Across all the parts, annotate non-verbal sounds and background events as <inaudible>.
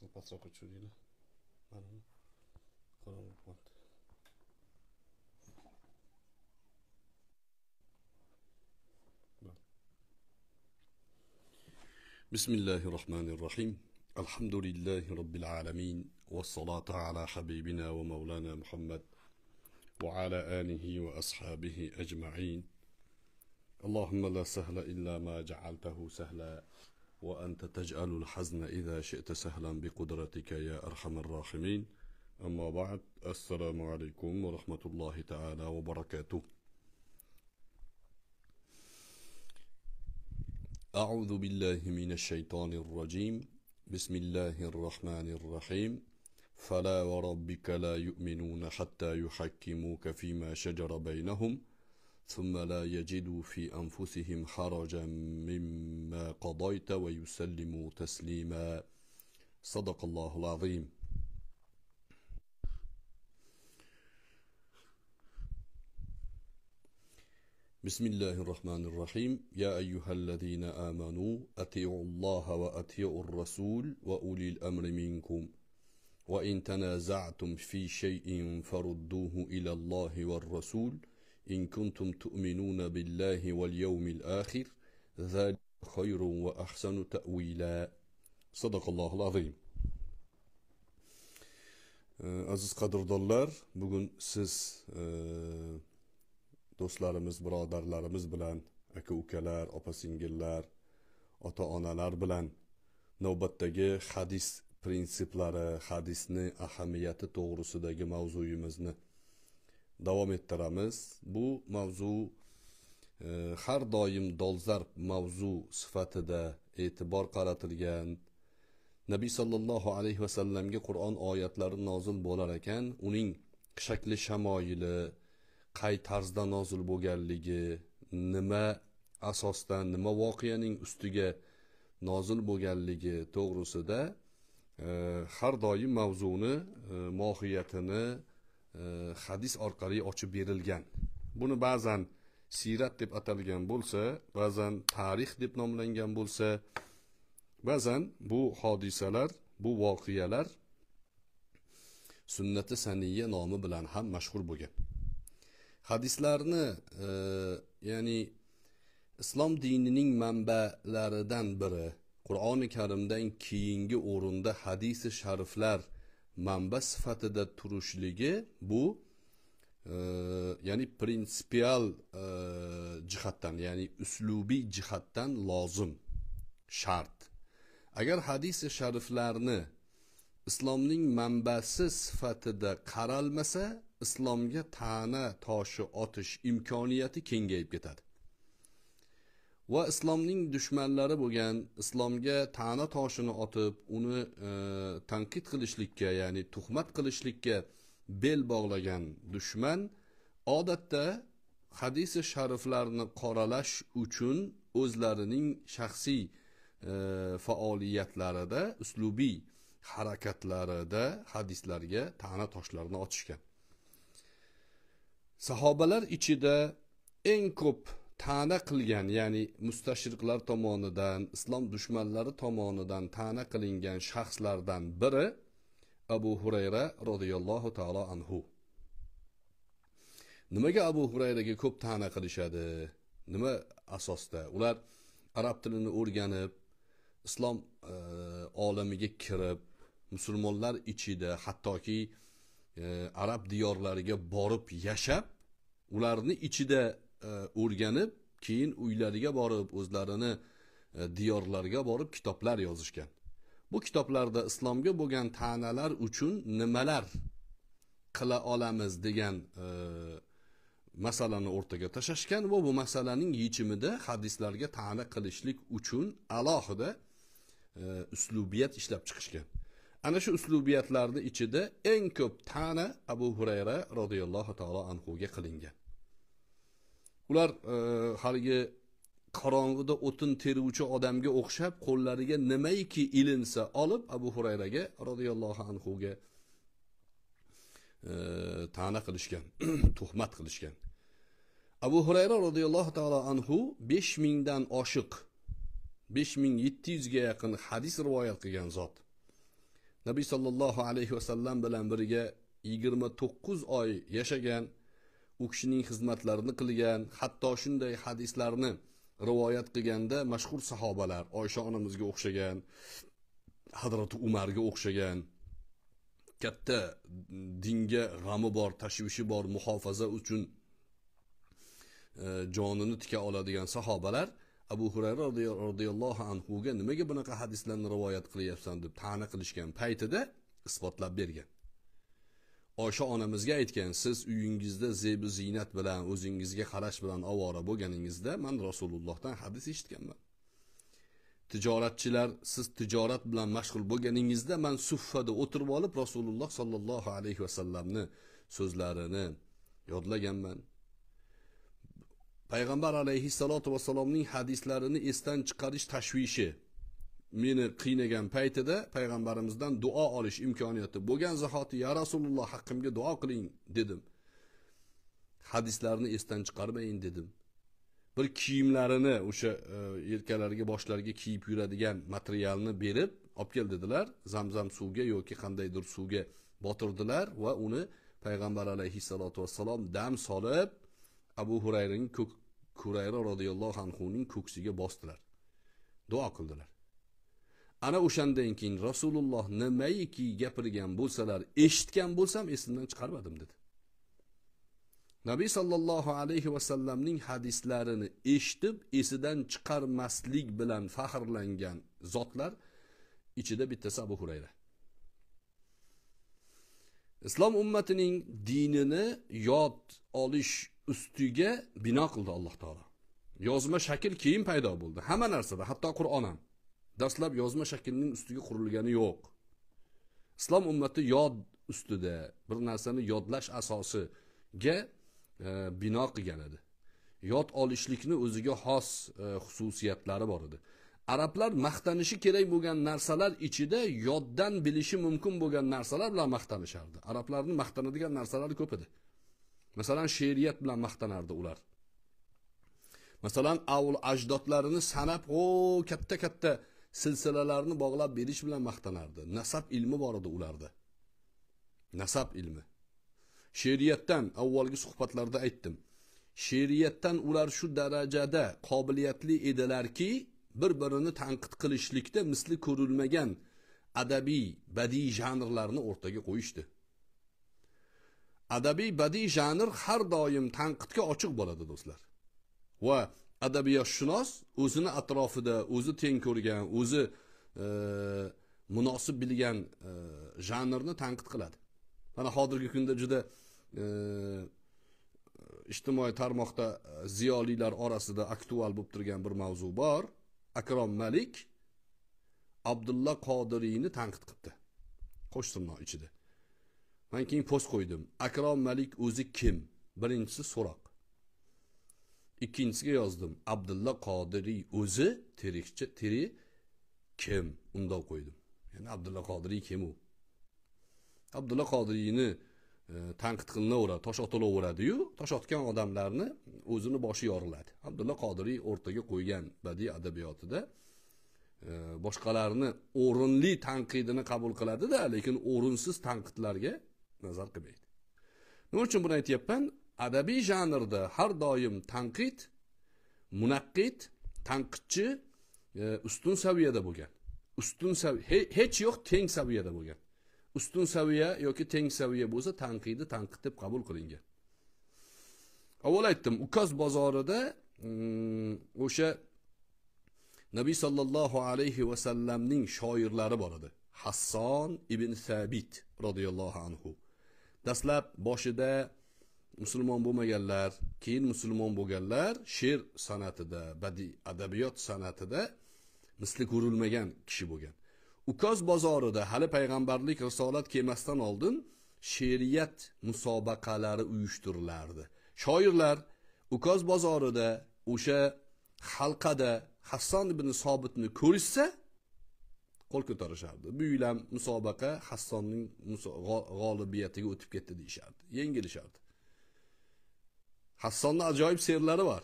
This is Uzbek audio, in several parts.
Są pasoka czulina. Naravno. Kolonu płat. بسم الله الرحمن الرحيم الحمد لله رب العالمين والصلاة على حبيبنا ومولانا محمد وعلى آله وأصحابه أجمعين اللهم لا سهل إلا ما جعلته سهلا وأنت تجعل الحزن إذا شئت سهلا بقدرتك يا أرحم الراحمين أما بعد السلام عليكم ورحمة الله تعالى وبركاته أعوذ بالله من الشيطان الرجيم بسم الله الرحمن الرحيم فلا وربك لا يؤمنون حتى يحكموك فيما شجر بينهم ثم لا يجدوا في أنفسهم حرجا مما قضيت ويسلموا تسليما صدق الله العظيم بسم الله الرحمن الرحيم يا أيها الذين آمنوا أطيعوا الله وأطيعوا الرسول وأولي الأمر منكم وإن تنازعتم في شيء فردوه إلى الله والرسول إن كنتم تؤمنون بالله واليوم الآخر ذلك خير وأحسن تأويلا صدق الله العظيم э, aziz qadrdonlar bugun siz e, do'stlarimiz birodarlarimiz bilan aka ukalar opa singillar ota onalar bilan navbatdagi hadis prinsiplari hadisni ahamiyati to'g'risidagi mavzuyimizni davom ettiramiz bu mavzu e, har doim dolzarb mavzu sifatida e'tibor qaratilgan nabiy sollallohu alayhi vasallamga qur'on oyatlari nozil bo'lar ekan uning shakli shamoyili qay tarzda nozil bo'lganligi nima asosda nima voqeaning ustiga nozil bo'lganligi to'g'risida e, har doim mavzuni e, mohiyatini E, hadis orqali ochib berilgan buni ba'zan siyrat deb atalgan bo'lsa ba'zan tarix deb nomlangan bo'lsa ba'zan bu hodisalar bu voqealar sunnati saniya nomi bilan ham mashhur bo'lgan hadislarni e, ya'ni islom dinining manbalaridan biri qur'oni karimdan keyingi o'rinda hadisi shariflar manba sifatida turishligi bu e, ya'ni prinsipial e, jihatdan ya'ni uslubiy jihatdan lozim shart agar hadisi shariflarni islomning manbasi sifatida qaralmasa islomga ta'na toshi otish imkoniyati kengayib ketadi va islomning dushmanlari bo'lgan islomga ta'na toshini otib uni e, tanqid qilishlikka ya'ni tuhmat qilishlikka bel bog'lagan dushman odatda hadisi shariflarni qoralash uchun o'zlarining shaxsiy e, faoliyatlarida uslubiy harakatlarida hadislarga ta'na toshlarni otishgan sahobalar ichida eng ko'p ta'na qilgan ya'ni mustashriqlar tomonidan islom dushmanlari tomonidan ta'na qilingan shaxslardan biri abu hurayra roziyallohu taolo anhu nimaga abu hurayraga ko'p ta'na qilishadi nima asosda ular arab tilini o'rganib islom e, olamiga kirib musulmonlar ichida hattoki e, arab diyorlariga borib yashab ularni ichida E, o'rganib keyin uylariga borib o'zlarini e, diyorlarga borib kitoblar yozishgan bu kitoblarda islomga bo'lgan ta'nalar uchun nimalar qila olamiz degan e, masalani o'rtaga tashlashgan va bu masalaning yechimida hadislarga ta'na qilishlik uchun alohida e, uslubiyat ishlab chiqishgan ana shu uslubiyatlarni ichida eng ko'p ta'na abu hurayra roziyallohu taolo anhuga qilingan ular e, haligi qorong'ida o'tin teruvchi odamga o'xshab qo'llariga nimaiki ilinsa olib abu hurayraga roziyallohu anhuga e, ta'na qilishgan <clears throat> tuhmat qilishgan abu hurayra roziyallohu taolo anhu besh mingdan oshiq besh ming yetti yuzga yaqin hadis rivoyat qilgan zot nabiy sollallohu alayhi vasallam bilan birga yigirma to'qqiz oy yashagan u kishining xizmatlarini qilgan hatto shunday hadislarni rivoyat qilganda mashhur sahobalar oysha onamizga o'xshagan hadrati umarga o'xshagan katta dinga g'ami bor tashvishi bor muhofaza uchun e, jonini tika oladigan sahobalar abu hurayra roziyallohu anhuga nimaga bunaqa hadislarni rivoyat qilyapsan deb ta'na qilishgan paytida isbotlab bergan osha onamizga aytgan siz uyingizda zebu ziynat bilan o'zingizga qarash bilan ovora bo'lganingizda man rasulullohdan hadis eshitganman tijoratchilar siz tijorat bilan mashg'ul bo'lganingizda man suffada o'tirib olib rasululloh sollallohu alayhi vasallamni so'zlarini yodlaganman payg'ambar alayhissalotu vassalomning hadislarini esdan chiqarish tashvishi meni qiynagan paytida payg'ambarimizdan duo olish imkoniyati bo'lgan zahoti ya rasululloh haqqimga duo qiling dedim hadislarni esdan chiqarmayin dedim bir kiyimlarini o'sha e, yelkalariga boshlariga kiyib yuradigan materialni berib olib kel dedilar zamzam suvga yoki qandaydir suvga botirdilar va uni payg'ambar alayhissalotu vassalom dam solib abu hurayraning ko'k hurayra roziyallohu anhuning ko'ksiga bosdilar duo qildilar ana o'shandan keyin rasululloh nimaiki gapirgan bo'lsalar eshitgan bo'lsam esimdan chiqarmadim dedi nabiy sollallohu alayhi vasallamning hadislarini eshitib esidan chiqarmaslik bilan faxrlangan zotlar ichida bittasi abu hurayra islom ummatining dinini yod olish ustiga bino qildi alloh taolo yozma shakl keyin paydo bo'ldi hamma narsada hatto qur'on ham dastlab yozma shaklning ustiga qurilgani yo'q islom ummati yod ustida bir narsani yodlash asosiga e, bino qilgan edi yod olishlikni o'ziga xos e, xususiyatlari bor edi arablar maqtanishi kerak bo'lgan narsalar ichida yoddan bilishi mumkin bo'lgan narsalar bilan maqtanishardi arablarni maqtanadigan narsalari ko'p edi masalan she'riyat bilan maqtanardi ular masalan avl ajdodlarini sanab o katta katta silsilalarni bog'lab berish bilan maqtanardi nasab ilmi bor edi ularda nasab ilmi she'riyatdan avvalgi suhbatlarda aytdim she'riyatdan ular shu darajada qobiliyatli edilarki bir birini tanqid qilishlikda misli ko'rilmagan adabiy badiiy janrlarni o'rtaga qo'yishdi adabiy badiiy janr har doim tanqidga ochiq bo'ladi do'stlar va adabiyotshunos o'zini atrofida o'zi teng ko'rgan o'zi e, munosib bilgan e, janrni tanqid qiladi mana hozirgi kunda juda e, ijtimoiy tarmoqda e, ziyolilar orasida aktual bo'lib turgan bir mavzu bor akrom malik abdulla qodiriyni tanqid qilibdi qo'sh tirnoq ichida man keyin post qo'ydim akrom malik o'zi kim birinchisi so'roq ikkinchisiga yozdim abdulla qodiriy o'zi tirikchi tirik kim undoq qo'ydim ya'ni abdulla qodiriy kim u abdulla qodiriyni e, tanqid qilinaveradi tosh otilaveradiyu tosh otgan odamlarni o'zini boshi yoriladi abdulla qodiriy o'rtaga qo'ygan badiiy adabiyotida e, boshqalarni o'rinli tanqidini qabul qiladida lekin o'rinsiz tanqidlarga nazar qilmaydi nima uchun buni aytyapman adabiy janrda har doim tanqid munaqqid tanqidchi e, ustun saviyada bo'lgan ustun saviya hech yo'q teng saviyada bo'lgan ustun saviya yoki teng saviya bo'lsa tanqidni tanqid deb qabul qilingan avval aytdim ukoz bozorida mm, o'sha nabiy sollallohu alayhi vasallamning shoirlari bor edi hasson ibn sabit roziyallohu anhu dastlab boshida musulmon bo'lmaganlar keyin musulmon bo'lganlar she'r san'atida badiiy adabiyot san'atida misli ko'rilmagan kishi bo'lgan ukoz bozorida hali payg'ambarlik risolat kelmasdan oldin she'riyat musobaqalari uyushtirilardi shoirlar ukoz bozorida o'sha halqada hasson ibn sobitni ko'rishsa qo'l ko'tarishardi bu yil ham musobaqa hassonning g'olibiyatiga o'tib ketdi deyishardi yengilishardi hassonni ajoyib she'rlari bor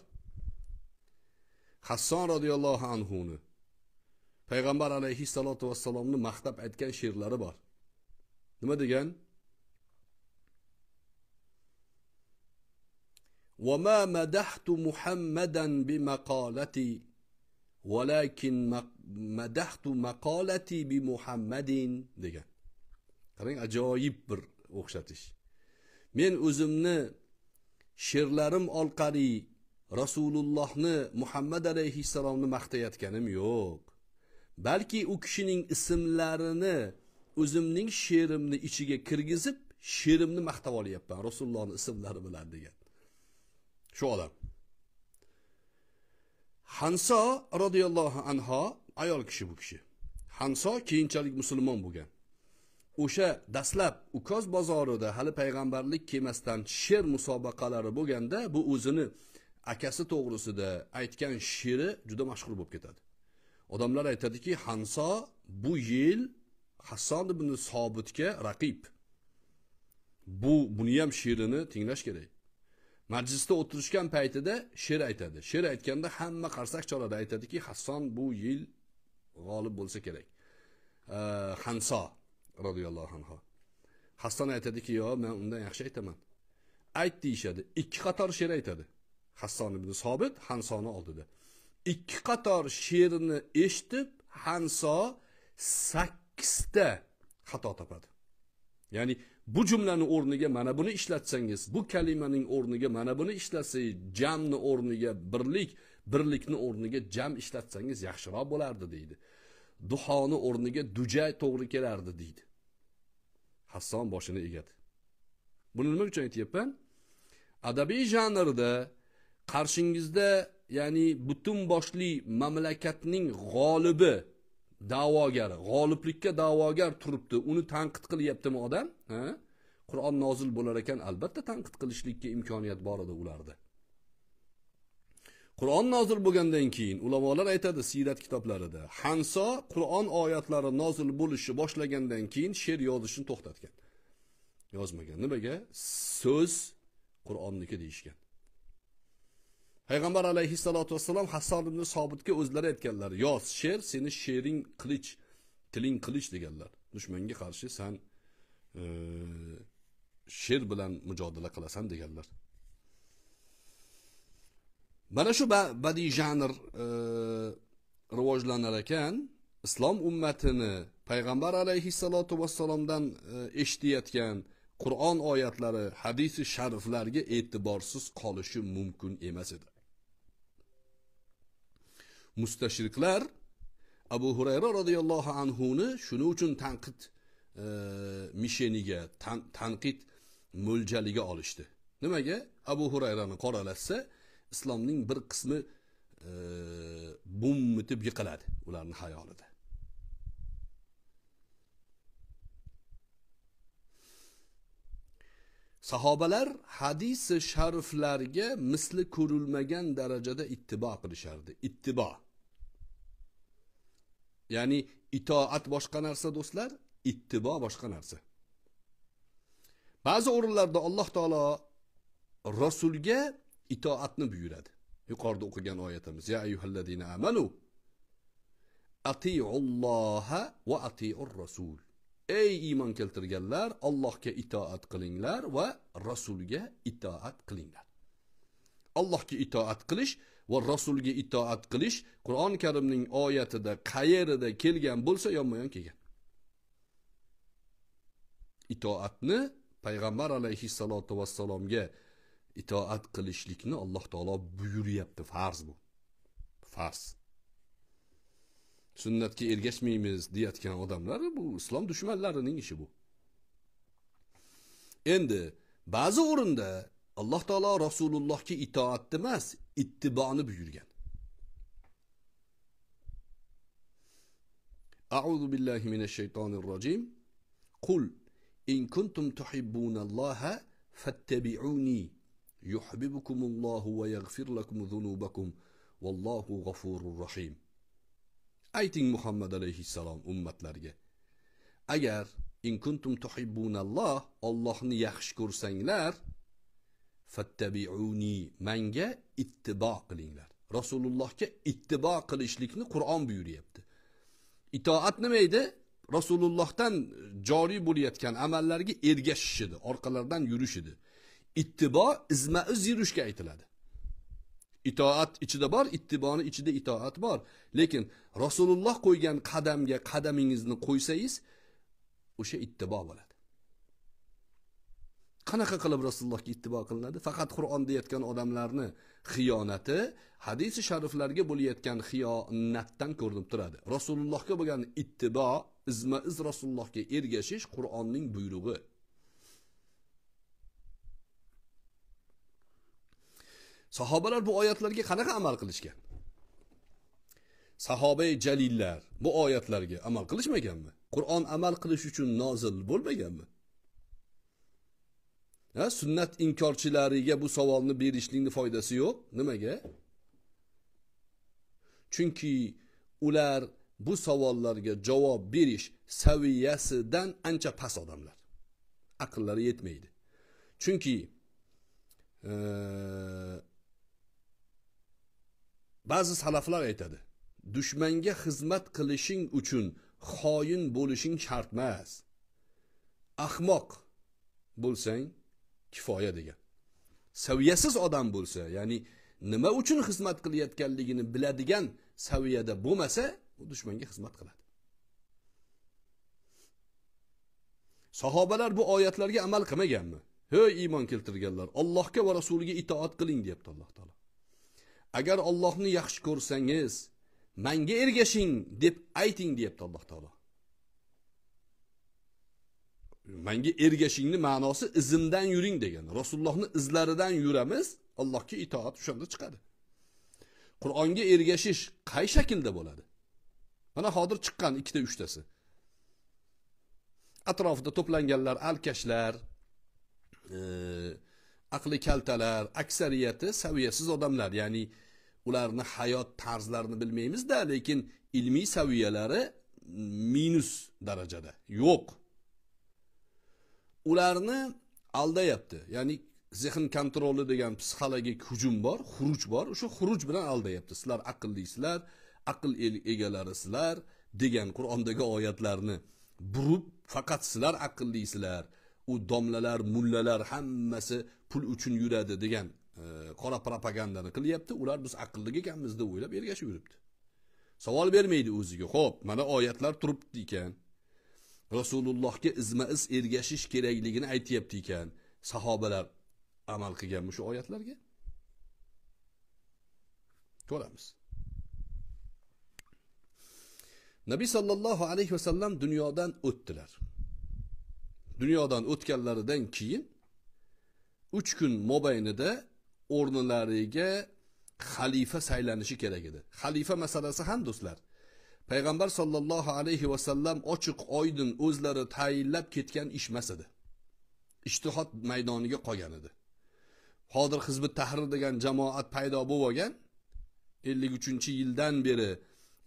hasson roziyallohu anhuni payg'ambar alayhissalotu vassalomni maqtab aytgan she'rlari bor nima degan bi مدحت محمدا بمقالتي ولكن مدحت bi بمحمد degan qarang ajoyib bir o'xshatish men o'zimni she'rlarim orqali rasulullohni muhammad alayhissalomni maqtayotganim yo'q balki u kishining ismlarini o'zimning she'rimni ichiga kirgizib she'rimni maqtab olyapman rasulullohni ismlari bilan degan shu odam hanso roziyallohu anho ayol kishi bu kishi hanso keyinchalik musulmon bo'lgan o'sha dastlab ukoz bozorida hali payg'ambarlik kelmasdan she'r musobaqalari bo'lganda bu o'zini akasi to'g'risida aytgan she'ri juda mashhur bo'lib ketadi odamlar aytadiki hanso bu yil hasson ibn sobitga raqib bu buni ham she'rini tinglash kerak majlisda o'tirishgan paytida she'r aytadi she'r aytganda hamma qarsak choladi aytadiki hasson bu yil g'olib bo'lsa kerak hanso roziyallohu anhu hassan aytadiki yo men undan yaxshi aytaman ayt deyishadi ikki qator she'r aytadi hasson ibn sobit hansoni oldida ikki qator she'rni eshitib hanso sakkizta xato topadi ya'ni bu jumlani o'rniga mana buni ishlatsangiz bu kalimaning o'rniga mana buni ishlatsangiz jamni o'rniga birlik birlikni o'rniga jam ishlatsangiz yaxshiroq bo'lardi deydi duhoni o'rniga dujay to'g'ri kelardi deydi hasson boshini egadi buni nima uchun aytyapman adabiy janrda qarshingizda ya'ni butun boshli mamlakatning g'olibi da'vogari g'oliblikka da'vogar turibdi uni tanqid qilyaptimi odam qur'on nozil bo'lar ekan albatta tanqid qilishlikka imkoniyat bor edi ularda Qur'on nozil bo'lgandan keyin ulamolar aytadi siyrat kitoblarida Hanso Qur'on oyatlari nozil bo'lishi boshlagandan keyin she'r yozishni to'xtatgan. Yozmagan. Nimaga? So'z Qur'onniki deyishgan. Payg'ambar alayhissalotu vassalam Hassan ibn Sobitga o'zlari aytganlar, yoz she'r seni she'ring qilich, tiling qilich deganlar. Dushmanga qarshi san e, she'r bilan mujodala qilasan deganlar. mana shu badiiy janr e, rivojlanar ekan islom ummatini payg'ambar alayhissalotu vassalomdan e, eshitayotgan qur'on oyatlari hadisi shariflarga e'tiborsiz qolishi mumkin emas edi mustashriklar abu hurayra roziyallohu anhuni shuning uchun tanqid e, misheniga tanqid mo'ljaliga olishdi nimaga abu hurayrani qoralatsa islomning bir qismi e, bum etib yiqiladi ularni hayolida sahobalar hadisi shariflarga misli ko'rilmagan darajada ittibo qilishardi ittibo ya'ni itoat boshqa narsa do'stlar ittibo boshqa narsa ba'zi o'rinlarda alloh taolo rasulga itoatni buyuradi yuqorida o'qigan oyatimiz ya ayyuhallazina amanu atiulloha va atiur rasul ey iymon keltirganlar allohga itoat qilinglar va rasulga itoat qilinglar allohga itoat qilish va rasulga itoat qilish qur'oni karimning oyatida qayerida kelgan bo'lsa yonma yon kelgan itoatni payg'ambar alayhissalotu vassalomga itoat qilishlikni alloh taolo buyuryapti farz bu farz sunnatga ergashmaymiz deyayotgan odamlar bu islom dushmanlarining ishi bu endi ba'zi o'rinda alloh taolo rasulullohga itoatni emas ittiboni buyurgan أعوذ بالله من الشيطان الرجيم قل إن كنتم تحبون الله فاتبعوني yuhibbukumullohu va yaghfir lakum zunubakum vallohu g'afurur rahim ayting muhammad alayhissalom ummatlarga agar in kuntum tuhibbunalloh Allohni yaxshi ko'rsanglar fattabiuni menga ittibo qilinglar rasulullohga ittibo qilishlikni qur'on buyuryapti itoat nima edi rasulullohdan joriy bo'layotgan amallarga ergashish edi orqalaridan yurish edi ittibo izma iz yurishga aytiladi itoat ichida bor ittiboni ichida itoat bor lekin rasululloh qo'ygan qadamga qadamingizni qo'ysangiz o'sha ittibo bo'ladi qanaqa qilib rasulullohga ittibo qilinadi faqat qur'on deyayotgan odamlarni xiyonati hadisi shariflarga bo'layotgan xiyonatdan ko'rinib turadi rasulullohga bo'lgan ittibo izma iz rasulullohga ergashish qur'onning buyrug'i sahobalar bu oyatlarga qanaqa amal qilishgan sahobai jalillar bu oyatlarga amal qilishmaganmi qur'on amal qilish uchun nozil bo'lmaganmi ha sunnat inkorchilariga bu savolni berishlikni foydasi yo'q nimaga chunki ular bu savollarga javob berish saviyasidan ancha past odamlar aqllari yetmaydi chunki e, ba'zi salaflar aytadi dushmanga xizmat qilishing uchun xoin bo'lishing shart emas ahmoq bo'lsang kifoya degan saviyasiz odam bo'lsa ya'ni nima uchun xizmat qilayotganligini biladigan saviyada bo'lmasa u dushmanga xizmat qiladi sahobalar bu oyatlarga amal qilmaganmi hey iymon keltirganlar allohga va rasuliga itoat qiling deyapti alloh taolo agar Allohni yaxshi ko'rsangiz menga ergashing deb ayting deyapti alloh taolo menga ergashingni ma'nosi izimdan yuring degan rasulullohni izlaridan yuramiz allohga itoat o'shanda chiqadi qur'onga ergashish qay shaklda bo'ladi mana hozir chiqqan ikkita uchtasi atrofida to'planganlar alkashlar e, aqli kaltalar aksariyati saviyasiz odamlar ya'ni ularni hayot tarzlarini bilmaymizda lekin ilmiy saviyalari minus darajada yo'q ularni aldayapti ya'ni zehn kontroli degan psixologik hujum bor xuruj bor o'sha xuruj bilan aldayapti sizlar aqllisizlar aql egalarisizlar degan qur'ondagi oyatlarni burib faqat sizlar aqllisizlar u domlalar mullalar hammasi pul uchun yuradi degan qora propagandani qilyapti ular biz aqlli ekanmiz deb o'ylab ergashib yuribdi savol bermaydi o'ziga ho'p mana oyatlar turibdi ekan rasulullohga izma iz ergashish kerakligini aytyapti ekan sahobalar amal qilganmi shu oyatlarga ko'ramiz nabiy sollallohu alayhi vasallam dunyodan o'tdilar dunyodan o'tganlaridan keyin uch kun mobaynida o'rnilariga xalifa saylanishi kerak edi xalifa masalasi ham do'stlar payg'ambar sollallohu alayhi vasallam ochiq oydin o'zlari tayinlab ketgan ish emas edi ishtihod maydoniga qolgan edi hozir hizbi tahrir degan jamoat paydo bo'lib olgan ellik uchinchi yildan beri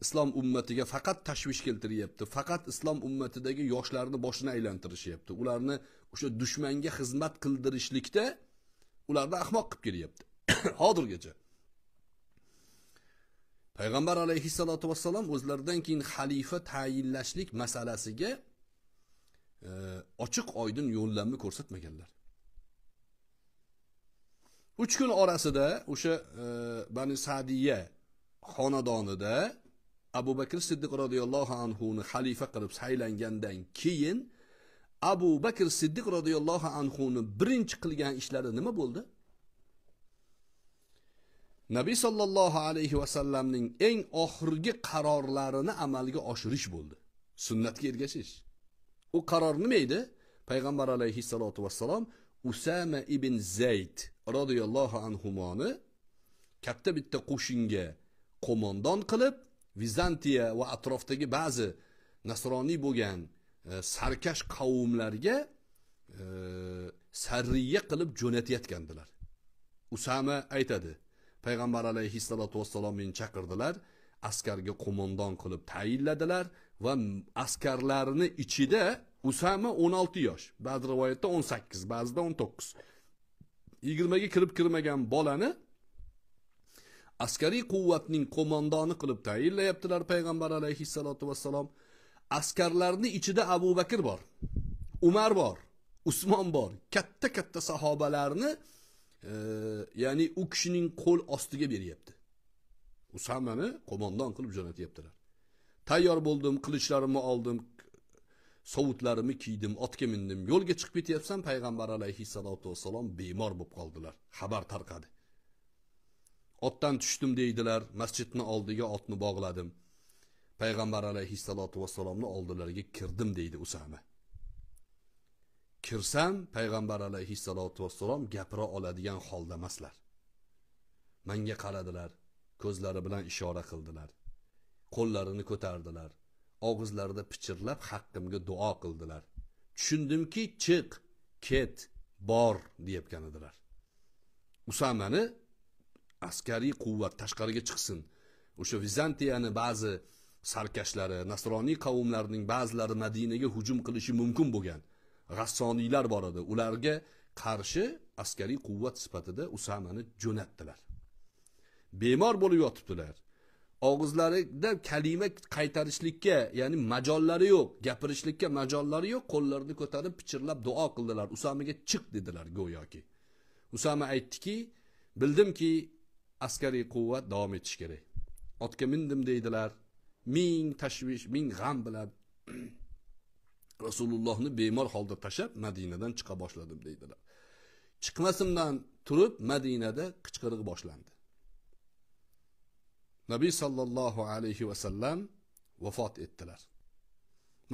islom ummatiga faqat tashvish keltiryapti faqat islom ummatidagi yoshlarni boshini aylantirishyapti ularni o'sha dushmanga xizmat qildirishlikda ularni ahmoq qilib kelyapti <coughs> hozirgacha payg'ambar alayhissalotu vassalom o'zlaridan keyin xalifa tayinlashlik masalasiga e, ochiq oydin yo'llarni ko'rsatmaganlar uch kun orasida o'sha e, bani sadiya xonadonida abu bakr siddiq roziyallohu anhuni xalifa qilib saylangandan keyin abu bakr siddiq roziyallohu anhuni birinchi qilgan ishlari nima bo'ldi nabiy sollallohu alayhi vasallamning eng oxirgi qarorlarini amalga oshirish bo'ldi sunnatga ergashish u qaror nima edi payg'ambar alayhissalotu vassalom usama ibn zayd roziyallohu anhumoni katta bitta qo'shinga qo'mondon qilib vizantiya va atrofdagi ba'zi nasroniy bo'lgan E, sarkash qavmlarga e, sarriya qilib jo'natayotgandilar usama aytadi payg'ambar alayhissalotu vassalom meni chaqirdilar askarga qo'mondon qilib tayinladilar va askarlarni ichida usama 16 yosh ba'zi rivoyatda 18 ba'zida 19 20 ga kirib kirmagan bolani askariy quvvatning qo'mondoni qilib tayinlayaptilar payg'ambar alayhissalotu vassalom askarlarni ichida abu bakr bor umar bor usmon bor katta katta sahobalarni e, ya'ni u kishining qo'l ostiga beryapti usamani qo'mondon qilib jo'natyaptilar tayyor bo'ldim qilichlarimni oldim sovutlarimni kiydim otga mindim yo'lga chiqib ketyapsan payg'ambar alayhissalotu vassalom bemor bo'lib qoldilar xabar tarqadi otdan tushdim deydilar masjidni oldiga otni bog'ladim payg'ambar alayhissalotu vassalomni oldilariga kirdim deydi usama kirsam payg'ambar alayhissalotu vassalom gapira oladigan holda emaslar manga qaradilar ko'zlari bilan ishora qildilar qo'llarini ko'tardilar og'izlarida pichirlab haqqimga duo qildilar tushundimki chiq ket bor deyayotgan edilar usamani askariy quvvat tashqariga chiqsin o'sha vizantiyani ba'zi sarkashlari nasroniy qavmlarning ba'zilari madinaga hujum qilishi mumkin bo'lgan g'assoniylar bor edi ularga qarshi askariy quvvat sifatida usamani jo'natdilar bemor bo'lib yotibdilar og'izlarida kalima qaytarishlikka ya'ni majollari yo'q gapirishlikka majollari yo'q qo'llarini ko'tarib pichirlab duo qildilar usamaga chiq dedilar go'yoki usama aytdiki bildimki askariy quvvat davom etishi kerak otga mindim deydilar ming tashvish ming g'am bilan <clears throat> rasulullohni bemor holda tashlab madinadan chiqa boshladim deydilar chiqmasimdan turib madinada qichqiriq boshlandi nabiy sollallohu alayhi vasallam vafot etdilar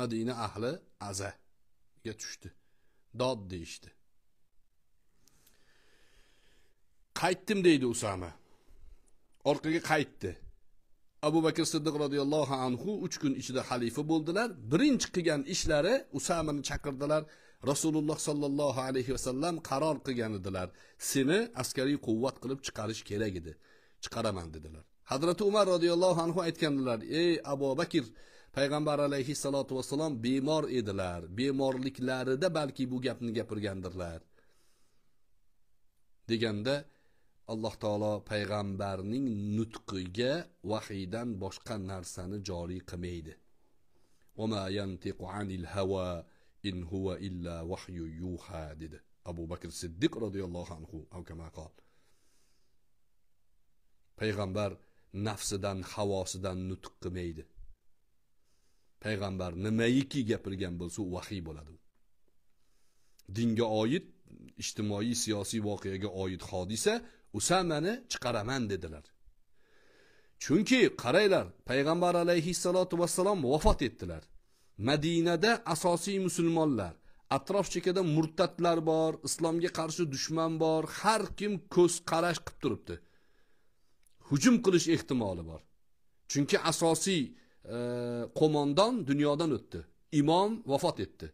madina ahli azaga tushdi dod deyishdi qaytdim deydi usama orqaga qaytdi abu bakr siddiq roziyallohu anhu uch kun ichida xalifa bo'ldilar birinchi qilgan ishlari usamani chaqirdilar rasululloh sollallohu alayhi vasallam qaror qilgan edilar seni askariy quvvat qilib chiqarish kerak edi chiqaraman dedilar hazrati umar roziyallohu anhu aytganlar ey abu bakr payg'ambar alayhissalotu vassalom bemor edilar bemorliklarida balki bu gapni gapirgandirlar deganda alloh taolo payg'ambarning nutqiga vahiydan boshqa narsani joriy qilmaydi in huwa illa vahyu yuha dedi abu bakr siddiq roziyallohu anhu avkamaqol payg'ambar nafsidan havosidan nutq qilmaydi payg'ambar nimaiki gapirgan bo'lsa u vahiy bo'ladi dinga oid ijtimoiy siyosiy voqeaga oid hodisa usamani chiqaraman dedilar chunki qaranglar payg'ambar alayhissalotu vassalom vafot etdilar madinada asosiy musulmonlar atrof chekada murtadlar bor islomga qarshi dushman bor har kim ko'z qarash qilib turibdi hujum qilish ehtimoli bor chunki asosiy e, qo'mondon dunyodan o'tdi imom vafot etdi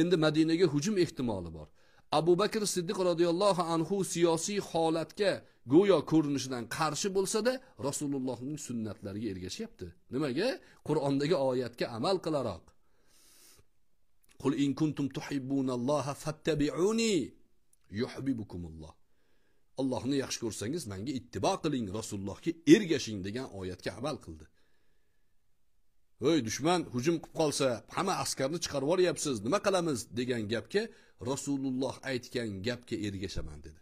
endi madinaga hujum ehtimoli bor abu bakr siddiq roziyallohu anhu siyosiy holatga go'yo ko'rinishidan qarshi bo'lsada rasulullohning sunnatlariga ergashyapti nimaga qur'ondagi oyatga amal qilaroq qul in kuntum tuhibbunalloha fattabi'uni yuhibbukumulloh allohni yaxshi ko'rsangiz menga ittibo qiling rasulullohga ergashing degan oyatga amal qildi ey dushman hujum qilib qolsa hamma askarni chiqarib yuboryapsiz nima qilamiz degan gapga rasululloh aytgan gapga ergashaman dedi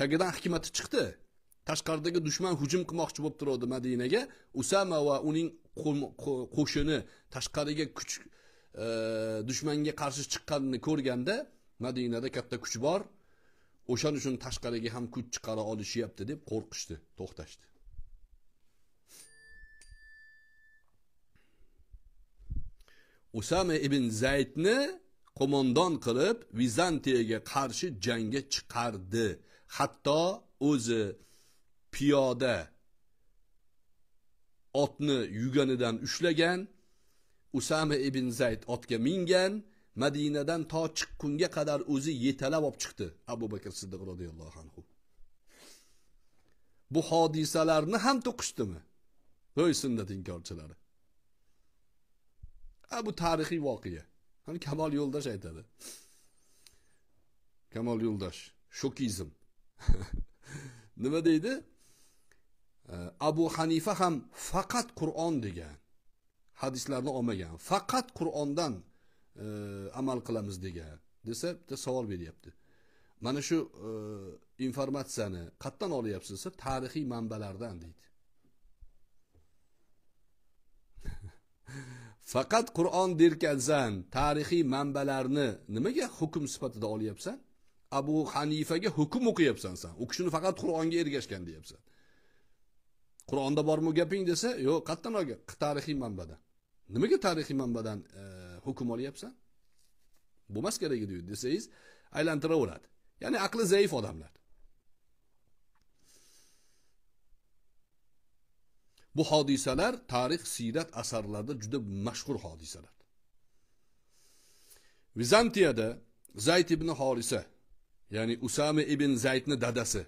tagidan hikmati chiqdi tashqaridagi dushman hujum qilmoqchi bo'lib turuvdi madinaga usama va uning qo'shini tashqariga kuch e, dushmanga qarshi chiqqanini ko'rganda madinada katta kuch bor o'shaning uchun tashqariga ham kuch chiqara olishyapti deb qo'rqishdi to'xtashdi usama ibn zaydni qo'mondon qilib vizantiyaga qarshi jangga chiqardi hatto o'zi piyoda otni yuganidan ushlagan usama ibn zayd otga mingan madinadan to chiqqunga qadar o'zi yetalab olib chiqdi abu bakr siddiq roziyallohu anhu bu hodisalarni ham to'qishdimi ho'y sunnat inkorchilari a bu tarixiy voqea hani kamol yo'ldosh aytadi kamol yo'ldosh shokizm <laughs> nima deydi abu hanifa ham faqat qur'on degan hadislarni olmagan faqat qur'ondan e, amal qilamiz degan desa bitta savol beryapti mana shu e, informatsiyani qayerdan olyapsiz desa tarixiy manbalardan deydi <laughs> faqat qur'on derkansan tarixiy manbalarni nimaga hukm sifatida olyapsan abu hanifaga hukm o'qiyapsan san u kishini faqat qur'onga ergashgan deyapsan qur'onda bormi gaping desa yo'q qayerdan olgan tarixiy manbadan nimaga tarixiy manbadan e, hukm olyapsan bo'lmas kerak edi desangiz aylantiraveradi ya'ni aqli zaif odamlar bu hodisalar tarix siyrat asarlarida juda mashhur hodisalar vizantiyada zayd ibn horisa ya'ni usama ibn zaydni dadasi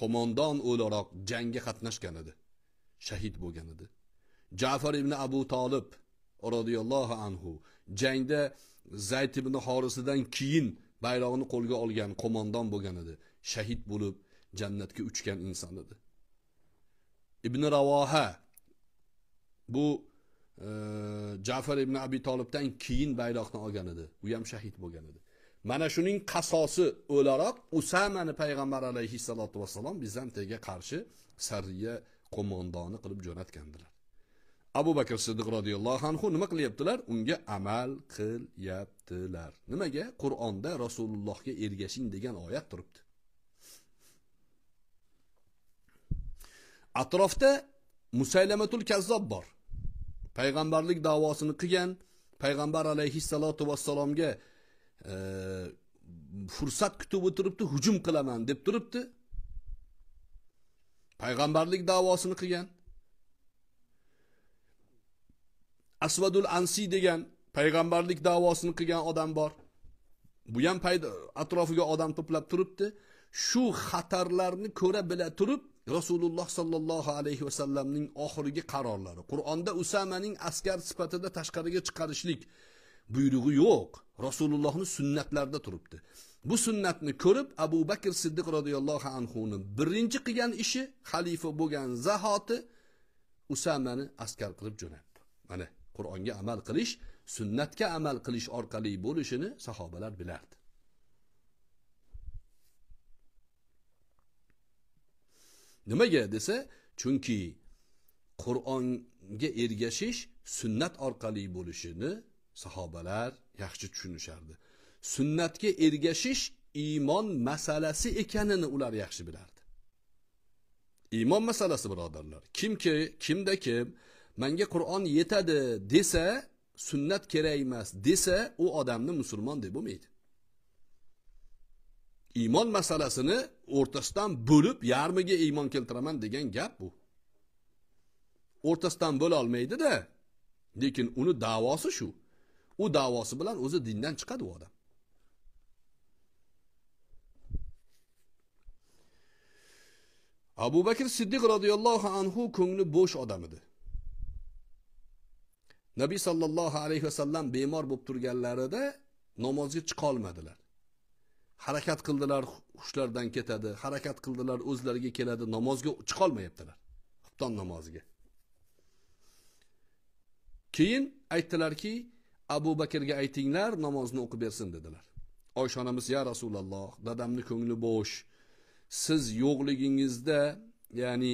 qo'mondon o'laroq jangga qatnashgan edi shahid bo'lgan edi jafar ibn abu tolib roziyallohu anhu jangda zayd ibn horisidan keyin bayrog'ini qo'lga olgan qo'mondon bo'lgan edi shahid bo'lib jannatga uchgan inson edi ibn ravoha bu e, jafar ibn abi tolibdan keyin bayroqni olgan edi u ham shahid bo'lgan edi mana shuning qasosi o'laroq usamani payg'ambar alayhissalotu vassalom bizantiyaga qarshi sarriya qo'mondoni qilib jo'natgandilar abu bakr siddiq roziyallohu anhu nima qilyaptilar unga amal qilyaptilar nimaga qur'onda rasulullohga ergashing degan oyat turibdi atrofda musaylamatul kazzob bor payg'ambarlik davosini qilgan payg'ambar alayhissalotu vassalomga e, fursat kutib o'tiribdi hujum qilaman deb turibdi payg'ambarlik davosini qilgan asvadul ansiy degan payg'ambarlik davosini qilgan odam bor bu ham atrofiga odam to'plab turibdi shu xatarlarni ko'ra bila turib rasululloh sollallohu alayhi vasallamning oxirgi qarorlari qur'onda usamaning askar sifatida tashqariga chiqarishlik buyrug'i yo'q rasulullohni sunnatlarida turibdi bu sunnatni ko'rib abu bakr siddiq roziyallohu anhuni birinchi qilgan ishi xalifa bo'lgan zahoti usamani askar qilib jo'natdi mana qur'onga amal qilish sunnatga amal qilish orqali bo'lishini sahobalar bilardi nimaga desa chunki qur'onga ergashish sunnat orqali bo'lishini sahobalar yaxshi tushunishardi sunnatga ergashish iymon masalasi ekanini ular yaxshi bilardi iymon masalasi birodarlar kimki kimda kim manga qur'on yetadi desa sunnat kerak emas desa u odamni musulmon deb bo'lmaydi iymon masalasini o'rtasidan bo'lib yarmiga iymon keltiraman degan gap bu o'rtasidan bo'la olmaydida lekin uni davosi shu u davosi bilan o'zi dindan chiqadi u odam abu bakr siddiq roziyallohu anhu ko'ngli bo'sh odam edi nabiy sollallohu alayhi vasallam bemor bo'lib turganlarida namozga chiqolmadilar harakat qildilar hushlardan ketadi harakat qildilar o'zlariga keladi namozga chiqolmayaptilar xufton namoziga keyin aytdilarki abu bakrga aytinglar namozni o'qib bersin dedilar oysha onamiz ya rasululloh dadamni ko'ngli bo'sh siz yo'qligingizda ya'ni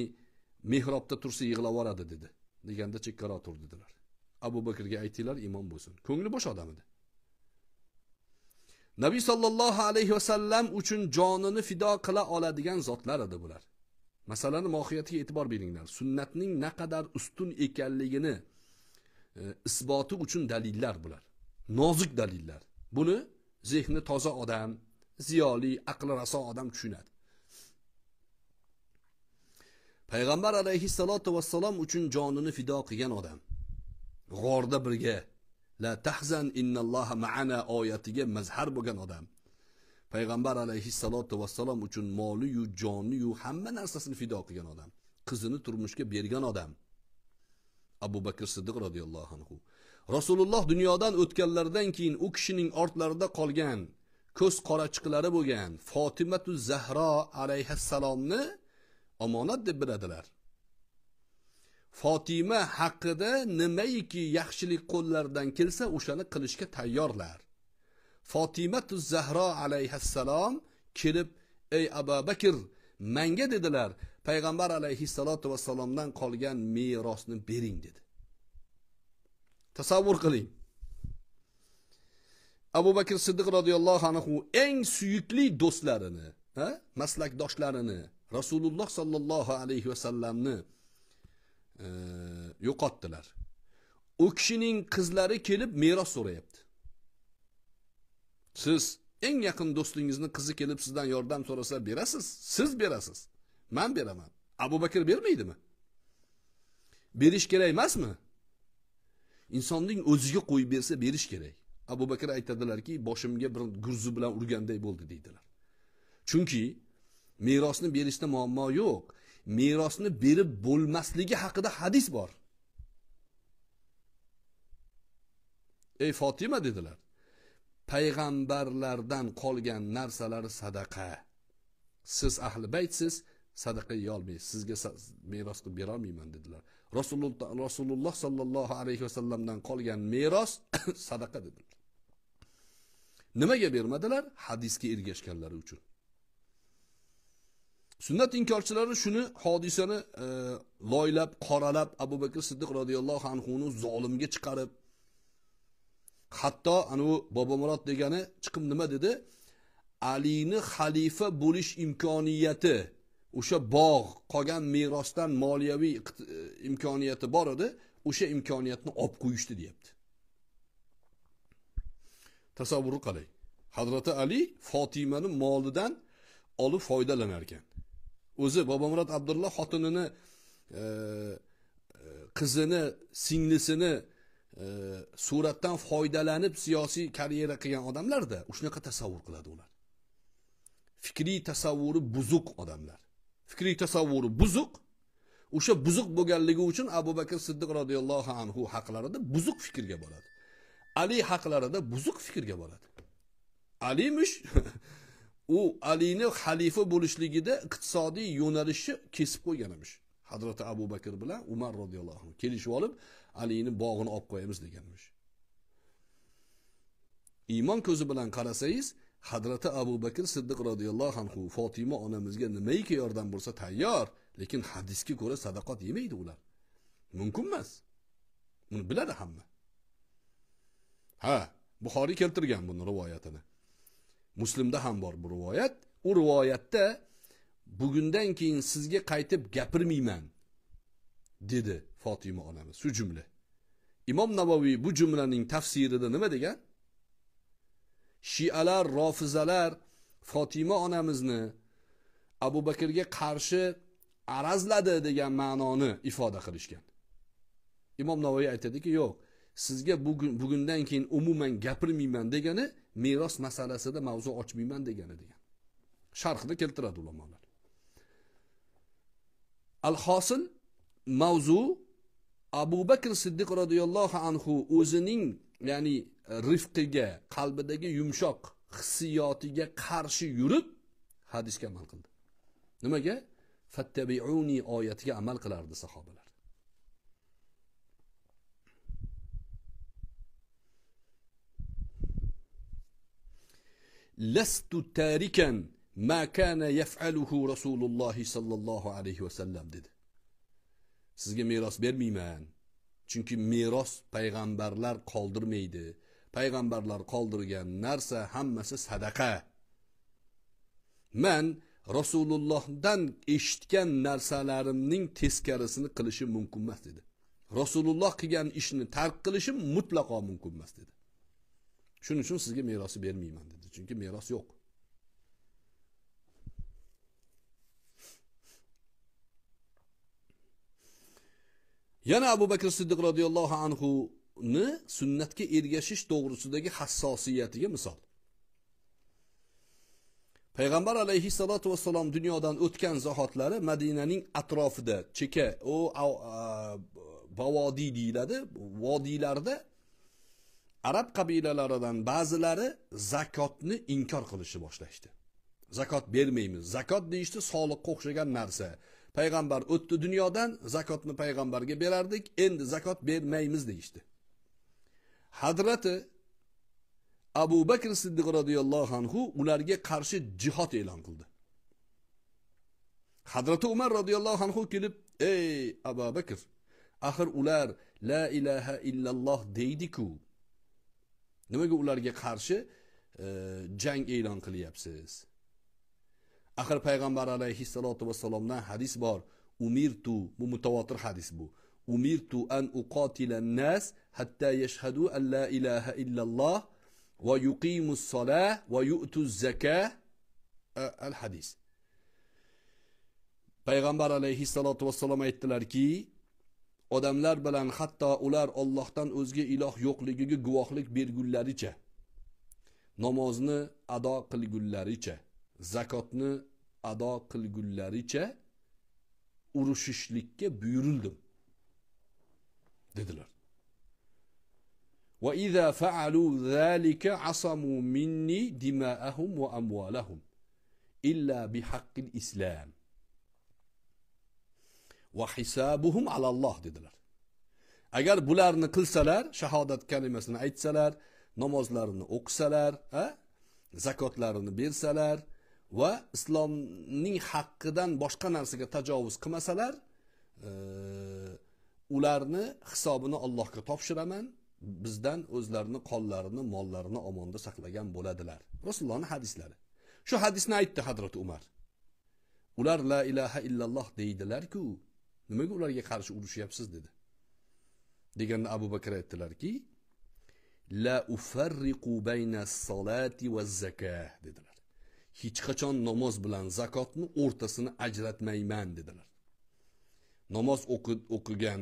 mehrobda tursa yig'lab dedi deganda chekkaroq tur dedilar abu bakrga aytinglar imom bo'lsin ko'ngli bo'sh odam edi nabiy sollallohu alayhi vasallam uchun jonini fido qila oladigan zotlar edi bular masalani mohiyatiga e'tibor beringlar sunnatning naqadar ustun ekanligini e, isboti uchun dalillar bular nozik dalillar buni zehni toza odam ziyoli aqli raso odam tushunadi payg'ambar alayhissalotu vassalom uchun jonini fido qilgan odam g'orda birga la tahzan innalloha maana oyatiga mazhar bo'lgan odam payg'ambar alayhissalotu vassalom uchun moliyu joniyu hamma narsasini fido qilgan odam qizini turmushga bergan odam abu bakr siddiq roziyallohu anhu rasululloh dunyodan o'tganlaridan keyin u kishining ortlarida qolgan ko'z qorachiqlari bo'lgan fotimatu zahro alayhissalomni omonat deb biladilar fotima haqida nimaiki yaxshilik qo'llaridan kelsa o'shani qilishga tayyorlar fotimatu zahro alayhissalom kelib ey abu bakr manga dedilar payg'ambar alayhissalotu vassalomdan qolgan merosni bering dedi tasavvur qiling abu bakr siddiq roziyallohu anhu eng suyukli do'stlarini maslakdoshlarini rasululloh sollallohu alayhi vasallamni e, yo'qotdilar u kishining qizlari kelib meros so'rayapti siz eng yaqin do'stingizni qizi kelib sizdan yordam so'rasa berasiz siz berasiz man beraman abu bakr bermaydimi berish kerak emasmi insonning o'ziga qo'yib bersa berish kerak abu bakr aytadilarki boshimga bir gurzi bilan urganday bo'ldi deydilar chunki merosni berishda muammo yo'q merosni berib bo'lmasligi haqida hadis bor ey fotima dedilar payg'ambarlardan qolgan narsalar sadaqa siz ahli baytsiz sadaqa yeyolmaysiz sizga meros qilib berolmayman dedilar rasululloh sollallohu alayhi vasallamdan qolgan meros <coughs> sadaqa dedilar nimaga bermadilar hadisga ergashganlari uchun sunnat inkorchilari shuni hodisani e, loylab qoralab abu bakr siddiq roziyallohu anhuni zolimga chiqarib hatto anavi bobomurod degani chiqib nima dedi alini xalifa bo'lish imkoniyati o'sha bog' qolgan merosdan moliyaviy e, imkoniyati bor edi o'sha imkoniyatni olib qo'yishdi deyapti tasavvur qarang hazrati ali fotimani molidan olib foydalanar ekan o'zi bobomurod abdulla xotinini e, e, qizini singlisini e, suratdan foydalanib siyosiy karyera qilgan odamlarda shunaqa tasavvur qiladi ular fikriy tasavvuri buzuq odamlar fikriy tasavvuri buzuq o'sha buzuq bo'lganligi uchun abu bakr siddiq roziyallohu anhu haqlarida buzuq fikrga boradi ali haqlarida buzuq fikrga boradi alimish <laughs> u alini xalifa bo'lishligida iqtisodiy yo'nalishni kesib qo'ygan emish hazrati abu bakr bilan umar roziyallohu anhu kelishib olib alini bog'ini olib qo'yamiz deganmish iymon ko'zi bilan qarasangiz hadrati abu bakr siddiq roziyallohu anhu fotima onamizga nimaiki yordam bo'lsa tayyor lekin hadisga ko'ra sadaqot yemaydi ular mumkin emas buni biladi hamma ha buxoriy keltirgan buni rivoyatini muslimda ham bor bu rivoyat u rivoyatda bugundan keyin sizga qaytib gapirmayman dedi fotima onamiz shu jumla imom navoiy bu jumlaning tafsirida nima degan shialar rofizalar fotima onamizni abu bakrga qarshi arazladi degan ma'noni ifoda qilishgan imom navoiy aytadiki yo'q sizga bugun bugundan keyin umuman gapirmayman degani meros masalasida mavzu ochmayman degani degan sharhida keltiradi ulamolar al hosil mavzu abu bakr siddiq roziyallohu anhu o'zining ya'ni e, rifqiga qalbidagi yumshoq hissiyotiga qarshi yurib hadisga amal qildi nimaga fattabiuni oyatiga amal qilardi sahobalar lestu tariken ma kana yef'aluhu Rasulullah sallallohu alayhi vasallam dedi. Sizga meros bermayman. Chunki meros payg'ambarlar qoldirmaydi. Payg'ambarlar qoldirgan narsa hammasi sadaqa. Men Rasulullohdan eshitgan narsalarimning teskarisini qilishim mumkin emas dedi. Rasululloh qilgan ishni tark qilishim mutlaqo mumkin emas dedi. Shuning uchun sizga merosi bermayman dedi. Chunki miras yo'q. Yana Abu Bakr Siddiq radhiyallohu anhu ni sunnatga ergashish to'g'risidagi hassosiyatiga misol. payg'ambar salatu vasallam dunyodan o'tgan zahotlari madinaning atrofida cheka u bavodiy deyiladi vodiylarda arab qabilalaridan ba'zilari zakotni inkor qilishni boshlashdi zakot bermaymiz zakot deyishdi soliqqa o'xshagan narsa payg'ambar o'tdi dunyodan zakotni payg'ambarga berardik endi zakot bermaymiz deyishdi hadrati abu bakr siddiq roziyallohu anhu ularga qarshi jihod e'lon qildi hadrati umar roziyallohu anhu kelib ey abu bakr axir ular la ilaha illalloh deydiku nimaga ularga qarshi e, jang e'lon qilyapsiz axir payg'ambar alayhissalotu vassalomdan hadis bor umirtu bu mutavotir hadis bu umirtu an uqotila nas hatta yashhadu an la ilaha illalloh va yuqimu sala va yu'tu zaka e, al hadis payg'ambar alayhissalotu vassalom aytdilarki odamlar bilan hatto ular Allohdan o'zga iloh yo'qligiga guvohlik bergunlaricha namozni ado qilgunlaricha zakotni ado qilgunlaricha urushishlikka buyurildim dedilar وَإِذَا zalika ذَلِكَ minni مِنِّي va وَأَمْوَالَهُمْ illa بِحَقِّ الْإِسْلَامِ va hisabuhum alalloh dedilar agar bularni qilsalar shahodat kalimasini aytsalar namozlarini o'qisalar zakotlarini bersalar va islomning haqqidan boshqa narsaga tajovuz qilmasalar e, ularni hisobini allohga topshiraman bizdan o'zlarini qonlarini mollarini omonda saqlagan bo'ladilar rasulullohni hadislari shu hadisni aytdi hadrati umar ular la ilaha illalloh deydilarku nimaga ularga qarshi urushyapsiz dedi deganda abu bakr aytdilarki la ufarriqu bayna salati va zaka dedilar hech qachon namoz bilan zakotni o'rtasini ajratmayman dedilar namoz o'qigan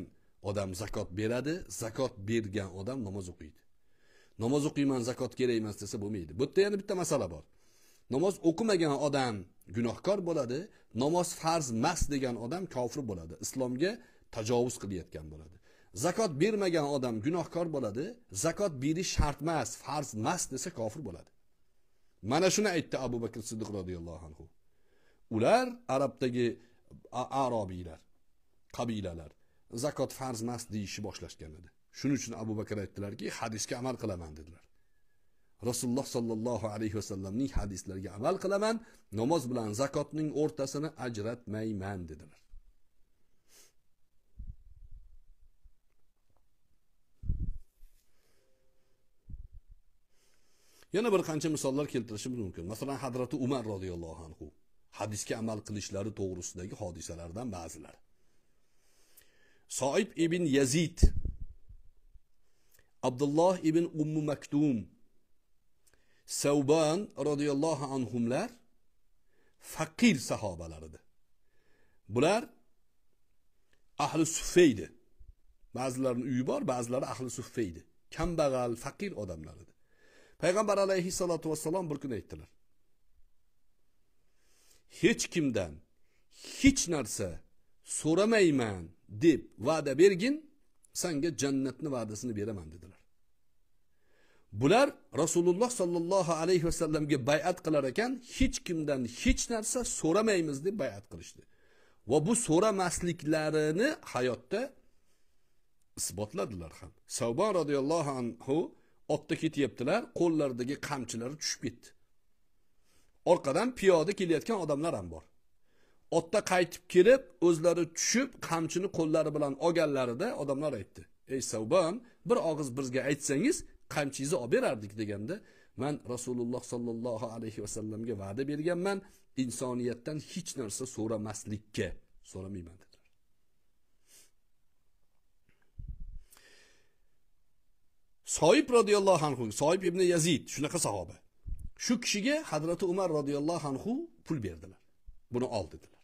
odam zakot beradi zakot bergan odam namoz o'qiydi namoz o'qiyman zakot kerak emas desa bo'lmaydi bu yerda yana bitta masala bor namoz o'qimagan odam gunohkor bo'ladi namoz farz emas degan odam kofir bo'ladi islomga tajovuz qilayotgan bo'ladi zakot bermagan odam gunohkor bo'ladi zakot berish shart emas farz emas desa kofir bo'ladi mana shuni aytdi abu bakr siddiq roziyallohu anhu ular arabdagi arobiylar qabilalar zakot farz emas deyishni boshlashgan edi shuning uchun abu bakr aytdilarki hadisga amal qilaman dedilar rasululloh sollallohu alayhi vasallamning hadislariga amal qilaman namoz bilan zakotning o'rtasini ajratmayman dedilar yana bir qancha misollar keltirishimiz mumkin masalan hadrati umar roziyallohu anhu hadisga amal qilishlari to'g'risidagi hodisalardan ba'zilar soib ibn yazid abdulloh ibn ummu maktum savban roziyallohu anhular faqir sahobalar edi bular ahli suffa edi ba'zilarini uyi bor ba'zilari ahli suffa edi kambag'al faqir odamlar edi payg'ambar alayhissalotu vassalom bir kun aytdilar hech kimdan hech narsa so'ramayman deb va'da bergin sanga jannatni va'dasini beraman dedilar bular rasululloh sollallohu alayhi vasallamga bay'at qilar ekan hech kimdan hech narsa so'ramaymiz deb bay'at qilishdi va bu so'ramasliklarini hayotda isbotladilar ham savbon roziyallohu anhu otda ketyaptilar qo'llaridagi qamchilari tushib ketdi orqadan piyoda kelayotgan odamlar ham bor otda qaytib kelib o'zlari tushib qamchini qo'llari bilan olganlarida odamlar aytdi ey savbon bir og'iz bizga aytsangiz qamchingizni olib berardik deganda man rasululloh sollallohu alayhi vasallamga va'da berganman insoniyatdan hech narsa so'ramaslikka so'ramayman dedilar soib roziyallohu anhu soib ibn yazid shunaqa sahoba shu kishiga hadrati umar roziyallohu anhu pul berdilar buni ol dedilar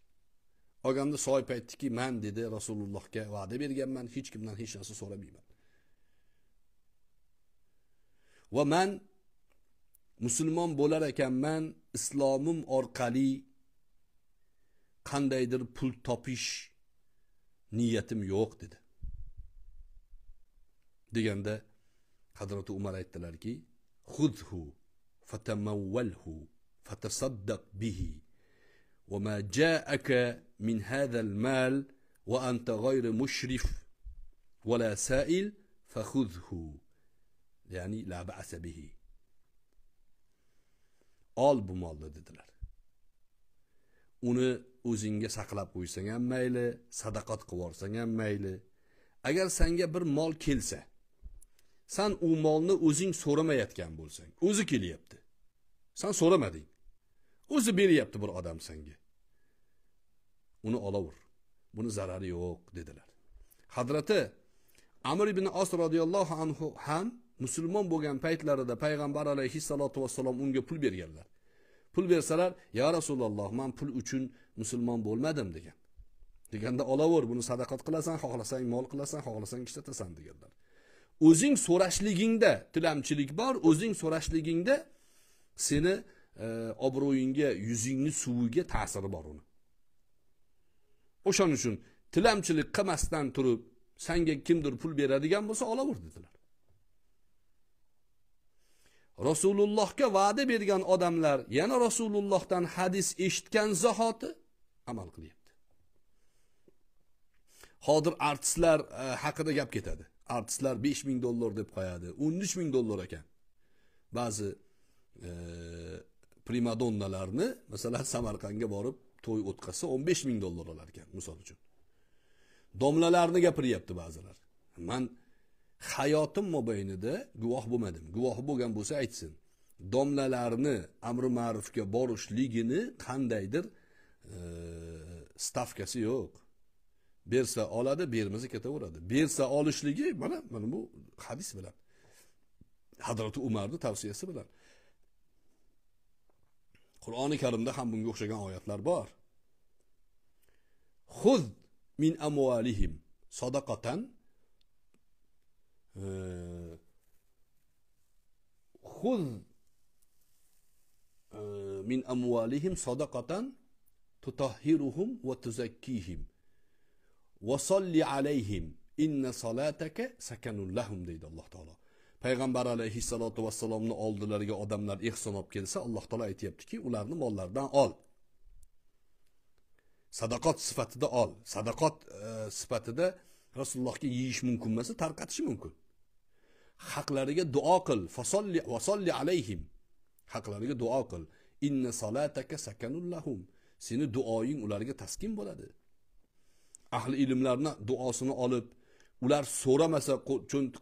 olganda soib aytdiki man dedi rasulullohga va'da berganman hech kimdan hech narsa so'ramayman va man musulmon bo'lar ekanman islomim orqali qandaydir pul topish niyatim yo'q dedi deganda hazrati umar aytdilarki xudhu fatamavvalhu fatasaddaq bihi وما جاءك من هذا المال وأنت غير مشرف ولا سائل فخذه ya'ni labi bihi ol bu molni dedilar uni o'zingga saqlab qo'ysang ham mayli sadaqat qilib yuborsang ham mayli agar sanga bir mol kelsa san u molni o'zing so'ramayotgan bo'lsang o'zi kelyapti san so'ramading o'zi beryapti bir odam sanga uni olaver buni zarari yo'q dedilar hazrati amir ibn os roziyallohu anhu ham musulmon bo'lgan paytlarida payg'ambar alayhissalotu vassalom unga pul berganlar pul bersalar yo rasululloh man pul uchun musulmon bo'lmadim degan deganda olaver buni sadaqat qilasan xohlasang mol qilasan xohlasang ishlatasan deganlar o'zing so'rashligingda tilamchilik bor o'zing so'rashligingda seni e, obro'yingga yuzingni suviga ta'siri bor uni o'shaning uchun tilamchilik qilmasdan turib sanga kimdir pul beradigan bo'lsa olaver dedilar rasulullohga va'da bergan odamlar yana rasulullohdan hadis eshitgan zahoti amal qilyapti hozir artistlar e, haqida gap ketadi artistlar besh ming dollar deb qo'yadi o'n uch ming dollar ekan ba'zi e, primadonnalarni masalan samarqandga borib to'y o'tkazsa o'n besh ming dollar olar ekan misol uchun domlalarni gapiryapti ba'zilar man hayotim mobaynida guvoh bo'lmadim guvohi bo'lgan bo'lsa aytsin domlalarni amri ma'rufga borishligini qandaydir e, stavkasi yo'q bersa oladi bermasa ketaveradi bersa olishligi mana mana bu hadis bilan hadrati umarni tavsiyasi bilan qur'oni karimda ham bunga o'xshagan oyatlar bor xuz min amvalihim sadaqatan xuz e, min amvalihim sadaqatan tutahhiruhum ve tuzakkihim ve salli aleyhim inne salateke sekenun lahum deydi alloh taolo payg'ambar alayhissalotu vassalomni oldilariga odamlar ehson olib kelsa alloh taolo aytyaptiki ularni mollaridan ol sadaqot sifatida ol sadaqot e, sifatida rasulullohga yeyish mumkin emas tarqatish mumkin haqlariga duo qil fasolli vasolli alayhim haqlariga duo qil inna salataka sakanullahum lahum seni duoying ularga taskin bo'ladi ahli ilmlarni duosini olib ular so'ramasa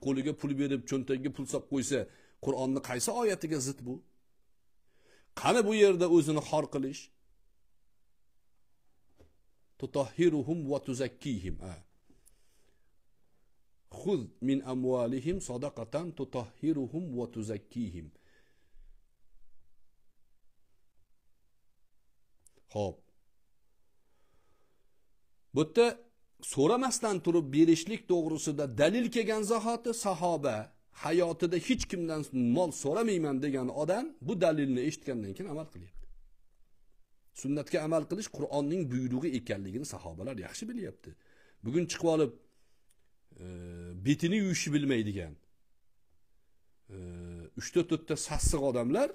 qo'liga pul berib cho'ntagiga pul solib qo'ysa qur'onni qaysi oyatiga zid bu qani bu yerda o'zini xor qilish tuzakkihim Huz min amvalihim sadakatan tutahhiruhum ve tuzakkihim. Xo'p. Bu yerda so'ramasdan turib berishlik to'g'risida dalil kelgan zahoti sahoba hayotida hech kimdan mol so'ramayman degan odam bu dalilni eshitgandan keyin amal qilyapti. Sunnatga amal qilish Qur'onning buyrug'i ekanligini sahobalar yaxshi bilyapti. Bugun chiqib olib betini yuvishni bilmaydigan uchta to'rtta sassiq odamlar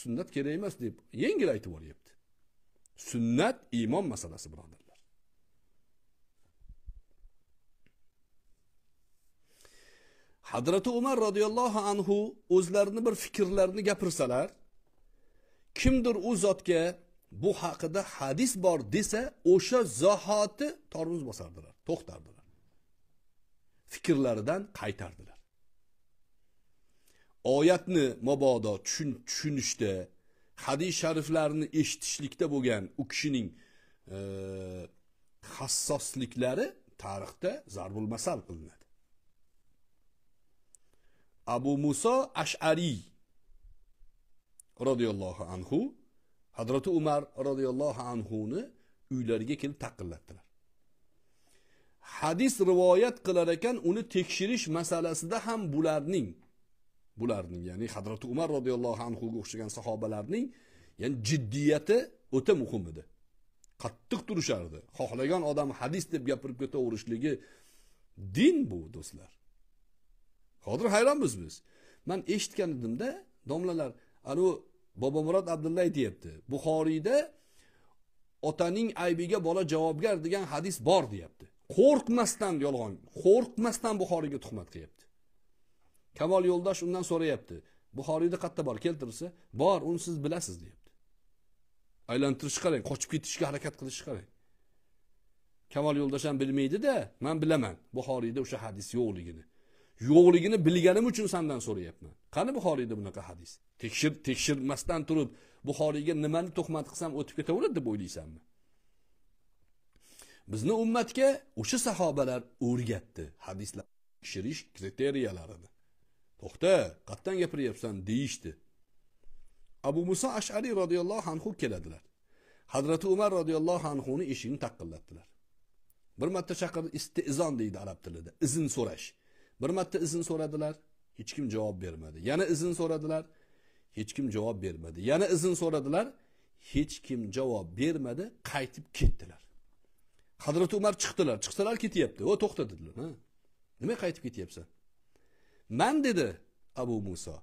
sunnat kerak emas deb yengil aytib yuboryapti sunnat iymon masalasi birodarlar hadrati umar roziyallohu anhu o'zlarini bir fikrlarini gapirsalar kimdir u zotga bu haqida hadis bor desa o'sha zahoti tormoz bosardilar to'xtardilar fikrlaridan qaytardilar oyatni mabodo tushunishda hadis shariflarni eshitishlikda bo'lgan u kishining e, hassosliklari tarixda zarbul masal qilinadi abu muso ashariy roziyallohu anhu hazrati umar roziyallohu anhuni uylariga kelib taqillatdilar hadis rivoyat qilar ekan uni tekshirish masalasida ham bularning bularning ya'ni hadrati umar roziyallohu anhuga o'xshagan sahobalarning ya'ni jiddiyati o'ta muhim edi qattiq turishardi xohlagan odam hadis deb gapirib ketaverishligi din bu do'stlar hozir hayronmiz biz man eshitgan edimda domlalar anavi bobomurod abdulla aytyapti buxoriyda otaning aybiga bola javobgar degan hadis bor deyapti qo'rqmasdan yolg'on qo'rqmasdan buxoriyga tuhmat qilyapti kamol yo'ldosh undan so'rayapti buxoriyda qayerda bor keltirsa bor uni siz bilasiz deyapti aylantirishni qarang qochib ketishga harakat qilishni qarang kamol yo'ldosh ham bilmaydida man bilaman buxoriyda o'sha hadis yo'qligini yo'qligini bilganim uchun sandan so'rayapman qani buxoriyda bunaqa hadis tekshir tekshirmasdan turib buxoriyga nimani tuhmat qilsam o'tib ketaveradi deb o'ylaysanmi bizni ummatga o'sha sahobalar o'rgatdi hadislar tekshirish kriteriyalarini to'xta qayerdan gapiryapsan deyishdi abu muso ashariy roziyallohu anhu keladilar hazrati umar roziyallohu anhuni eshigini taqillatdilar bir marta chaqirdi istizon deydi arab tilida izn so'rash bir marta izn so'radilar hech kim javob bermadi yana izn so'radilar hech kim javob bermadi yana izn so'radilar hech kim javob bermadi qaytib ketdilar hadrati umar chiqdilar chiqsalar ketyapti o to'xta dedilar nimaga qaytib ketyapsan man dedi abu muso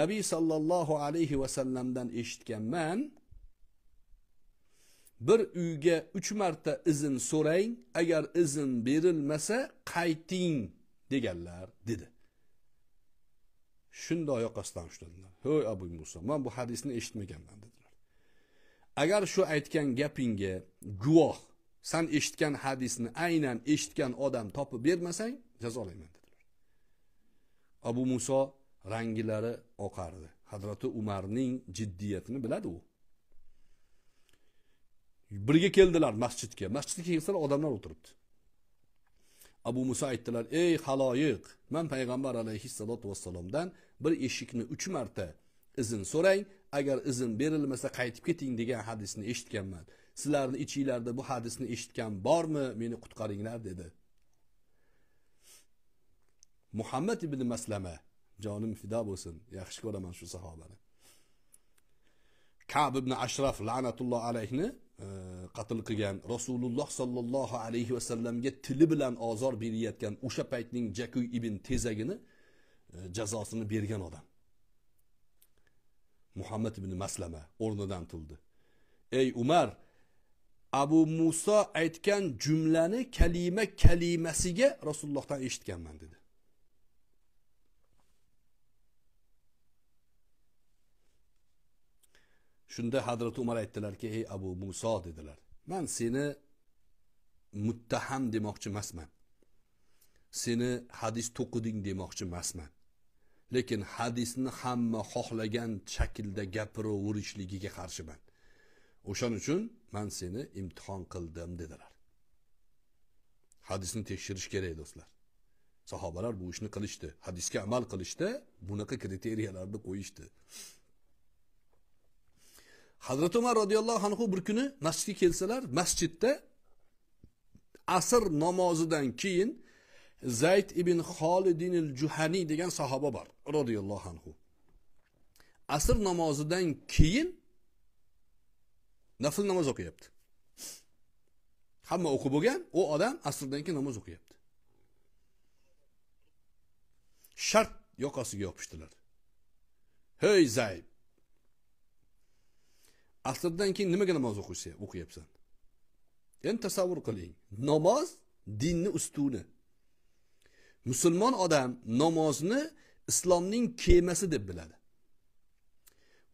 nabiy sollallohu alayhi vasallamdan eshitganman bir uyga uch marta izn so'rang agar izn berilmasa qayting deganlar dedi shunda yoqasidan ushladilar ho'y abu muso man bu hadisni eshitmaganman dedilar agar shu aytgan gapingga guvoh san eshitgan hadisni aynan eshitgan odam topib bermasang jazolayman dedilar abu muso rangilari oqardi hazrati umarning jiddiyatini biladi u birga keldilar masjidga masjidga kelsalar odamlar o'tiribdi abu muso aytdilar ey haloyiq man payg'ambar alayhissalotu vassalomdan bir eshikni uch marta izn so'rang agar izn berilmasa qaytib keting degan hadisni eshitganman sizlarni ichinglarda bu hadisni eshitgan bormi meni qutqaringlar dedi muhammad ibn maslama jonim fido bo'lsin yaxshi ko'raman shu sahobani kab ibn ashraf la'natulloh alayhni e, qatl qilgan rasululloh sollallohu alayhi vasallamga tili bilan ozor berayotgan o'sha paytning jakuy ibn tezagini e, jazosini bergan odam muhammad ibn maslama o'rnidan turdi ey umar abu muso aytgan jumlani kalima kalimasiga rasulullohdan eshitganman dedi shunda Hazrat umar aytdilarki ey abu muso dedilar man seni muttaham demoqchi emasman seni hadis to'qiding demoqchi emasman lekin hadisni hamma xohlagan shaklda gapiraverishligiga qarshiman o'shaning uchun man seni imtihon qildim dedilar hadisni tekshirish kerak do'stlar sahobalar bu ishni qilishdi hadisga amal qilishda bunaqa kriteriyalarni qo'yishdi hazrati umar roziyallohu anhu bir kuni masjidga kelsalar masjidda asr namozidan keyin zayd ibn xolidinil juhaniy degan sahoba bor roziyallohu anhu asr namozidan keyin nafl namoz o'qiyapti hamma o'qib bo'lgan u odam asrdan keyin namoz o'qiyapti shart yoqasiga yopishdilar hey zayb asrdan keyin nimaga namoz o'qiysan o'qiyapsan endi tasavvur qiling namoz dinni ustuni musulmon odam namozni islomning kemasi deb biladi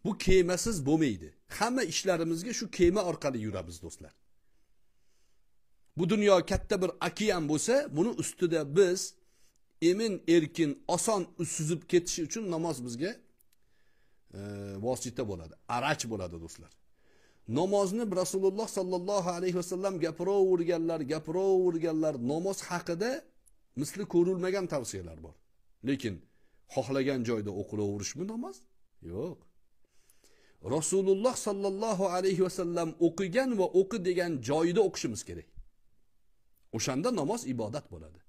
bu kemasiz bo'lmaydi hamma ishlarimizga shu kema orqali yuramiz do'stlar bu dunyo katta bir okean bo'lsa buni ustida biz emin erkin oson suzib ketishi uchun namoz bizga e, vosita bo'ladi arach bo'ladi do'stlar namozni rasululloh sollallohu alayhi vasallam gapiraverganlar gapiraverganlar namoz haqida misli ko'rilmagan tavsiyalar bor lekin xohlagan joyda o'qilaverishmi namoz yo'q rasululloh sollallohu alayhi vasallam o'qigan va o'qi degan joyida o'qishimiz kerak o'shanda namoz ibodat bo'ladi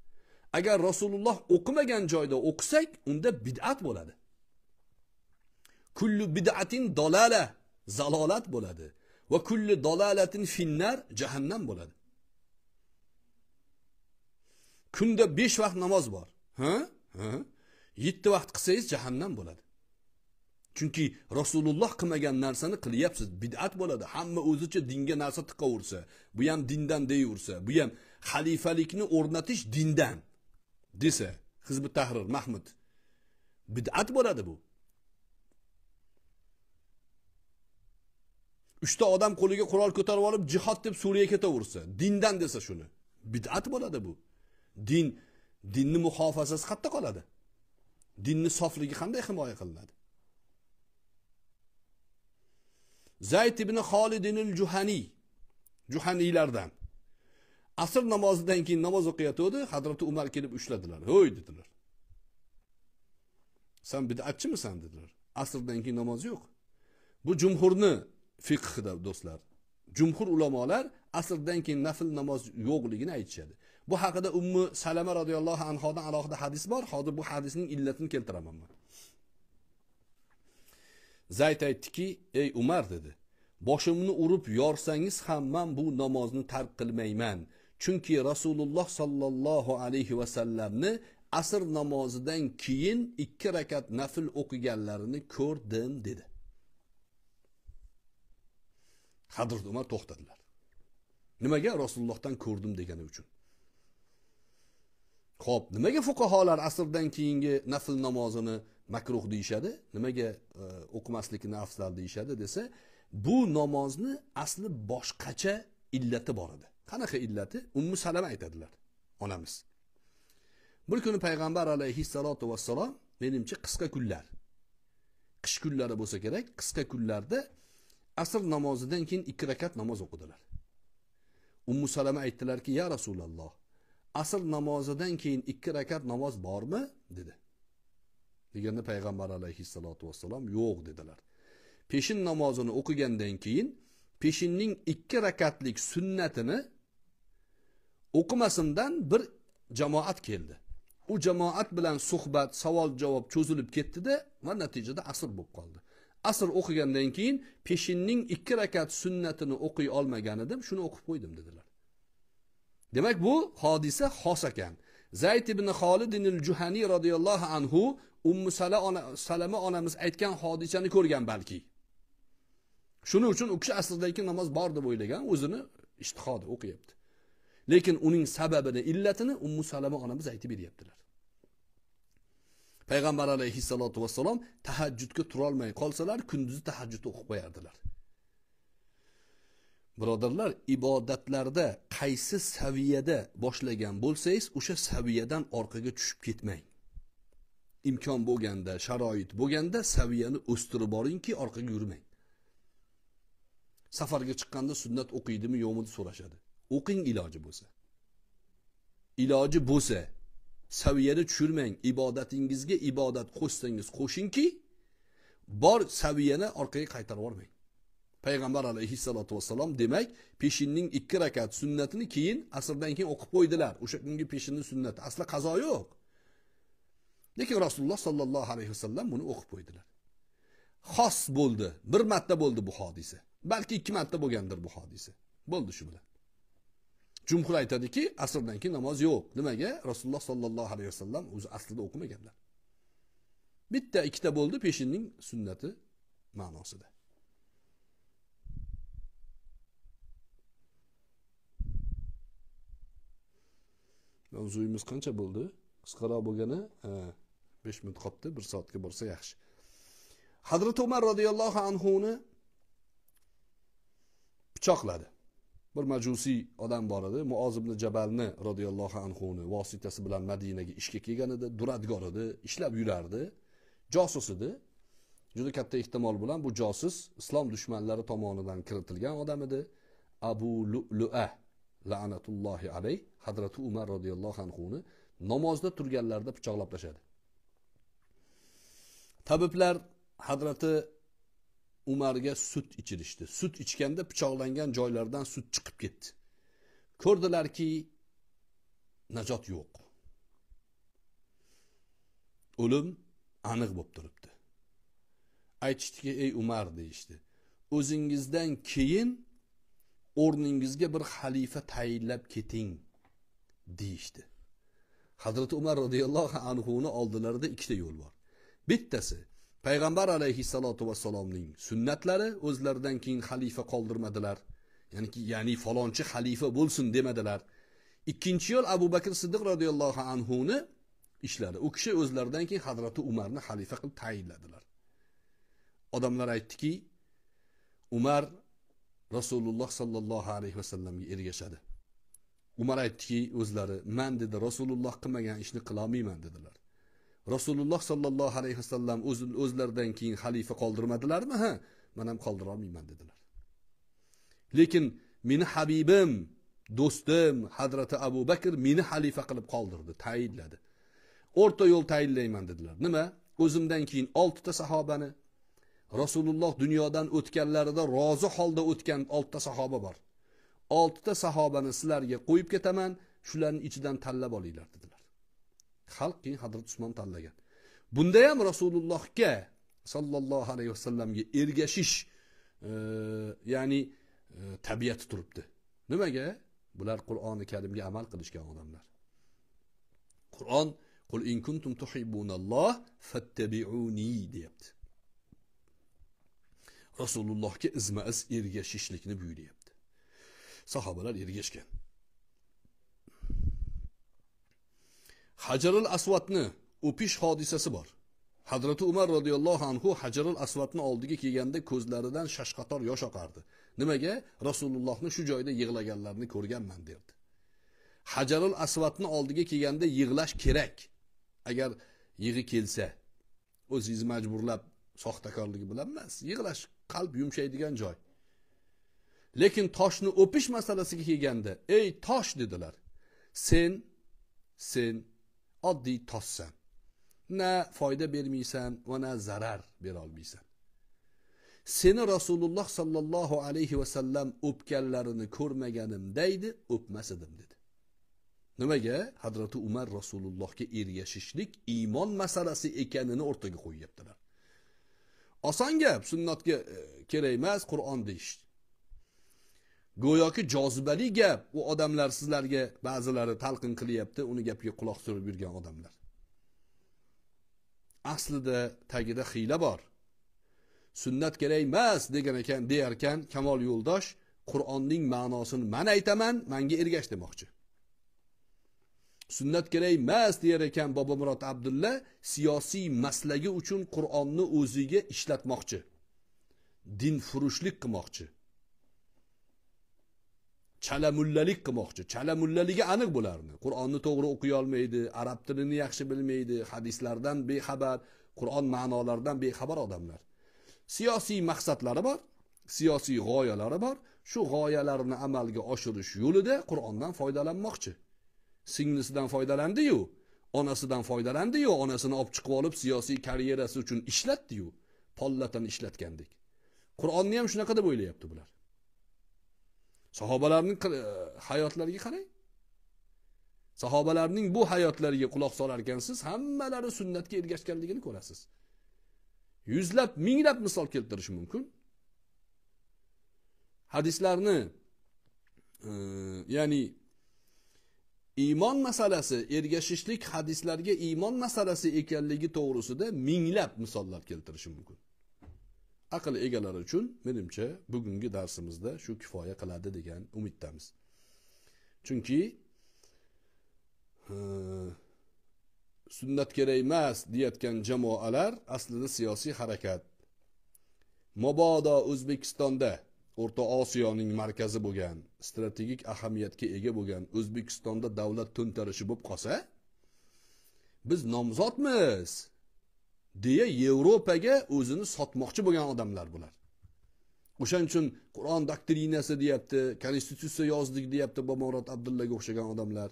agar rasululloh o'qimagan joyda o'qisak unda bid'at bo'ladi kullu bid'atin dolala zalolat bo'ladi va kulli dolalatin finnar jahannam bo'ladi kunda besh vaqt namoz bor ha ha yetti vaqt qilsangiz jahannam bo'ladi chunki rasululloh qilmagan narsani qilyapsiz bid'at bo'ladi hamma o'zicha dinga narsa tiqaversa bu ham dindan deyaversa bu ham xalifalikni o'rnatish dindan desa hizbi tahrir mahmud bid'at bo'ladi bu uchta odam qo'liga qurol ko'tarib olib jihod deb suriyaga ketaversa dindan desa shuni bid'at bo'ladi bu din dinni muhofazasi qayerda qoladi dinni sofligi qanday himoya qilinadi zayd ibn xolidinil juhaniy juhaniylardan asr namozidan keyin namoz o'qiyotgandi Hazrat umar kelib ushladilar ho'y dedilar san bidatchimisan dedilar asrdan keyin namoz yo'q bu jumhurni fiqhida do'stlar jumhur ulamolar asrdan keyin nafl namoz yo'qligini aytishadi bu haqida ummi salama roziyallohu anhodan alohida hadis bor hozir bu hadisning illatini keltiraman man zayd aytdiki ey umar dedi boshimni urib yorsangiz ham man bu namozni tark qilmayman chunki rasululloh sollallohu alayhi vasallamni asr namozidan keyin ikki rakat nafl o'qiganlarini ko'rdim dedi hadr umar to'xtadilar nimaga rasulullohdan ko'rdim degani uchun ho'p nimaga fuqoholar asrdan keyingi nafl namozini makruh deyishadi nimaga e, o'qimaslikni afzal deyishadi desa bu namozni asli boshqacha illati bor edi qanaqa illati ummu salama aytadilar onamiz bir kuni payg'ambar alayhissalotu vassalom menimcha qisqa kunlar qish kunlari bo'lsa kerak qisqa kunlarda asr namozidan keyin ikki rakat namoz o'qidilar ummu salama aytdilarki ya rasululloh asr namozidan keyin ikki rakat namoz bormi dedi deganda payg'ambar alayhissalotu vassalom yo'q dedilar peshin namozini o'qigandan keyin peshinning ikki rakatlik sunnatini o'qimasimdan bir jamoat keldi u jamoat bilan suhbat savol javob cho'zilib ketdida va natijada asr bo'lib qoldi asr o'qigandan keyin peshinning ikki rakat sunnatini o'qiy olmagan edim shuni o'qib qo'ydim dedilar demak bu hodisa xos ekan zayd ibn xolidinil juhaniy roziyallohu anhu ummu sala ona salama onamiz aytgan hodisani ko'rgan balki shuning uchun u kishi asrdagi namoz bor deb o'ylagan o'zini ishtihodi o'qiyapti lekin uning sababini illatini ummu salama onamiz aytib beryaptilar payg'ambar alayhissalotu vassalom tahajjudga turolmay qolsalar kunduzi tahajjudni o'qib qo'yardilar birodarlar ibodatlarda qaysi saviyada boshlagan bo'lsangiz o'sha saviyadan orqaga tushib ketmang imkon bo'lganda sharoit bo'lganda saviyani o'stirib boringki orqaga yurmang safarga chiqqanda sunnat o'qiydimi yo'qmi deb so'rashadi o'qing iloji bo'lsa iloji bo'lsa saviyani tushirmang ibodatingizga ibodat qo'shsangiz qo'shingki bor saviyani orqaga qaytarib yubormang payg'ambar alayhissalotu vassalom demak peshinning ikki rakat sunnatini keyin asrdan keyin o'qib qo'ydilar o'sha kungi peshinni sunnati asli qazo yo'q lekin rasululloh sollallohu alayhi vasallam buni o'qib qo'ydilar xos bo'ldi bir marta bo'ldi bu hodisa balki ikki marta bo'lgandir bu hodisa bo'ldi shu bilan jumhur aytadiki asrdan keyin namoz yo'q nimaga rasululloh sollallohu alayhi vasallam o'zi aslida o'qimaganlar bitta ikkita bo'ldi peshinning sunnati ma'nosida mavzuyimiz qancha bo'ldi qisqaroq bo'lgani besh minut qolibdi bir soatga borsa yaxshi hazrati umar roziyallohu anhuni pichoqladi bir majusiy odam bor edi muoz ibn jabalni roziyallohu anhuni vositasi bilan madinaga ishga kelgan edi duradgor edi ishlab yurardi josus edi juda katta ehtimol bilan bu josus islom dushmanlari tomonidan kiritilgan odam edi abu lulua la'natullohi alayh hazrati umar roziyallohu anhuni namozda turganlarida pichoqlab tashladi tabiblar hadrati umarga sut ichirishdi sut ichganda pichoqlangan joylardan sut chiqib ketdi ko'rdilarki najot yo'q o'lim aniq bo'lib turibdi aytishdiki ey umar deyishdi o'zingizdan keyin o'rningizga bir xalifa tayinlab keting deyishdi hazrati umar roziyallohu anhuni oldilarida ikkita yo'l bor Bittasi payg'ambar alayhissalotu vassalomning sunnatlari o'zlaridan keyin xalifa qoldirmadilar. Ya'ni ya'ni falonchi xalifa bo'lsin demadilar. Ikkinchi yo'l Abu Bakr Siddiq radhiyallohu anhu ni ishladi. U kishi o'zlaridan keyin Hazrati Umarni xalifa qilib tayinladilar. Odamlar aytdiki, Umar Rasululloh sallallohu alayhi vasallamga ergashadi. Umar aytdiki o'zlari, "Man" dedi, "Rasululloh qilmagan ishni qila olmayman" dedilar. rasululloh sollallohu alayhi vasallam o'zlaridan keyin xalifa qoldirmadilarmi ha man ham qoldirolmayman dedilar lekin meni habibim do'stim hadrati abu bakr meni xalifa qilib qoldirdi tayinladi o'rta yo'l tayinlayman dedilar nima o'zimdan keyin oltita sahobani rasululloh dunyodan o'tganlarida rozi holda o'tgan oltita sahoba bor oltita sahobani sizlarga qo'yib ketaman shularni ichidan tanlab olinglar dedilar xalq keyin hazrat usmon tanlagan bunda ham rasulullohga sollallohu alayhi vasallamga ergashish e, ya'ni e, tabiati turibdi nimaga bular qur'oni karimga amal qilishgan odamlar qur'on qul in kuntum tuhibbunalloh fattabi'uni deyapti rasulullohga izma iz ergashishlikni buyuryapti sahobalar ergashgan hajarul asvatni o'pish hodisasi bor Hazrat umar roziyallohu anhu hajarul asvatni oldiga kelganda ko'zlaridan shashqator yosh oqardi nimaga rasulullohni shu joyda yig'laganlarini ko'rganman derdi hajarul asvatni oldiga kelganda yig'lash kerak agar yig'i kelsa o'zingizni majburlab soxtakorligi bilan emas yig'lash qalb yumshaydigan joy lekin toshni o'pish masalasiga kelganda ey tosh dedilar sen sen oddiy tossa na foyda bermaysan va na zarar berolmaysan seni rasululloh sollallohu alayhi vasallam o'pganlarini ko'rmaganimdaydi o'pmas edim dedi nimaga hadrati umar rasulullohga ergashishlik iymon masalasi ekanini o'rtaga qo'yyaptilar oson gap sunnatga e, kerak emas qur'on deyish go'yoki jozibali gap u odamlar sizlarga ba'zilari talqin qilyapti uni gapiga quloq surib yurgan odamlar aslida tagida hiyla bor sunnat kerak emas degan ekan deyarkan kamol yo'ldosh qur'onning ma'nosini man aytaman manga ergash demoqchi sunnat kerak emas deyar ekan bobomurod abdulla siyosiy maslagi uchun qur'onni o'ziga ishlatmoqchi dinfurushlik qilmoqchi chalamullalik qilmoqchi chalamulligi aniq bularni qur'onni to'g'ri o'qiy olmaydi arab tilini yaxshi bilmaydi hadislardan bexabar qur'on ma'nolaridan bexabar odamlar siyosiy maqsadlari bor siyosiy g'oyalari bor shu g'oyalarni amalga oshirish yo'lida qur'ondan foydalanmoqchi singlisidan foydalandiyu onasidan foydalandiyu onasini olib chiqib olib siyosiy karyerasi uchun ishlatdiyu pollatan ishlatgandek qur'onni ham shunaqa deb o'ylayapti bular sahobalarning e, hayotlariga qarang sahobalarning bu hayotlariga quloq solar hammalari sunnatga ergashganligini ko'rasiz yuzlab minglab misol keltirish mumkin hadislarni e, ya'ni iymon masalasi ergashishlik hadislarga iymon masalasi ekanligi to'g'risida minglab misollar keltirishi mumkin aql egalari uchun menimcha bugungi darsimizda shu kifoya qiladi degan umiddamiz chunki e, sunnat kerak emas deyayotgan jamoalar aslida siyosiy harakat mobodo o'zbekistonda o'rta osiyoning markazi bo'lgan strategik ahamiyatga ega bo'lgan o'zbekistonda davlat to'ntarishi bo'lib qolsa biz nomzodmiz deya yevropaga o'zini sotmoqchi bo'lgan odamlar bular o'shaning uchun qur'on doktrinasi deyapti konstitutsiya yozdik deyapti bobomurod abdullaga o'xshagan odamlar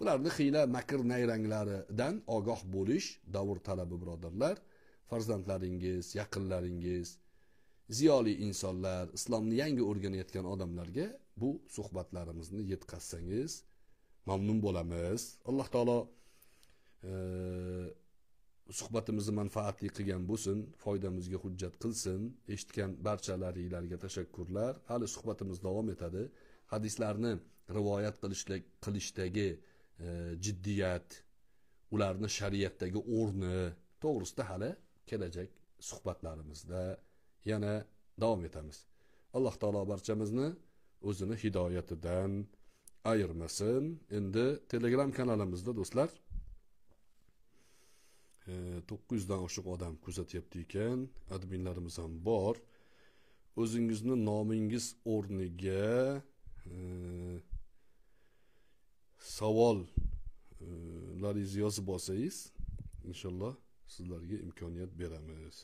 bularni xiyla makr nayranglaridan ogoh bo'lish davr talabi birodarlar farzandlaringiz yaqinlaringiz ziyoli insonlar islomni yangi o'rganayotgan odamlarga bu suhbatlarimizni yetkazsangiz mamnun bo'lamiz alloh taolo suhbatimizni manfaatli qilgan bo'lsin foydamizga hujjat qilsin eshitgan barchalaringlarga tashakkurlar hali suhbatimiz davom etadi hadislarni rivoyat qilishdagi e, jiddiyat ularni shariatdagi o'rni to'g'risida hali kelajak suhbatlarimizda yana davom etamiz alloh taolo barchamizni o'zini hidoyatidan ayirmasin endi telegram kanalimizda do'stlar to'qqiz yuzdan oshiq odam kuzatyapti ekan adminlarimiz ham bor o'zingizni nomingiz o'rniga savollaringizni yozib olsangiz inshaalloh sizlarga imkoniyat beramiz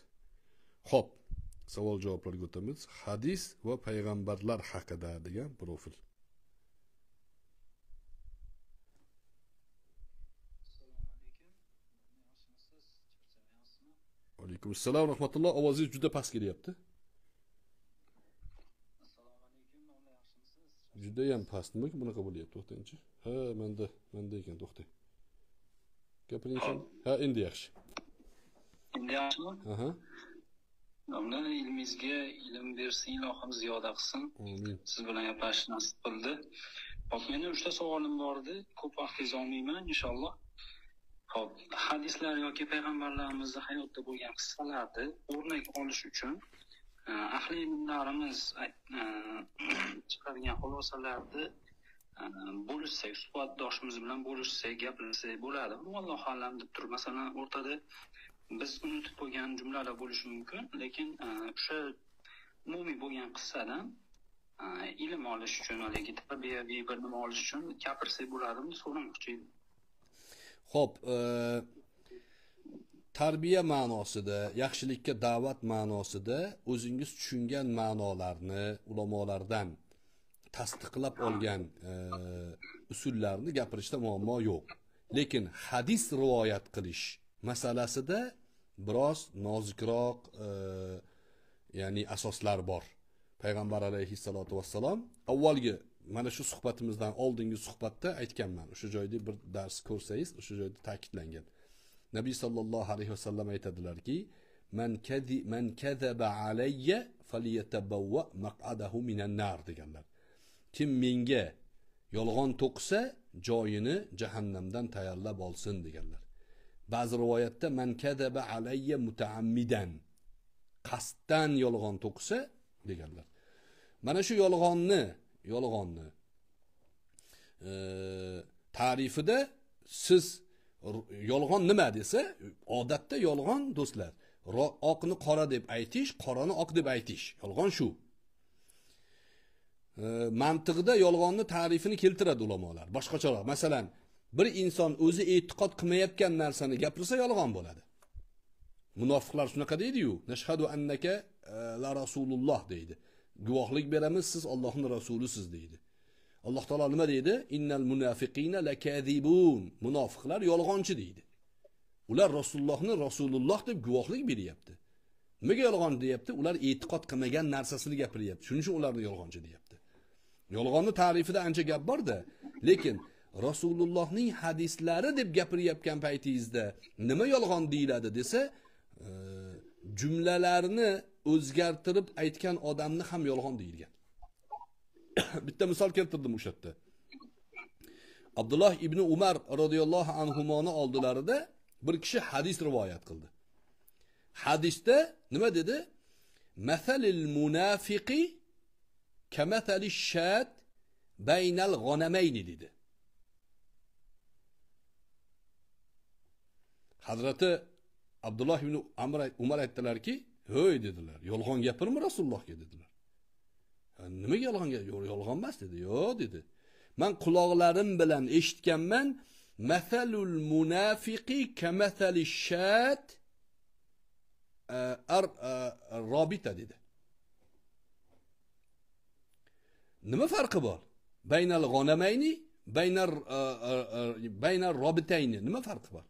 ho'p savol javoblarga o'tamiz hadis va payg'ambarlar haqida degan profil alaykum assalom rahmatulloh ovozingiz juda past kelyapti judayam past nimaga bunaqa bo'lyapti to'xtangchi ha manda manda ekan to'xtang gapiringchi ha endi yaxshi endi yaxshimi aha domla ilmingizga ilm bersin ilohim ziyoda qilsin amin siz bilan gaplashishni nasib qildi hop meni uchta savolim bor edi ko'p vaqtingizni olmayman inshaalloh hop hadislar yoki payg'ambarlarimizni hayotda bo'lgan qissalarni o'rnak olish uchun e, ahli ilmlarimiz e, chiqargan xulosalarni e, bo'lishsak, suhbatdoshimiz bilan bo'lishsak, gaplashsak bo'ladi. allohu alam deb tur. Masalan, o'rtada biz unutib qo'ygan jumlalar bo'lishi mumkin, lekin o'sha umumiy bo'lgan qissadan ilm olish uchun, haligi tarbiyaviy bir nima olish uchun gapirsak bo'ladimi? So'ramoqchi edim. ho'p e, tarbiya ma'nosida yaxshilikka da'vat ma'nosida o'zingiz tushungan ma'nolarni ulamolardan tasdiqlab olgan e, usullarni gapirishda muammo yo'q lekin hadis rivoyat qilish masalasida biroz nozikroq e, ya'ni asoslar bor payg'ambar alayhissalotu vassalom avvalgi mana shu suhbatimizdan oldingi suhbatda aytganman o'sha joyda bir dars ko'rsangiz o'sha joyda ta'kidlangan nabiy sollallohu alayhi vasallam aytadilarki man kazi man alayya maq'adahu nar deganlar kim menga yolg'on to'qisa joyini jahannamdan tayyorlab olsin deganlar ba'zi rivoyatda man kadaba alayya mutaammidan qasddan yolg'on to'qisa deganlar mana shu yolg'onni yolg'onni e, tarifida siz yolg'on nima desa odatda yolg'on do'stlar oqni qora deb aytish qorani oq deb aytish yolg'on shu e, mantiqda yolg'onni tarifini keltiradi ulamolar boshqacharoq masalan bir inson o'zi e'tiqod qilmayotgan narsani gapirsa yolg'on bo'ladi munofiqlar shunaqa deydiyu nashhadu annaka e, la rasululloh deydi guvohlik beramiz siz ollohni rasulisiz deydi alloh taolo nima deydi innal munafiqina lakazibun munofiqlar yolg'onchi deydi ular rasulullohni rasululloh deb guvohlik beryapti nimaga yolg'on deyapti ular e'tiqod qilmagan narsasini gapiryapti shuning uchun ularni yolg'onchi deyapti yolg'onni ta'rifida ancha gap borda lekin rasulullohning hadislari deb gapirayotgan paytingizda nima yolg'on deyiladi desa e, jumlalarni o'zgartirib aytgan odamni ham yolg'on deyilgan <coughs> bitta misol keltirdim o'sha yerda abdulloh ibn umar roziyallohu anhuni oldilarida bir kishi hadis rivoyat qildi hadisda nima dedi masalil munafiqi kamasali shat baynal g'onamayni dedi hazrati abdulloh ibn Amr, umar aytdilarki ho'y dedilar yolg'on gapirmi rasulullohga dedilar nimaga yolg'on yolg'on emas dedi yo'q dedi man quloqlarim bilan eshitganman mathalul munafiqi kamathali shat e, e, robita dedi nima farqi bor baynal g'onamayni baynar e, baynar robitayni nima farqi bor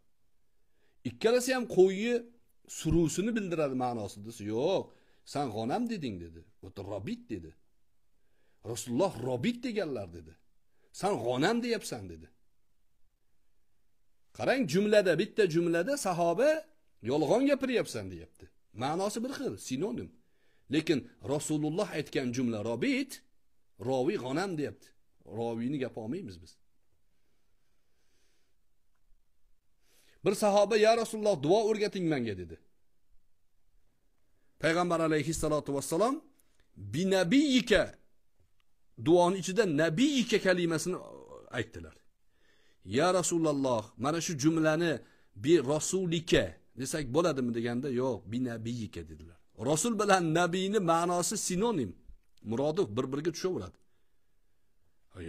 ikkalasi ham qo'yni suruvsini bildiradi ma'nosi desa yo'q san g'onam deding dedi robit dedi rasululloh robit deganlar dedi san g'onam deyapsan dedi qarang jumlada bitta jumlada sahoba yolg'on gapiryapsan deyapti ma'nosi bir xil sinonim lekin rasululloh aytgan jumla robit roviy g'onam deyapti roviyni gapi olmaymiz biz Bir sahoba ya Rasululloh duo o'rgating menga dedi. Payg'ambar alayhissalotu vassalam binabiyika duoni ichida nabiyika kalimasini aytdilar. Ya Rasululloh, mana shu jumlani bi rasulika desak bo'ladimi deganda yo'q, binabiyika dedilar. Rasul bilan nabiyni ma'nosi sinonim. Murodi bir-biriga tushaveradi.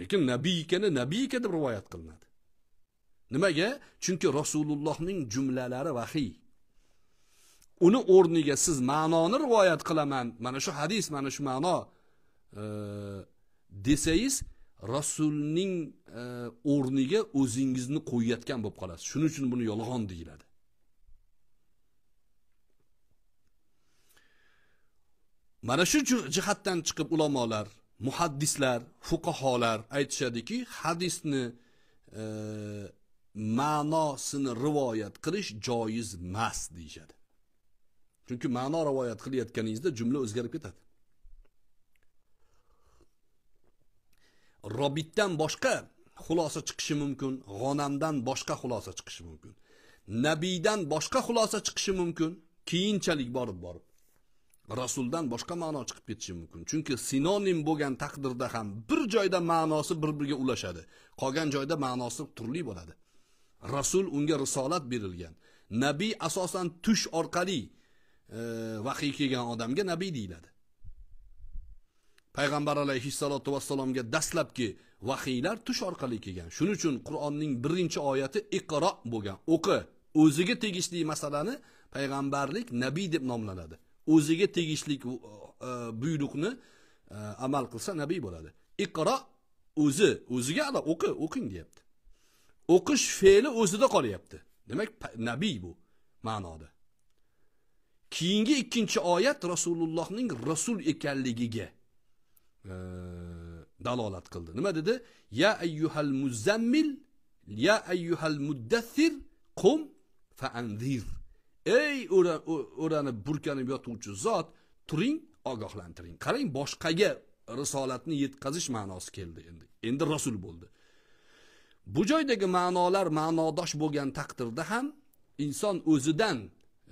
Lekin nabiyikani nabiyika deb rivoyat qilinadi. nimaga chunki rasulullohning jumlalari vahiy uni o'rniga siz ma'noni rivoyat qilaman mana shu hadis mana shu ma'no e, desangiz rasulning e, o'rniga o'zingizni qo'yayotgan bo'lib qolasiz shuning uchun buni yolg'on deyiladi mana shu jihatdan chiqib ulamolar muhaddislar fuqaholar aytishadiki hadisni e, ma'nosini rivoyat qilish joiz emas deyishadi chunki ma'no rivoyat qilayotganingizda jumla o'zgarib ketadi robitdan boshqa xulosa chiqishi mumkin g'onamdan boshqa xulosa chiqishi mumkin nabiydan boshqa xulosa chiqishi mumkin keyinchalik borib borib rasuldan boshqa ma'no chiqib ketishi mumkin chunki sinonim bo'lgan taqdirda ham bir joyda ma'nosi bir biriga ulashadi qolgan joyda ma'nosi turli bo'ladi rasul unga risolat berilgan nabiy asosan tush orqali e, vahiy kelgan odamga nabiy deyiladi payg'ambar alayhissalotu vassalomga dastlabki vahiylar tush orqali kelgan shuning uchun qur'onning birinchi oyati iqro bo'lgan o'qi o'ziga tegishli masalani payg'ambarlik nabiy deb nomlanadi o'ziga tegishli e, buyruqni e, amal qilsa nabiy bo'ladi iqro o'zi o'ziga ala o'qi o'qing deyapti o'qish fe'li o'zida qolyapti demak nabiy bu ma'noda keyingi ikkinchi oyat rasulullohning rasul ekanligiga e, dalolat qildi nima dedi ya ayyuhal muzammil ya ayyuhal muddassir qum fa anzir ey o'ranib burkanib yotuvchi zot turing ogohlantiring qarang boshqaga risolatni yetkazish ma'nosi keldi endi endi rasul bo'ldi bu joydagi ma'nolar ma'nodosh bo'lgan taqdirda ham inson o'zidan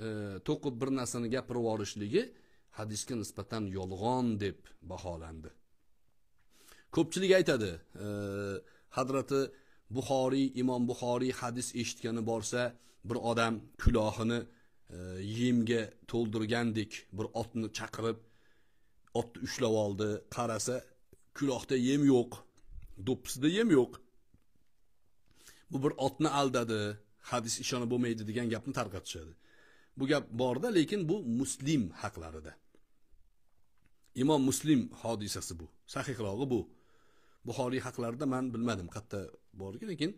e, to'qib bir narsani gapirib yuborishligi hadisga nisbatan yolg'on deb baholandi ko'pchilik aytadi e, hadrati buxoriy imom buxoriy hadis eshitgani borsa bir odam kulohini e, yemga to'ldirgandek bir otni chaqirib otni ushlab oldi qarasa kulohda yem yo'q do'ppisida yem yo'q bu bir otni aldadi hadis ishonib bo'lmaydi degan gapni tarqatishadi bu gap borda lekin bu muslim haqlarida imom muslim hodisasi bu sahihrog'i bu buxoriy haqlarida man bilmadim qayerda borki lekin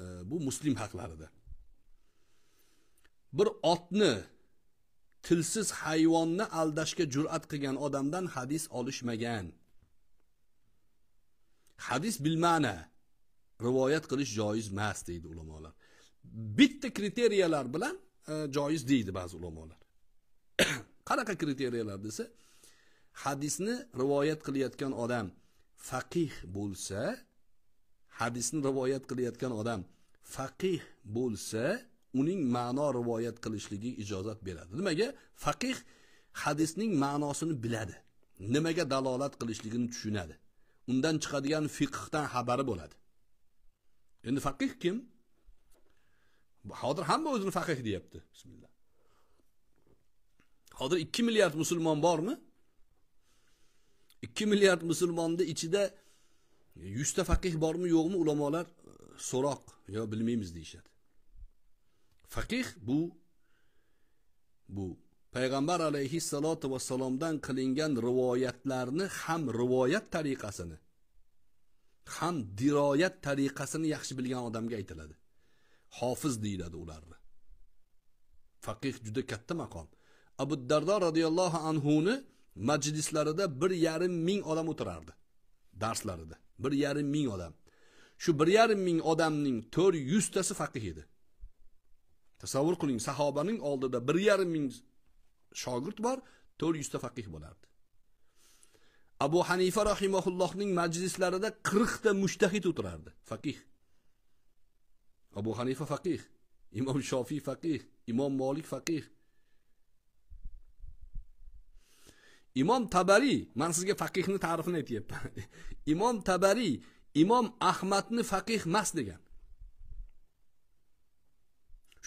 e, bu muslim haqlarida bir otni tilsiz hayvonni aldashga jur'at qilgan odamdan hadis olishmagan hadis bilma'na rivoyat qilish joizmas deydi ulamolar bitta kriteriyalar bilan e, joiz deydi ba'zi ulamolar <coughs> qanaqa kriteriyalar desa hadisni rivoyat qilayotgan odam faqih bo'lsa hadisni rivoyat qilayotgan odam faqih bo'lsa uning ma'no rivoyat qilishligi ijozat beradi nimaga faqih hadisning ma'nosini biladi nimaga dalolat qilishligini tushunadi undan chiqadigan fiqhdan xabari bo'ladi endi faqih kim hozir hamma o'zini faqih deyapti bismillah hozir ikki milliard musulmon bormi ikki milliard musulmonni ichida yuzta faqih bormi yo'qmi ulamolar e, so'roq yo bilmaymiz deyishadi faqih bu bu payg'ambar alayhissalotu vassalomdan qilingan rivoyatlarni ham rivoyat tariqasini ham diroyat tariqasini yaxshi bilgan odamga aytiladi hofiz deyiladi ularni faqih juda katta maqom abu dardo roziyallohu anhuni majlislarida bir yarim ming odam o'tirardi darslarida bir yarim ming odam shu bir yarim ming odamning to'rt yuztasi faqih edi tasavvur qiling sahobaning oldida bir yarim ming shogird bor to'rt yuzta faqih bo'lardi abu hanifa rahimaullohning majlislarida qirqta mushtahid o'tirardi faqih abu hanifa faqih imom shofiy faqih imom molik faqih imom tabariy man sizga faqihni ta'rifini aytyapman <laughs> imom tabariy imom ahmadni faqih emas degan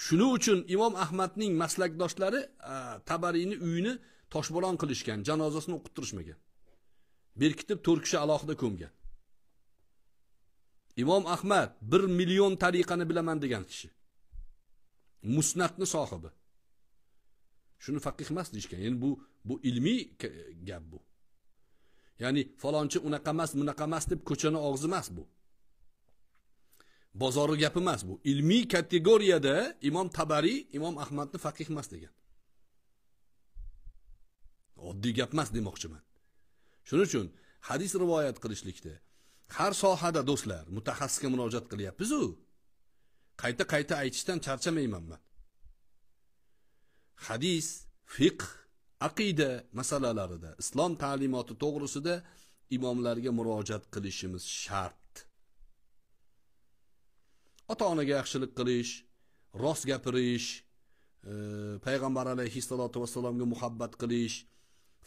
shuning uchun imom ahmadning maslakdoshlari tabariyni uyini toshbo'ron qilishgan janozasini turishmagan berkitib to'rt kishi alohida ko'mgan imom ahmad bir million tariqani bilaman degan kishi musnatni sohibi shuni faqih emas deyishgan ya'ni bu bu ilmiy gap bu ya'ni falonchi unaqa emas bunaqa emas deb ko'chani og'zi emas bu bozori gapi emas bu ilmiy kategoriyada imom tabariy imom ahmadni faqih emas degan oddiy gap emas demoqchiman shuning uchun hadis rivoyat qilishlikda har sohada do'stlar mutaxassisga murojaat qilyapmizu qayta qayta aytishdan charchamayman man hadis fiqh aqida masalalarida islom ta'limoti to'g'risida imomlarga murojaat qilishimiz shart ota onaga yaxshilik qilish rost gapirish e, payg'ambar alayhissalotu vassalomga muhabbat qilish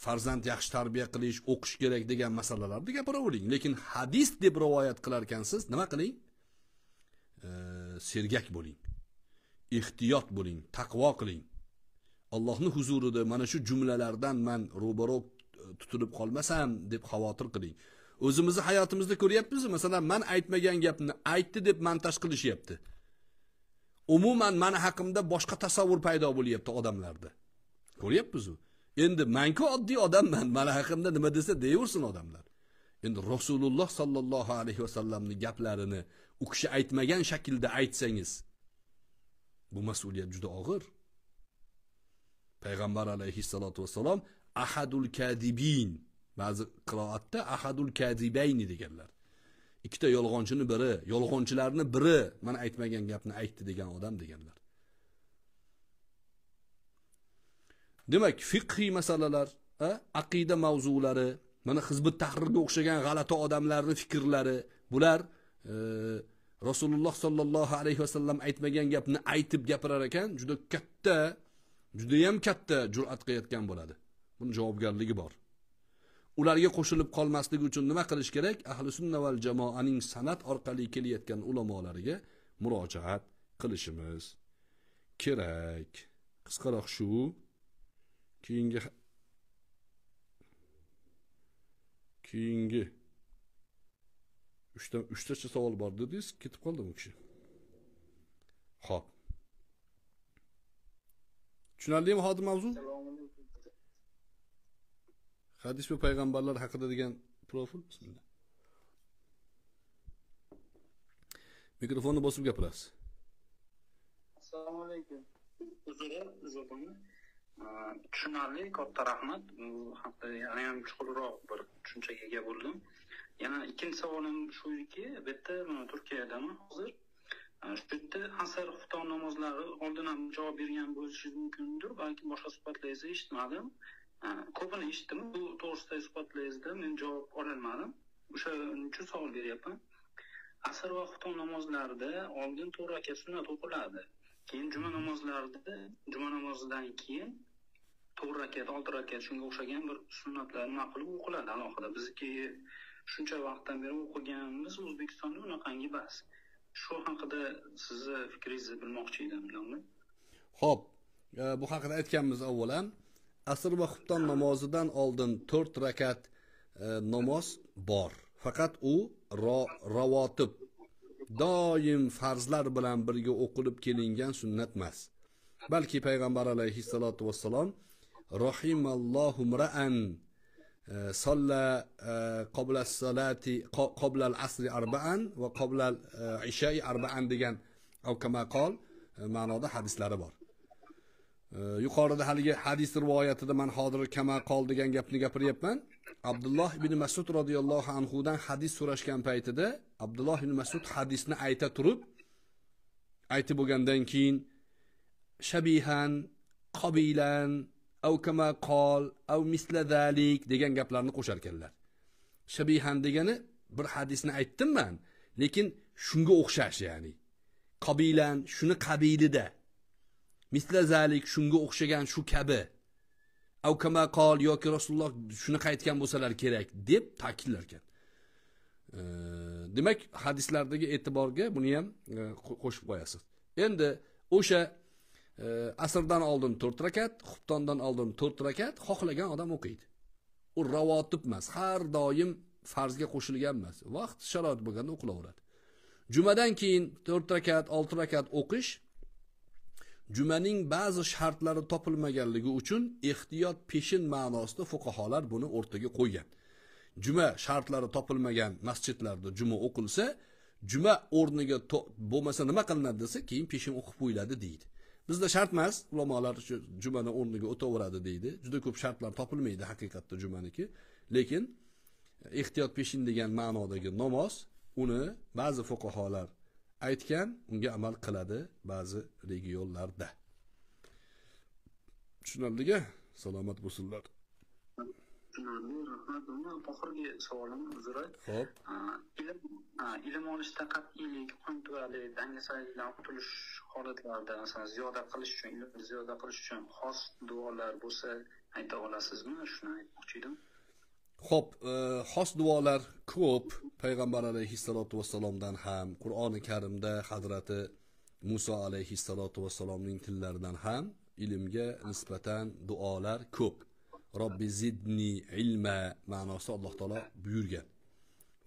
farzand yaxshi tarbiya qilish o'qish kerak degan masalalarni gapiravering lekin hadis deb rivoyat qilar ekansiz nima qiling e, sergak bo'ling ehtiyot bo'ling taqvo qiling allohni huzurida mana shu jumlalardan man ro'baro e, tutilib qolmasam deb xavotir qiling o'zimizni hayotimizda ko'ryapmizmi masalan man aytmagan gapni aytdi deb montaj qilishyapti umuman mani haqimda boshqa tasavvur paydo bo'lyapti odamlarda ko'ryapmizmi endi manku oddiy odamman mani haqimda nima desa deyaversin odamlar endi rasululloh sollallohu alayhi vasallamni gaplarini u kishi aytmagan shaklda aytsangiz bu mas'uliyat juda og'ir payg'ambar alayhissalotu vassalom ahadul kadibin ba'zi qiroatda ahadul kadibayni deganlar ikkita yolg'onchini biri yolg'onchilarni biri mana aytmagan gapni aytdi degan odam deganlar demak fiqhiy masalalar aqida mavzulari mana hizbi tahrirga o'xshagan g'alati odamlarni fikrlari bular e, rasululloh sollallohu alayhi vasallam aytmagan gapni aytib gapirar ekan juda katta judayam katta jur'at qilayotgan bo'ladi buni javobgarligi bor ularga qo'shilib qolmasligi uchun nima qilish kerak ahli sunna val jamoaning san'at orqali kelayotgan ulamolariga murojaat qilishimiz kerak qisqaroq shu keyingi keyingi uchta uchtacha savol bor dedingiz ketib qoldi u kishi ho'p tushunarlimi hozir mavzu hadis va payg'ambarlar haqida degan profil bismillah mikrofonni bosib gapirasiz assalomu alaykum uzr uzr tushunarli katta rahmat bu haqda yana ham chuqurroq bir tushunchaga ega bo'ldim yana ikkinchi savolim shuki bu yerda turkiyadaman hozir e, shu yerda asar xufton namozlari oldin ham javob bergan bo'lishingiz mumkindir balki boshqa suhbatlaringizda eshitmadim e, ko'pini eshitdim bu to'g'risidagi suhbatlaringizda men javob ololmadim o'shaning uchun savol beryapman asr va xufton namozlarida oldin to'rt rakat sunnat o'qiladi keyin juma namozlarida juma namozidan keyin to'rt rakat olti rakat shunga o'xshagan bir sunnatlar nima qilib o'qiladi alohida bizniki shuncha vaqtdan beri o'qiganimiz o'zbekistonda unaqangi emas shu haqida sizni fikringizni bilmoqchi edim ho'p e, bu haqida aytganmiz avvalan asr va xubton namozidan oldin to'rt rakat e, namoz bor faqat u ravotib doim farzlar bilan birga o'qilib kelingan sunnat emas balki payg'ambar alayhissalotu vassalom rohimallohu mraan صلى قبل الصلاة asri العصر va وقبل العشاء أربعا degan او e, ma'noda hadislari bor e, yuqorida haligi hadis rivoyatida man hozir kama degan gapni gapiryapman abdulloh ibn masud roziyallohu anhudan hadis so'rashgan paytida abdulloh ibn masud hadisni ayta turib aytib bo'lgandan keyin shabihan qobilan av kama qol av misla zalik degan gaplarni qo'shar ekanlar shabihan degani bir hadisni aytdim man lekin shunga o'xshash ya'ni qobilan shuni qabilida misla zalik shunga o'xshagan shu kabi avkama qol yoki rasululloh shunaqa aytgan bo'lsalar kerak deb ta'kidlar ekan demak hadislardagi e'tiborga buni ham e, qo'shib qo'yasiz endi o'sha e, asrdan oldin to'rt rakat xuftondan oldin to'rt rakat xohlagan odam o'qiydi u ravotib emas har doim farzga qo'shilgan emas vaqt sharoit bo'lganda o'qilaveradi jumadan keyin to'rt rakat olti rakat o'qish jumaning ba'zi shartlari topilmaganligi uchun ehtiyot peshin ma'nosida fuqaholar buni o'rtaga qo'ygan juma shartlari topilmagan masjidlarda juma o'qilsa juma o'rniga bo'lmasa nima qilinadi desa keyin peshin o'qib qo'yiladi deydi bizda shart emas ulamolar shu jumani o'rniga o'taveradi deydi juda ko'p shartlar topilmaydi haqiqatda jumaniki lekin ehtiyot peshin degan ma'nodagi namoz uni ba'zi fuqaholar aytgan unga amal qiladi ba'zi regionlarda tushunarliga salomat bo'lsinlar tushunarli rahmat oxirgi savolim uzra ho'p er, ilm olishda qat'iylik punktuallik dangasalikdan qutulish holatlarida masalan ziyoda qilish uchun ilm ziyoda qilish uchun xos duolar bo'lsa ayta olasizmi shuni aytmoqchi edim ho'p e, xos duolar ko'p payg'ambar alayhissalotu vassalomdan ham qur'oni karimda hazrati muso alayhissalotu vassalomning tillaridan ham ilmga nisbatan duolar ko'p robbi zidni ilma ma'nosi alloh taolo buyurgan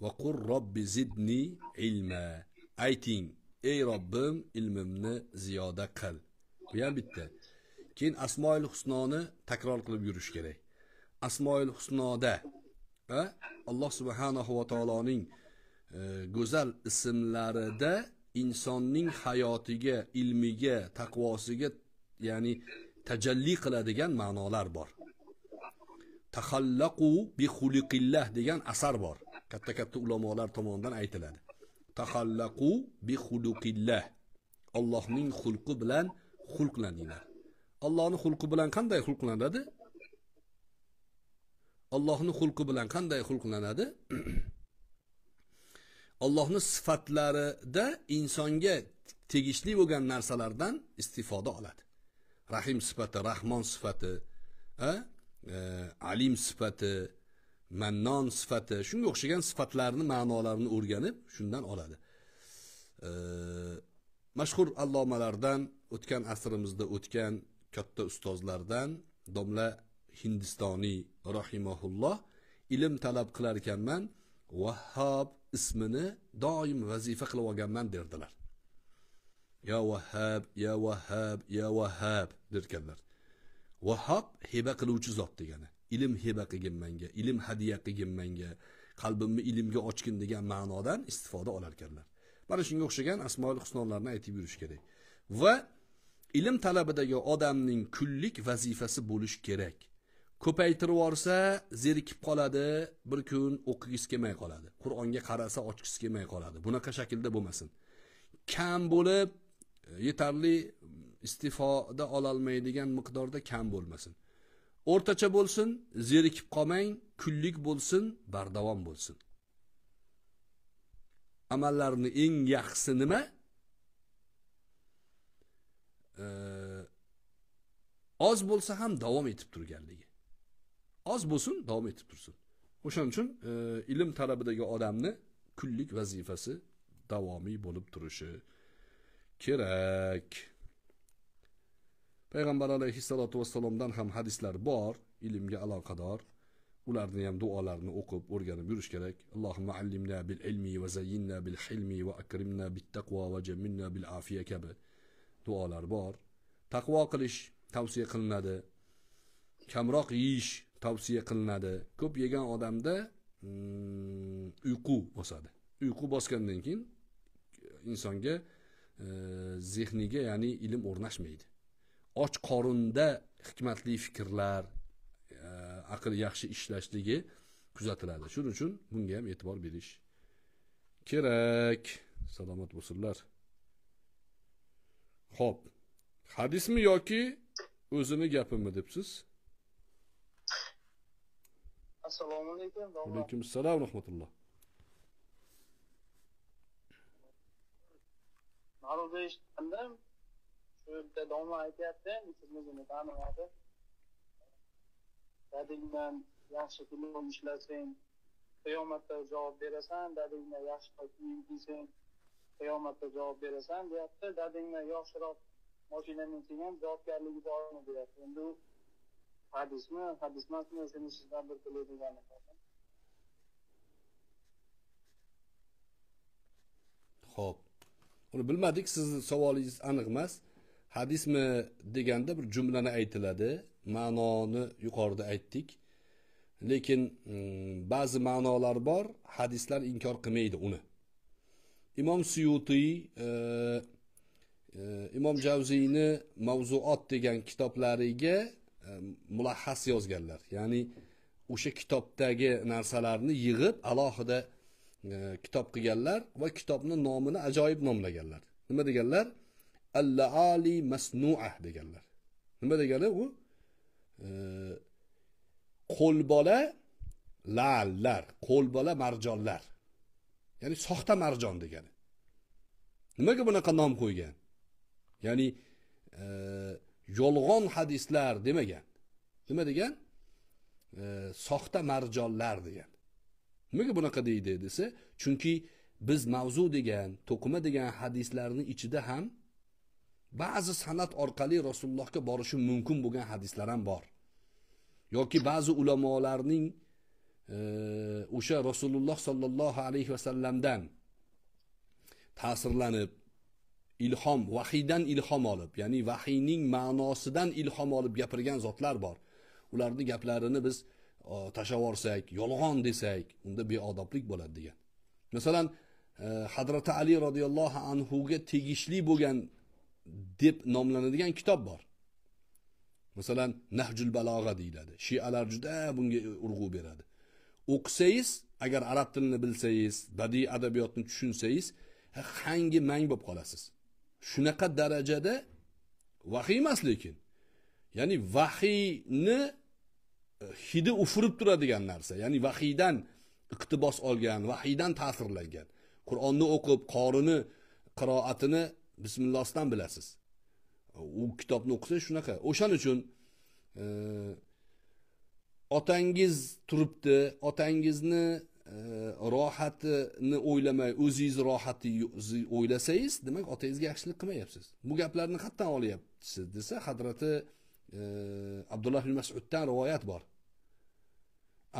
va qur robbi zidni ilma ayting ey robbim ilmimni ziyoda qil bu ham bitta keyin asmoil husnoni takror qilib yurish kerak asmoil husnoda va alloh subhanahu va taoloning e, go'zal ismlarida insonning hayotiga ilmiga taqvosiga ya'ni tajalli qiladigan ma'nolar bor tahallaqu bi xuliqillah degan asar bor katta katta ulamolar tomonidan aytiladi tahallaqu bi xuluqillah allohning xulqi bilan xulqlaninglar allohni xulqi bilan qanday xulqlanadi allohni xulqi bilan qanday xulqlanadi <clears throat> allohni sifatlarida insonga tegishli bo'lgan narsalardan istifoda oladi rahim sifati rahmon sifati e, alim sifati mannon sifati shunga o'xshagan sifatlarni ma'nolarini o'rganib shundan oladi e, mashhur allomalardan o'tgan asrimizda o'tgan katta ustozlardan domla hindistoniy rahimahulloh ilm talab qilar ekanman vahhob ismini doim vazifa qilib olganman derdilar ya vahhab ya vahhab ya vahhab derkanlar Wahhab heba qiluvchi zot degani ilm heba qilgin manga ilm hadya qilgin manga qalbimni ilmga ochgin degan ma'nodan istifoda olarkanlar mana shunga o'xshagan asmoil husnolarni aytib yurish kerak va ilm talabidagi odamning kunlik vazifasi bo'lishi kerak ko'paytirib yuborsa zerikib qoladi bir kun o'qigisi kelmay qoladi qur'onga qarasa ochgisi kelmay qoladi bunaqa shaklda bo'lmasin kam bo'lib e, yetarli istifoda ololmaydigan miqdorda kam bo'lmasin o'rtacha bo'lsin zerikib qolmang kunlik bo'lsin bardavom bo'lsin amallarni eng yaxshisi nima e, oz bo'lsa ham davom etib turganligi oz bo'lsin davom etib tursin o'shaning uchun e, ilm talabidagi odamni kunlik vazifasi davomiy bo'lib turishi kerak payg'ambar alayhissalotu vassalomdan ham hadislar bor ilmga aloqador ularni ham duolarini o'qib o'rganib yurish kerak allohimma allimna bil ilmi va zayyinna bil hilmi va akrimna bit taqvo va jamminna bil afiya kabi duolar bor taqvo qilish tavsiya qilinadi kamroq yeyish tavsiya qilinadi ko'p yegan odamda mm, uyqu bosadi uyqu bosgandan keyin insonga e, zehniga ya'ni ilm o'rnashmaydi och qorinda hikmatli fikrlar e, aql yaxshi ishlashligi kuzatiladi shuning uchun bunga ham e'tibor berish kerak salomat bo'lsinlar ho'p hadismi yoki o'zini gapimi debsiz assalomu alaykum va alaykum assalom rahmatulloh ma'ruza eshitgandim shu bitta domla aytyapti sizni tanimadi dadingdan yaxshi kiyim ishlasang qiyomatda javob berasan dadingdan yaxshi kiyim kiysang qiyomatda javob berasan deyapti dadingdan yoshroq moshinani ham javobgarligi bormi deyapti endi u hadismi hadis emasmi seni sizdan bir biladigan ho'p uni bilmadik sizni savolingiz aniq emas hadismi deganda bir jumlani aytiladi ma'noni yuqorida aytdik lekin mm, ba'zi ma'nolar bor hadislar inkor qilmaydi uni imom suyutiy e, e, imom javziyni mavzuot degan kitoblariga mulahhas yozganlar ya'ni o'sha kitobdagi narsalarni yig'ib alohida e, kitob qilganlar va kitobni nomini ajoyib nomlaganlar nima deganlar alla ali masnua deganlar nima degani u e, qo'lbola lallar qo'lbola marjonlar ya'ni soxta marjon degani nimaga bunaqa nom qo'ygan ya'ni e, yolg'on hadislar demagan nima degan e, soxta marjonlar degan nimaga bunaqa deydi desa chunki biz mavzu degan to'qima degan hadislarni ichida ham ba'zi san'at orqali rasulullohga borishi mumkin bo'lgan hadislar ham bor yoki ba'zi ulamolarning e, o'sha rasululloh sollallohu alayhi vasallamdan ta'sirlanib ilhom vahiydan ilhom olib ya'ni vahiyning ma'nosidan ilhom olib gapirgan zotlar bor ularni gaplarini biz tashlab yolg'on desak unda beodoblik bo'ladi degan masalan e, hadrati ali roziyallohu anhuga tegishli bo'lgan deb nomlanadigan kitob bor masalan nahjul balog'a deyiladi shialar juda bunga urg'u beradi o'qisangiz agar arab tilini bilsangiz badiiy adabiyotni tushunsangiz hangi mang bo'lib qolasiz shunaqa darajada vahiy emas lekin ya'ni vahiyni e, hidi ufurib turadigan narsa ya'ni vahiydan iqtibos olgan vahiydan ta'sirlangan qur'onni o'qib qorini qiroatini bismillosidan bilasiz e, u kitobni o'qisangiz shunaqa o'shaning uchun e, otangiz turibdi otangizni rohatini o'ylamay o'zingizni rohatini o'ylasangiz demak otangizga yaxshilik qilmayapsiz bu gaplarni qayerdan olyapsiz desa hadrati e, abdulloh ibn masuddan rivoyat bor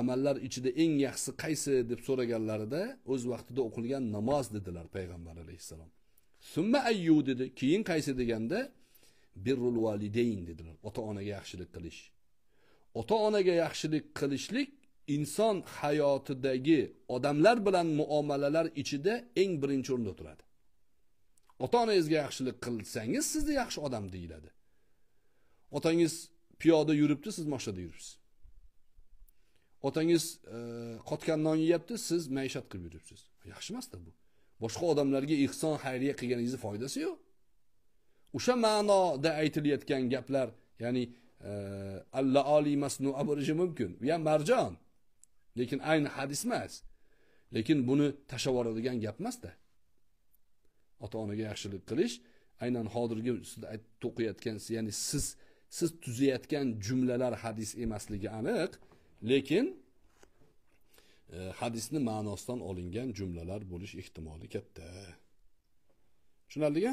amallar ichida eng yaxshisi qaysi deb so'raganlarida o'z vaqtida o'qilgan namoz dedilar payg'ambar alayhissalom summa ayyu dedi keyin qaysi deganda birrul validayn dedilar ota onaga yaxshilik qilish ota onaga yaxshilik qilishlik inson hayotidagi odamlar bilan muomalalar ichida eng birinchi o'rinda turadi ota onangizga yaxshilik qilsangiz sizni yaxshi odam deyiladi otangiz piyoda yuribdi siz mashinada yuribsiz otangiz e, qotgan non yeyapti siz maishat qilib yuribsiz yaxshi emasda bu boshqa odamlarga ihson xayriya qilganingizni foydasi yo'q o'sha ma'noda aytilayotgan gaplar ya'ni e, alla oliy masnua bo'lishi mumkin bu ham marjon lekin ayni hadis emas lekin buni tashlab yuboradigan gap emasda ota onaga yaxshilik qilish aynan hozirgi ustida o'qiyotgan ya'ni siz siz tuzayotgan jumlalar hadis emasligi aniq lekin e, hadisni ma'nosidan olingan jumlalar bo'lish ehtimoli katta tushunarlika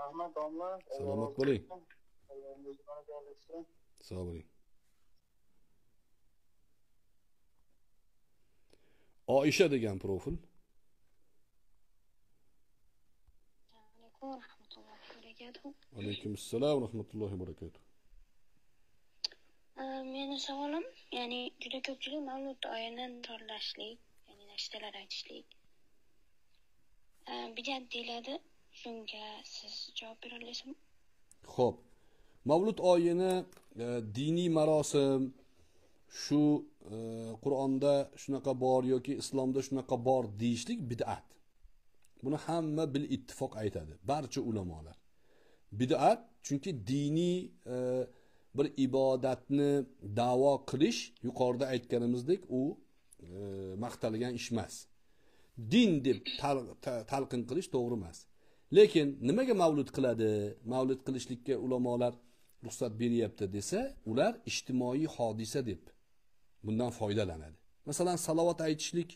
rahmat domla salomat bo'ling sog' bo'ling oisha degan profil alaykum assalom rahmatullohi barakatuh meni savolim ya'ni juda ko'pchilik mavlud doyadan torlashlik ya'ni nashtalar aytishlik bidat deyiladi shunga siz javob bera olasizmi ho'p mavlud oyini diniy marosim shu e, qur'onda shunaqa bor yoki islomda shunaqa bor deyishlik bid'at buni hamma bil ittifoq aytadi barcha ulamolar bid'at chunki diniy e, bir ibodatni davo qilish yuqorida aytganimizdek u e, maqtalgan ish emas din deb talqin qilish to'g'ri emas lekin nimaga mavlud qiladi mavlud qilishlikka ulamolar ruxsat beryapti desa ular ijtimoiy hodisa deb bundan foydalanadi masalan salovat aytishlik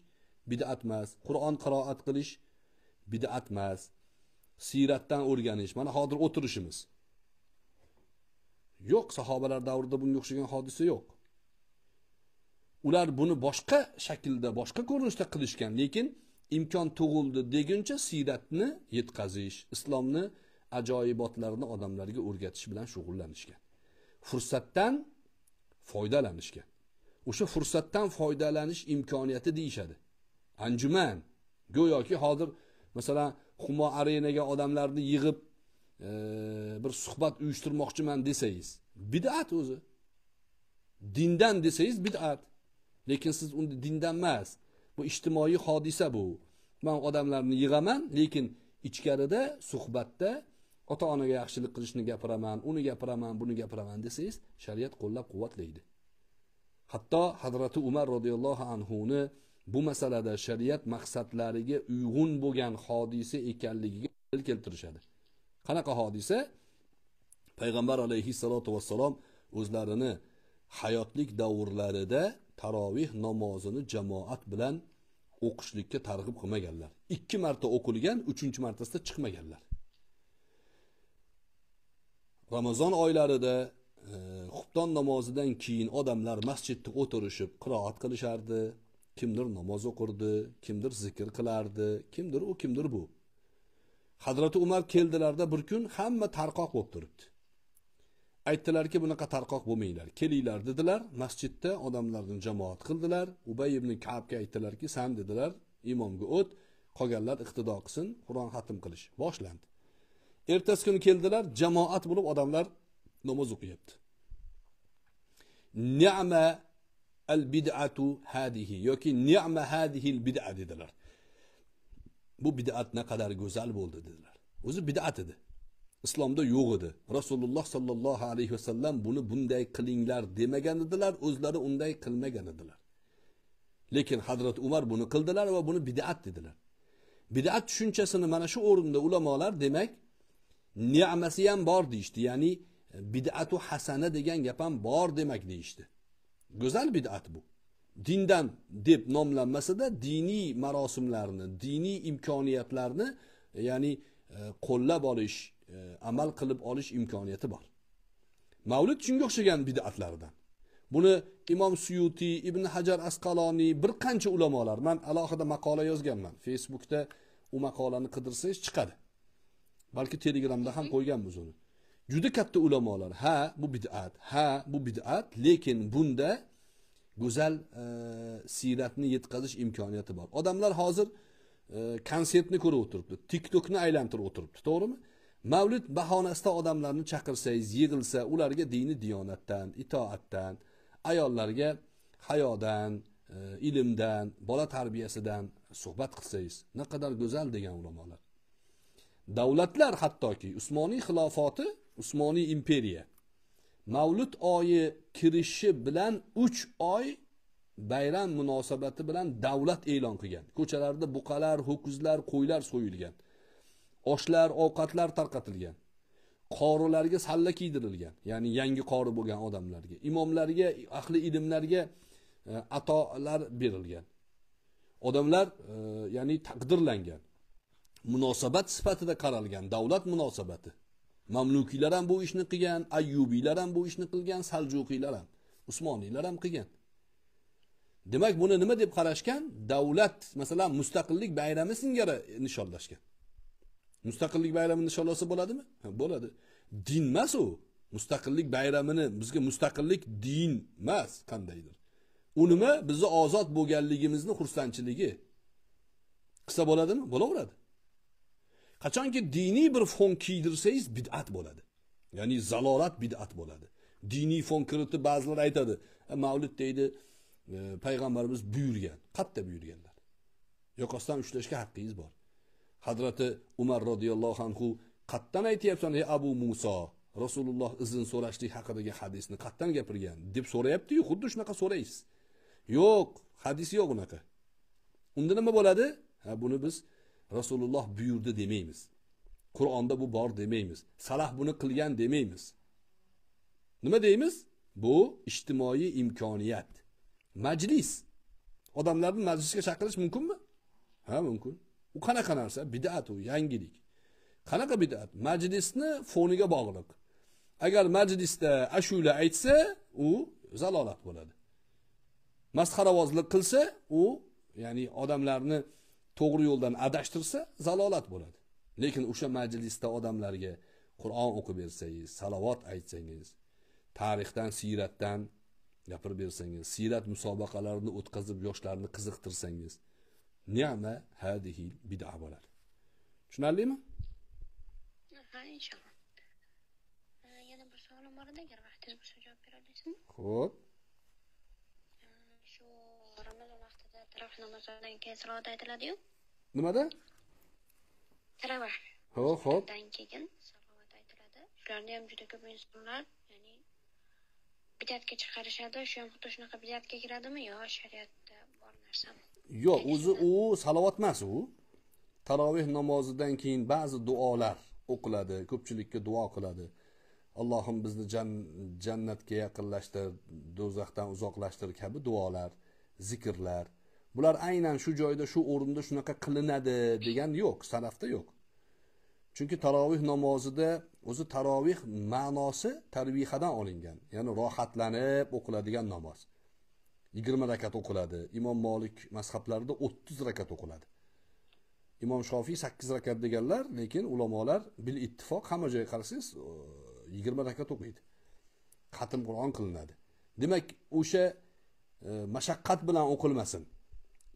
bidat emas qur'on qiroat qilish bidat emas siyratdan o'rganish mana hozir o'tirishimiz yo'q sahobalar davrida bunga o'xshagan hodisa yo'q ular buni boshqa shaklda boshqa ko'rinishda qilishgan lekin imkon tug'ildi deguncha siyratni yetkazish islomni ajoyibotlarni odamlarga o'rgatish bilan shug'ullanishgan fursatdan foydalanishgan o'sha fursatdan foydalanish imkoniyati deyishadi anjuman go'yoki hozir masalan humo arenaga odamlarni yig'ib e, bir suhbat uyushtirmoqchiman desangiz bidat o'zi dindan desangiz bidat lekin siz unda dindan emas bu ijtimoiy hodisa bu man odamlarni yig'aman lekin ichkarida suhbatda ota onaga yaxshilik qilishni gapiraman uni gapiraman buni gapiraman desangiz shariat qo'llab quvvatlaydi hatto hazrati umar roziyallohu anhuni bu masalada shariat maqsadlariga uyg'un bo'lgan hodisa ekanligiga dalil keltirishadi qanaqa hodisa payg'ambar alayhissalotu vassalom o'zlarini hayotlik davrlarida taroveh namozini jamoat bilan o'qishlikka targ'ib qilmaganlar ikki marta o'qilgan uchinchi martasida chiqmaganlar ramazon oylarida e, xubton namozidan keyin odamlar masjidda o'tirishib qiroat qilishardi kimdir namoz o'qirdi kimdir zikr qilardi kimdir u kimdir bu Hazrat umar keldilarda bir kun hamma tarqoq bo'lib turibdi aytdilarki bunaqa tarqoq bo'lmanglar kelinglar dedilar masjidda odamlarni jamoat qildilar ubay ibn kabga aytdilarki san dedilar imomga o't qolganlar iqtido qilsin qur'on xatm qilish boshlandi ertasi kuni keldilar jamoat bo'lib odamlar namoz o'qiyapti ni'ma al bid'atu hadihi yoki ni'ma hadihi al bid'a dedilar bu bid'at naqadar go'zal bo'ldi dedilar o'zi bid'at edi islomda yo'q edi rasululloh sollallohu alayhi vasallam buni bunday qilinglar demagan edilar o'zlari unday qilmagan edilar lekin hazrat umar buni qildilar va buni bid'at dedilar bid'at tushunchasini mana shu o'rinda ulamolar demak ne'masi ham bor deyishdi ya'ni bid'atu hasana degan gap ham bor demak deyishdi go'zal bid'at bu dindan deb nomlanmasada diniy marosimlarni diniy imkoniyatlarni ya'ni e, qo'llab olish e, amal qilib olish imkoniyati bor mavlid shunga o'xshagan bid'atlardan buni imom suyuti ibn hajar asqaloniy bir qancha ulamolar man alohida maqola yozganman facebookda u maqolani qidirsangiz chiqadi balki telegramda ham qo'yganmiz uni juda katta ulamolar ha bu bid'at ha bu bid'at lekin bunda go'zal e, siyratni yetkazish imkoniyati bor odamlar hozir e, konsertni ko'rib o'tiribdi tiktokni aylantirib o'tiribdi to'g'rimi mavlid bahonasida odamlarni chaqirsangiz yig'ilsa ularga dini diyonatdan itoatdan ayollarga hayodan e, ilmdan bola tarbiyasidan suhbat qilsangiz naqadar go'zal degan ulamolar davlatlar hattoki usmoniy xilofoti usmoniy imperiya mavlud oyi kirishi bilan uch oy bayram munosabati bilan davlat e'lon qilgan ko'chalarda buqalar ho'kizlar qo'ylar so'yilgan oshlar ovqatlar tarqatilgan qorilarga salla kiydirilgan ya'ni yangi qori bo'lgan odamlarga imomlarga ahli ilmlarga e, atolar berilgan odamlar e, ya'ni taqdirlangan munosabat sifatida qaralgan davlat munosabati mamlukiylar ham bu ishni qilgan ayyubiylar ham bu ishni qilgan saljuqiylar ham usmoniylar ham qilgan demak buni nima deb qarashgan davlat masalan mustaqillik bayrami singari nishonlashgan mustaqillik bayramini nishonlasa bo'ladimi bo'ladi din emas u mustaqillik bayramini bizga mustaqillik din emas qandaydir u nima bizni ozod bo'lganligimizni xursandchiligi qilsa bo'ladimi bo'laveradi qachonki diniy bir fon kiydirsangiz bid'at bo'ladi ya'ni zalolat bid'at bo'ladi diniy fon kiritib ba'zilar aytadi e, mavlid deydi e, payg'ambarimiz buyurgan qayerda buyurganlar yoqasidan ushlashga haqqingiz bor hadrati umar roziyallohu anhu qatdan aytyapsan ey abu muso rasululloh izn so'rashlik haqidagi hadisni qatdan gapirgan deb so'rayaptiyu xuddi shunaqa so'raysiz yo'q hadis yo'q unaqa unda nima bo'ladi ha buni biz rasululloh buyurdi demaymiz qur'onda bu bor demaymiz salah buni qilgan demaymiz nima deymiz bu ijtimoiy imkoniyat majlis odamlarni majlisga chaqirish mumkinmi ha mumkin u qanaqa narsa bidat u yangilik qanaqa bidat majlisni foniga bog'liq agar majlisda ashula aytsa u zalolat bo'ladi masxaravozlik qilsa u ya'ni odamlarni to'g'ri yo'ldan adashtirsa zalolat bo'ladi lekin o'sha majlisda odamlarga qur'on o'qib bersangiz salovat aytsangiz tarixdan siyratdan gapirib bersangiz siyrat musobaqalarini o'tkazib yoshlarni qiziqtirsangiz nima hadihi bida bo'ladi tushunarlimi ha inshaalloh yana bir savolim bor edi agar vaqtingiz bo'lsa javob bera olasizmi ho'p taravih namozidan keyin salovat aytiladiyu nimada taravih ho ho'p keyin salovat aytiladi ularni ham juda ko'p insonlar ya'ni bidatga chiqarishadi shu ham xuddi shunaqa bidatga kiradimi yo shariatda bor narsami yo'q o'zi u salovat emas u taroveh namozidan keyin ba'zi duolar o'qiladi ko'pchilikka duo qiladi allohim bizni jannatga yaqinlashtir do'zaxdan uzoqlashtir kabi duolar zikrlar bular aynan shu joyda shu o'rinda shunaqa qilinadi degan yo'q salafda yo'q chunki taroveh namozida o'zi taroveh ma'nosi tarbihadan olingan ya'ni rohatlanib o'qiladigan namoz yigirma rakat o'qiladi imom molik mazhablarida o'ttiz rakat o'qiladi imom shofiy sakkiz rakat deganlar lekin ulamolar bil ittifoq hamma joyga qarasangiz yigirma rakat o'qiydi qatim qur'on qilinadi demak o'sha e, mashaqqat bilan o'qilmasin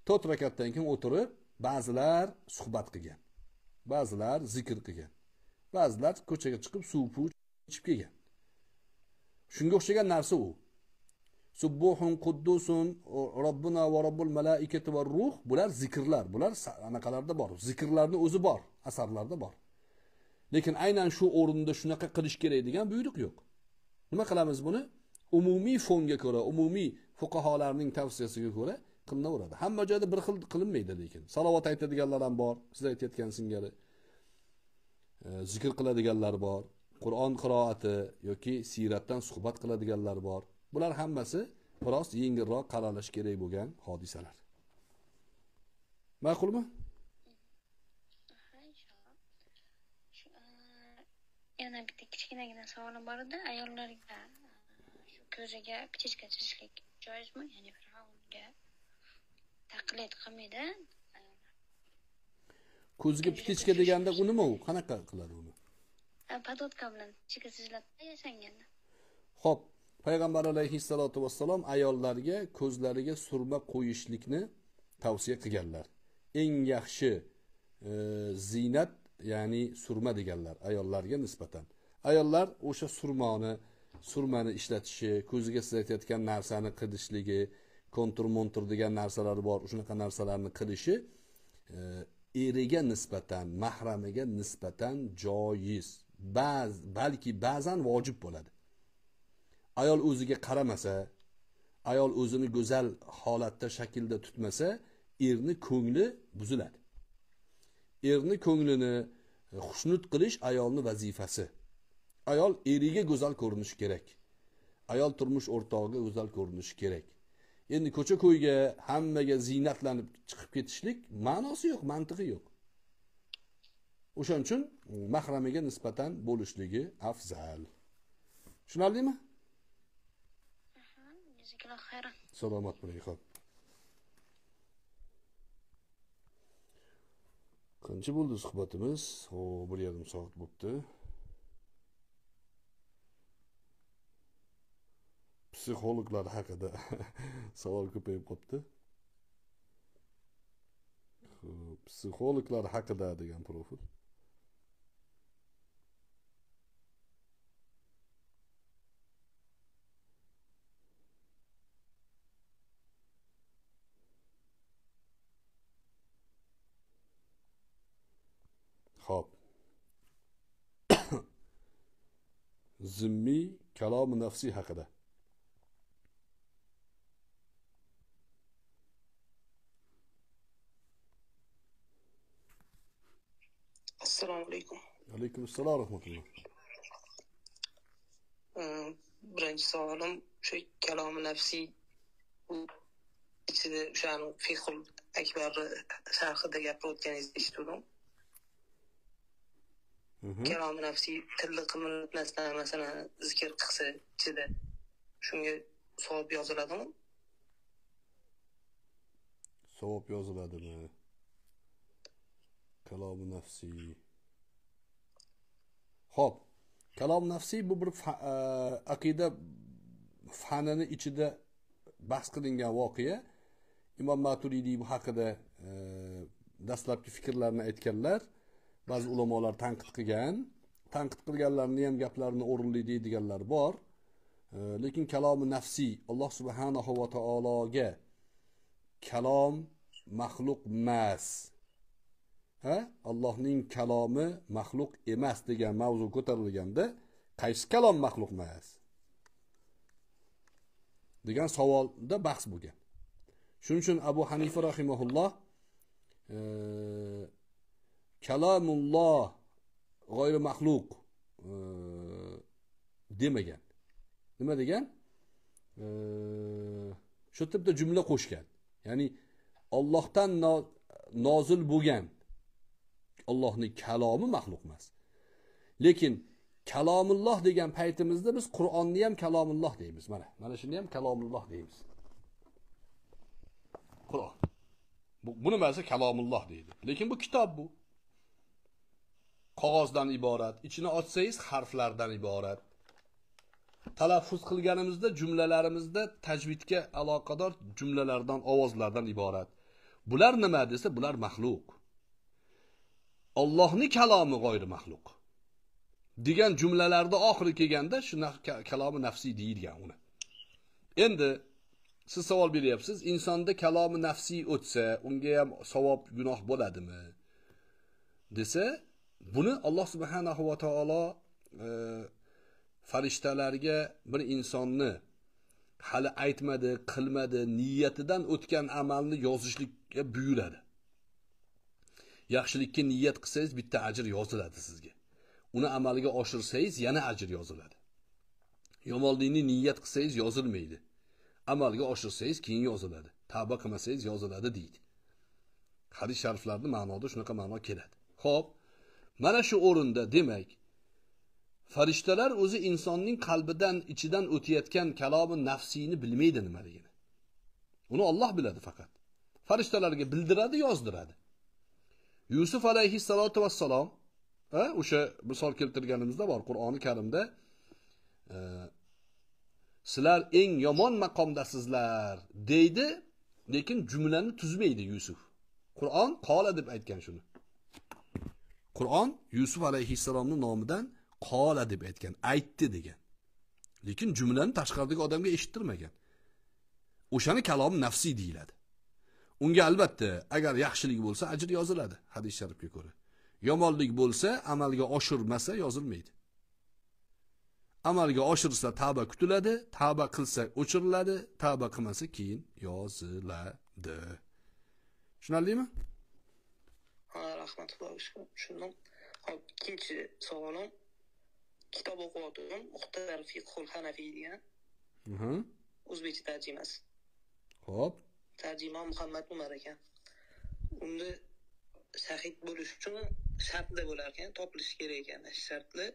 to'rt rakatdan keyin o'tirib ba'zilar suhbat qilgan ba'zilar zikr qilgan ba'zilar ko'chaga chiqib suv puv ichib kelgan shunga o'xshagan narsa u subbuhun quddusun robbina va robbul malaikati va ruh bular zikrlar bular anaqalarda bor zikrlarni o'zi bor asarlarda bor lekin aynan shu o'rinda shunaqa qilish kerak degan buyruq yo'q nima qilamiz buni umumiy fonga ko'ra umumiy fuqaholarning tavsiyasiga ko'ra qilinaveradi hamma joyda bir xil qilinmaydi lekin salovat aytadiganlar ham bor siz aytayotgan singari e, zikr qiladiganlar bor qur'on qiroati yoki siyratdan suhbat qiladiganlar bor bular hammasi biroz yengilroq qaralish kerak bo'lgan hodisalar ma'qulmi e, yana bitta kichkinagina savolim bor edi ayollarga shu ko'zaga pichechka chizishlik joizmi ya'ni taqlid qilmaydi ko'zga pechka deganda u nima u qanaqa qiladi uni podotka bilan ichiga sizlab yasangan ho'p payg'ambar alayhissalotu vassalom ayollarga ko'zlariga surma qo'yishlikni tavsiya qilganlar eng yaxshi e, ziynat ya'ni surma deganlar ayollarga nisbatan ayollar o'sha surmoni surmani ishlatishi ko'ziga siz aytayotgan narsani qidishligi kontur montur degan narsalar bor shunaqa narsalarni qilishi e, eriga nisbatan mahramiga nisbatan joiz ba'z balki ba'zan vojib bo'ladi ayol o'ziga qaramasa ayol o'zini go'zal holatda shaklda tutmasa erni ko'ngli buziladi erni ko'nglini e, xushnut qilish ayolni vazifasi ayol eriga go'zal ko'rinishi kerak ayol turmush o'rtog'iga go'zal ko'rinishi kerak endi ko'cha ko'yga hammaga ziynatlanib chiqib ketishlik ma'nosi yo'q mantig'i yo'q o'shaning uchun mahramiga nisbatan bo'lishligi afzal tushunarlimi salomat bo'ling ho'p qancha bo'ldi suhbatimiz o bir yarim soat bo'libdi psixologlar haqida savol <laughs> ko'payib qolibdi psixologlar haqida degan profil hop <coughs> Zimmi, kalam nafsiy hakkında. alaykum assalom va rahmatulloh birinchi savolim shu kalomi nafsiy ichida o'shani fihul akbarni sharhida gapirayotganingizni eshitgandim mhm. kalomi nafsiy tilni qimirlat narsani zikr qilsa ichida shunga savob yoziladimi savob yoziladimi kalomi nafsiy ho'p kalom nafsiy bu bir e, aqida fanini ichida bahs qilingan voqea imom maturidiy bu haqida e, dastlabki fikrlarini aytganlar ba'zi ulamolar tanqid qilgan tanqid qilganlarni ham gaplarini o'rinli deydiganlar bor e, lekin kalomi nafsiy alloh subhanahu va taologa kalom maxluq emas ha allohning kalomi maxluq emas degan mavzu ko'tarilganda qaysi kalom maxluq emas degan savolda bahs bo'lgan shuning uchun abu hanifa rahimaulloh e, kalomulloh g'oyri maxluq e, demagan nima degan e, shu e, tipda jumla qo'shgan ya'ni ollohdan nozil bo'lgan Allohning kalomi maxluq emas lekin kalomulloh degan paytimizda biz qur'onni ham kalomulloh deymiz mana mana shuni ham kalomulloh deymiz qur'on bu, bu nimasi kalomulloh deydi lekin bu kitob bu qog'ozdan iborat ichini ochsangiz harflardan iborat talaffuz qilganimizda jumlalarimizda tajvidga aloqador jumlalardan ovozlardan iborat bular nima desa bular maxluq ollohni kalomi g'oyri maxluq degan jumlalarda oxiri kelganda shu kalomi nafsiy deyilgan uni endi siz savol beryapsiz insonda kalomi nafsiy o'tsa unga ham savob gunoh bo'ladimi desa buni alloh subhanahu va taolo e, farishtalarga bir insonni hali aytmadi qilmadi niyatidan o'tgan amalni yozishlikka buyuradi yaxshilikka niyat qilsangiz bitta ajr yoziladi sizga uni amalga oshirsangiz yana ajr yoziladi yomonlikni niyat qilsangiz yozilmaydi amalga oshirsangiz keyin yoziladi tavba qilmasangiz yoziladi deydi hadis shariflarni ma'noda shunaqa ma'no keladi ho'p mana shu o'rinda demak farishtalar o'zi insonning qalbidan ichidan o'tayotgan kalomi nafsiyni bilmaydi nimaligini uni olloh biladi faqat farishtalarga bildiradi yozdiradi Yusuf alayhissalotu vassalom e, o'sha misol keltirganimizda bor Qur'oni Karimda e, sizlar eng yomon maqomdasizlar deydi, lekin jumlani tuzmaydi Yusuf. Qur'on qola deb aytgan shuni. Qur'on Yusuf alayhissalomning nomidan qola deb aytgan, aytdi degan. Lekin jumlani tashqaridagi odamga eshittirmagan. O'shani kalom nafsiy deyiladi. unga albatta agar yaxshilik bo'lsa ajr yoziladi hadis sharifga ko'ra yomonlik bo'lsa amalga oshirmasa yozilmaydi amalga oshirsa tavba kutiladi tavba qilsa o'chiriladi tavba qilmasa keyin yoziladi tushunarlimi ha rahmatulloh tushundim hop ikkinchi savolim kitob o'qiyotgandim muxtar fiqhul hanafiy degan o'zbekcha tarjimasi ho'p tarjima muhammad umar ekan unda shahid bo'lish uchun shartli bo'lar ekan topilishi kerak ekan shartli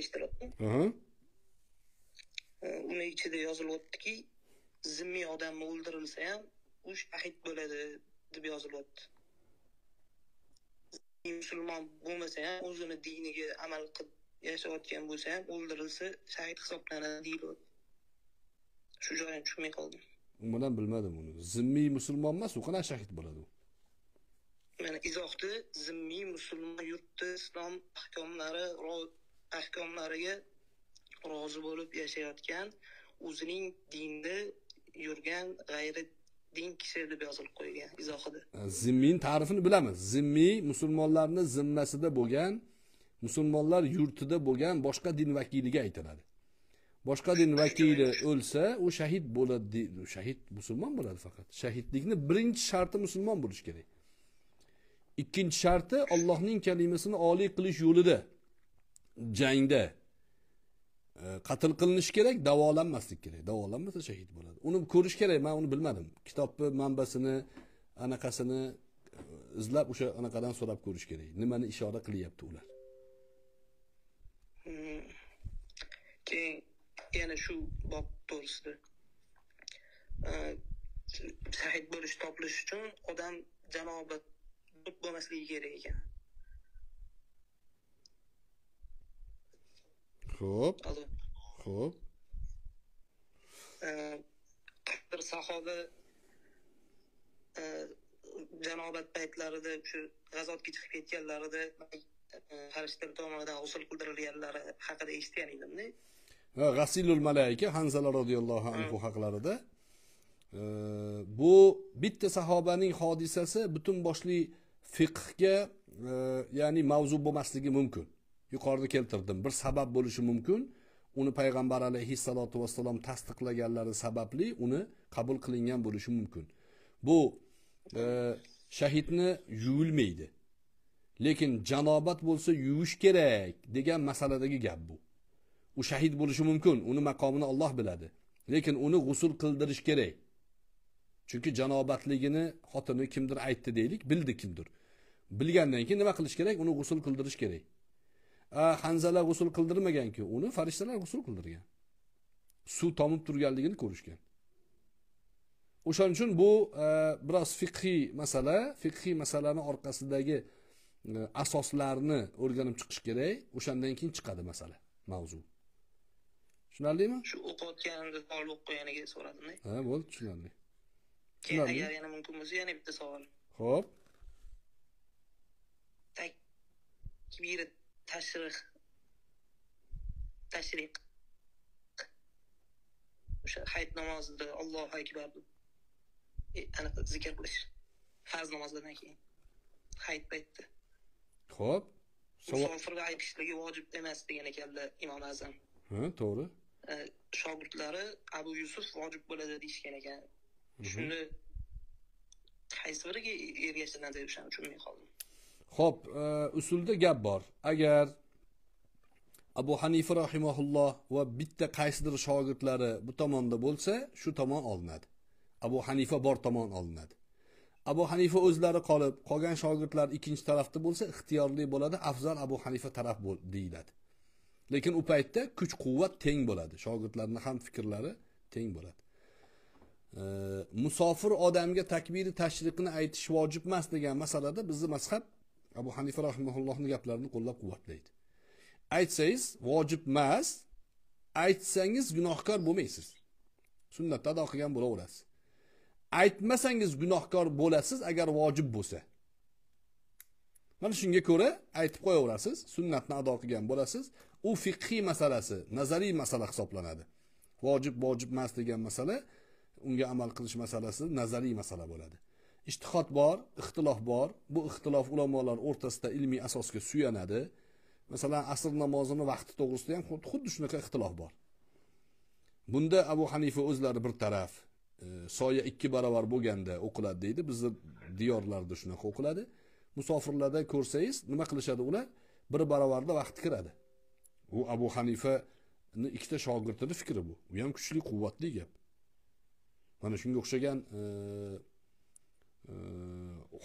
eshitilyaptimi uni ichida yozilyaptiki zimmiy odamni o'ldirilsa ham u shahid bo'ladi deb yozilyapti musulmon bo'lmasa ham o'zini diniga amal qilib yashayotgan bo'lsa ham o'ldirilsa shahid hisoblanadi deyilyapti shu joyini tushunmay qoldim umuman bilmadim uni zimmiy musulmon emas u qanaqa shahid bo'ladi u mana izohda zimmiy musulmon yurtda islom ahkomlari ahkomlariga rozi bo'lib yashayotgan o'zining dinda yurgan g'ayri din kishi deb yozilib qo'ygan izohida zimmiyni ta'rifini bilamiz zimmiy musulmonlarni zimmasida bo'lgan musulmonlar yurtida bo'lgan boshqa din vakiliga aytiladi boshqa din vakili o'lsa u shahid bo'ladi deydi shahid musulmon bo'ladi faqat shahidlikni birinchi sharti musulmon bo'lishi kerak ikkinchi sharti ollohning kalimasini oliy qilish yo'lida jangda e, qatl qilinishi kerak davolanmaslik kerak davolanmasa shahid bo'ladi uni ko'rish kerak man uni bilmadim kitobni manbasini anaqasini e, izlab o'sha anaqadan so'rab ko'rish kerak nimani ishora qilyapti ular hmm. keyin yana shu bob to'g'risida e, sahih bo'lish topilish uchun odam janobi bo'lmasligi kerak ekan ho'p ho'p bir e, sahoba e, janobat paytlarida shu g'azotga chiqib ketganlarida farishtalar tomonidan g'usul qildirilganlari haqida eshitgan edimda g'asilul malayka hanzala roziyallohu anhu hmm. haqlarida bu bitta sahobaning hodisasi butun boshli fiqhga e, ya'ni mavzu bo'lmasligi mumkin yuqorida keltirdim bir sabab bo'lishi mumkin uni payg'ambar alayhissalotu vassalom tasdiqlaganlari sababli uni qabul qilingan bo'lishi mumkin bu e, shahidni yuvilmaydi lekin janobat bo'lsa yuvish kerak degan masaladagi gap bu u shahid bo'lishi mumkin uni maqomini olloh biladi lekin uni g'usul qildirish kerak chunki janobatligini xotini kimdir aytdi deylik bildi kimdir bilgandan keyin nima qilish kerak uni g'usul qildirish kerak hanzalar g'usul qildirmaganku uni farishtalar g'usul qildirgan suv tomib turganligini ko'rishgan o'shaning uchun bu e, biroz fiqhiy masala fiqhiy masalani orqasidagi e, asoslarni o'rganib chiqish kerak o'shandan keyin chiqadi masala mavzu tushunarlimi shu o'qiyotganimda bog'liq o'qiyaniga so'radimda ha bo'ldi tushunarli keyin agar yana mumkin bo'lsa yana bitta savol ho'p takbiri tashrih tashriq o'sha hayit namozida allohu akbar deb e, anaqa zikr qilish farz namozlardan keyin hayit paytida ho'p musofirga aytishligi vojib emas degan ekanlar imom azam ha to'g'ri E, shogirdlari abu yusuf vojib bo'ladi deyishgan ekan mhm. shuni qaysi biriga ergashdilar deb o'shani tushunmay qoldim ho'p e, usulda gap bor agar abu hanifa rahimaulloh va bitta qaysidir shogirdlari bu tomonda bo'lsa shu tomon olinadi abu hanifa bor tomon olinadi abu hanifa o'zlari qolib qolgan shogirdlar ikkinchi tarafda bo'lsa ixtiyorli bo'ladi afzal abu hanifa taraf deyiladi lekin u paytda kuch quvvat teng bo'ladi shogirdlarni ham fikrlari teng bo'ladi e, musofir odamga takbiri tashriqni aytish vojib emas degan masalada bizni mazhab abu hanifa rahimaullohni gaplarini qo'llab quvvatlaydi aytsangiz vojib emas aytsangiz gunohkor bo'lmaysiz sunnatni ado qilgan bo'laverasiz aytmasangiz gunohkor bo'lasiz agar vojib bo'lsa mana shunga ko'ra aytib qo'yaverasiz sunnatni ado qilgan bo'lasiz u fiqhiy masalasi nazariy masala hisoblanadi vojib vojib emas degan masala unga amal qilish masalasi nazariy masala bo'ladi ishtihod bor ixtilof bor bu ixtilof ulamolar o'rtasida ilmiy asosga suyanadi masalan asr namozini vaqti to'g'risida ham xuddi shunaqa ixtilof bor bunda abu hanifa o'zlari bir taraf e, soya ikki barobar bo'lganda o'qiladi deydi bizni diyorlarda shunaqa o'qiladi musofirlarda ko'rsangiz nima qilishadi ular bir barobarda vaqt kiradi u abu hanifani ikkita shogirdini fikri bu u ham kuchli quvvatli gap mana shunga o'xshagan e, e,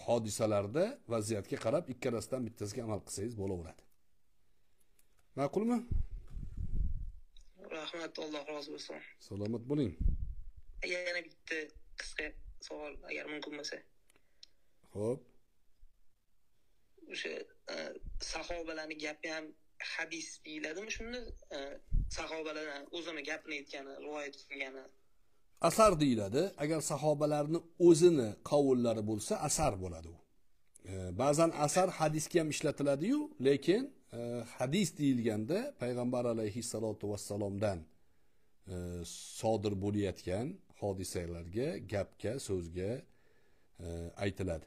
hodisalarda vaziyatga qarab ikkalasidan bittasiga amal qilsangiz bo'laveradi ma'qulmi rahmat alloh rozi bo'lsin salomat bo'ling yana bitta qisqa savol agar mumkin bo'lsa ho'p o'sha e, sahobalarni gapi ham hadis deyiladimi shuni e, sahobalardan o'zini gapini aytgani rivoyat qilgani asar deyiladi agar sahobalarni o'zini qovullari bo'lsa asar bo'ladi u e, ba'zan asar hadisga ham ishlatiladiyu lekin e, hadis deyilganda payg'ambar alayhissalotu vassalomdan sodir bo'layotgan hodisalarga gapga so'zga aytiladi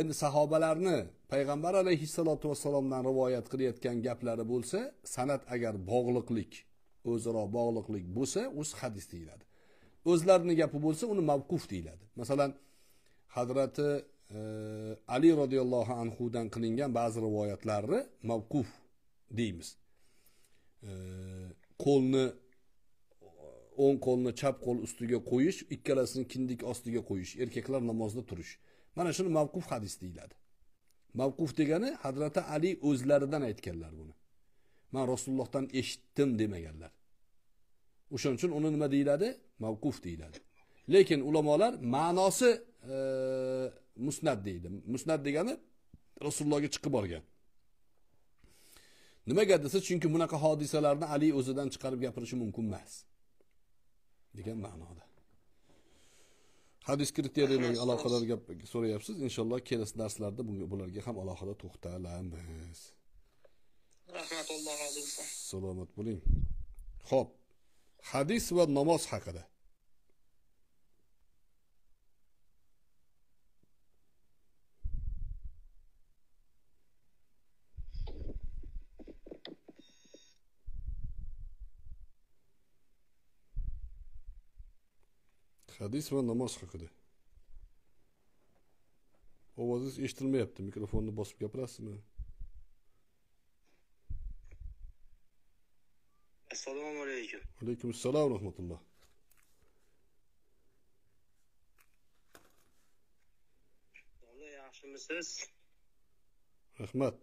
endi sahobalarni payg'ambar alayhissalotu vassalomdan rivoyat qilayotgan gaplari bo'lsa san'at agar bog'liqlik o'zaro bog'liqlik bo'lsa o'zi hadis deyiladi o'zlarini gapi bo'lsa uni mavquf deyiladi masalan hazrati e, ali roziyallohu anhudan qilingan ba'zi rivoyatlarni mavquf deymiz e, qo'lni o'ng qo'lni chap qo'l ustiga qo'yish ikkalasini kindik ostiga qo'yish erkaklar namozda turish mana shuni mavquf hadis deyiladi mavquf degani hazrati ali o'zlaridan aytganlar buni man rasulullohdan eshitdim demaganlar o'shaning uchun uni nima deyiladi mavquf deyiladi lekin ulamolar ma'nosi e, musnat deydi musnat degani rasulullohga chiqib borgan nimaga desa chunki bunaqa hodisalarni ali o'zidan chiqarib gapirishi mumkin emas degan ma'noda hadis kriteriyalarga aloqador gap so'rayapsiz inshaalloh kelasi darslarda bularga ham alohida to'xtalamiz rahmat alloh razı bo'lsin salomat bo'ling ho'p hadis va namoz haqida Hadis ve namaz hakkıdır. O vazif iştirme yaptı. Mikrofonunu basıp yaparsın mı? Esselamu Aleyküm. Aleyküm Selam ve Rahmetullah. Dola yaxshi misiz? Rahmat.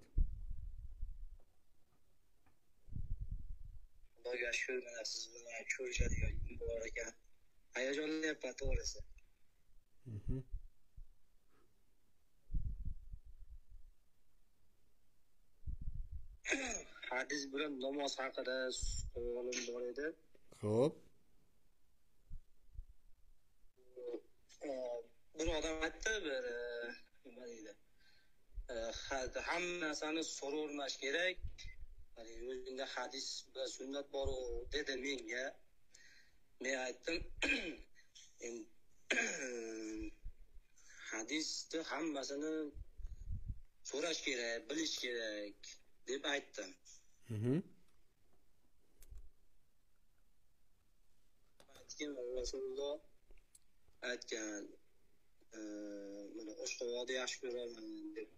Xudoga shukr, mana siz bilan ko'rishadigan kun bor ekan. hayajonlanyapman to'g'risi hadis bilan namoz haqida savolim bor edi ho'p bir odam aytdi bir nima deydi hamma narsani so'ravermash kerak o'zingda hadis va sunnat boru dedi menga men aytdim hadisni hammasini so'rash kerak bilish kerak deb aytdim mm-hmm. aytgan rasululloh aytgan e, mana oshqovoqni yaxshi ko'raman deb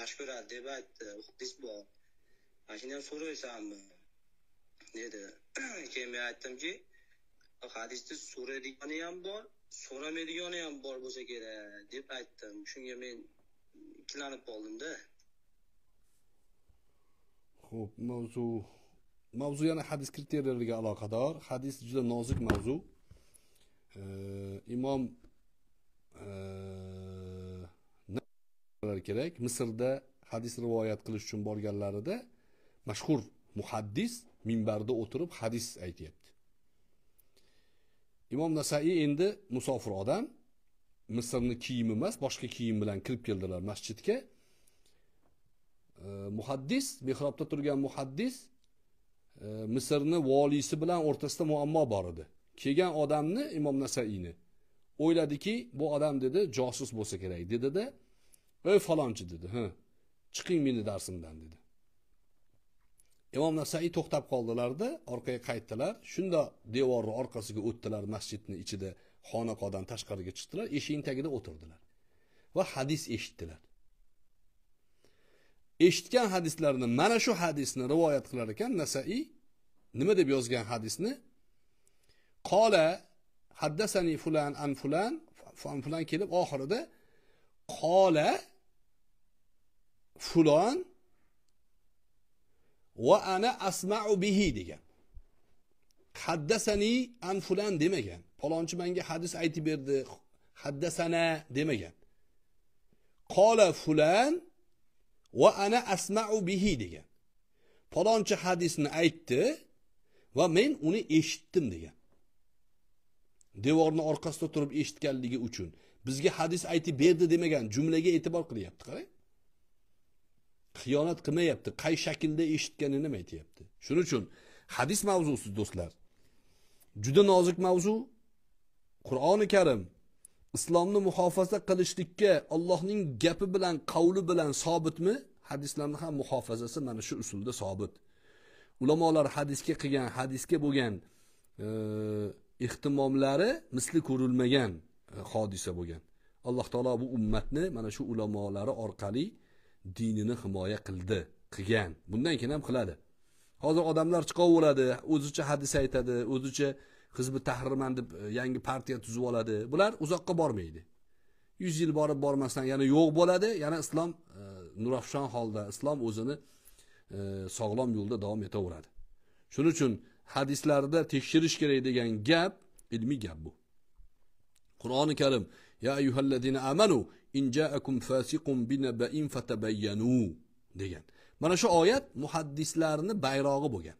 yaxshi ko'radi deb aytdi hadis bor mana shundan so'raysanmi dedi <clears throat> keyin men aytdimki hadisda so'raydigani ham bor so'ramaydigani ham bor bo'lsa kerak deb aytdim shunga men ikkilanib qoldimda ho'p mavzu mavzu yana hadis kriteriyalariga aloqador hadis juda nozik mavzu imom kerak misrda hadis rivoyat qilish uchun borganlarida mashhur muhaddis minbarda o'tirib hadis aytyapti imom nasaiy endi musofir odam misrni kiyimi emas boshqa kiyim bilan kirib keldilar masjidga e, muhaddis mehrobda turgan muhaddis e, misrni voliysi bilan o'rtasida muammo bor edi kelgan odamni imom nasaiyni o'yladiki bu odam dedi josus bo'lsa kerak dedida de, ey falonchi dedi ha chiqing meni darsimdan dedi imom nasaiy to'xtab qoldilarda orqaga qaytdilar shundoq devorni orqasiga o'tdilar masjidni ichida xonaqodan tashqariga chiqdilar eshikning tagida o'tirdilar va hadis eshitdilar eshitgan hadislarni mana shu hadisni rivoyat qilar ekan nasaiy nima deb yozgan hadisni qola haddasani fulan an fulan fulan, fulan kelib oxirida qola fulon va ana asma'u bihi degan haddasani an fulan demagan palonchi menga hadis aytib berdi haddasana demagan qola fulan va ana asma'u bihi degan palonchi hadisni aytdi va men uni eshitdim degan devorni orqasida turib eshitganligi uchun bizga hadis aytib berdi demagan jumlaga e'tibor qilyapti qarang xiyonat qilmayapti qay shaklda nima aytyapti shuning uchun hadis mavzusi do'stlar juda nozik mavzu qur'oni karim islomni muhofaza qilishlikka allohning gapi bilan qavli bilan sobitmi hadislarni ham muhofazasi mana shu usulda sobit ulamolar hadisga qilgan hadisga bo'lgan e, ehtimomlari misli ko'rilmagan e, hodisa bo'lgan alloh taolo bu ummatni mana shu ulamolari orqali dinini himoya qildi qilgan bundan keyin ham qiladi hozir odamlar chiqaveradi o'zicha hadis aytadi o'zicha hizbi tahrirman deb e, yangi partiya tuzib oladi bular uzoqqa bormaydi yuz yil borib bormasdan yana yo'q bo'ladi yana islom e, nurafshon holda islom o'zini e, sog'lom yo'lda davom etaveradi shuning uchun hadislarda tekshirish kerak degan gap ilmiy gap bu qur'oni karim ya ayyuhallazina amanu in jaakum fasiqun binabain fatabayyanu degan mana shu oyat muhaddislarni bayrog'i bo'lgan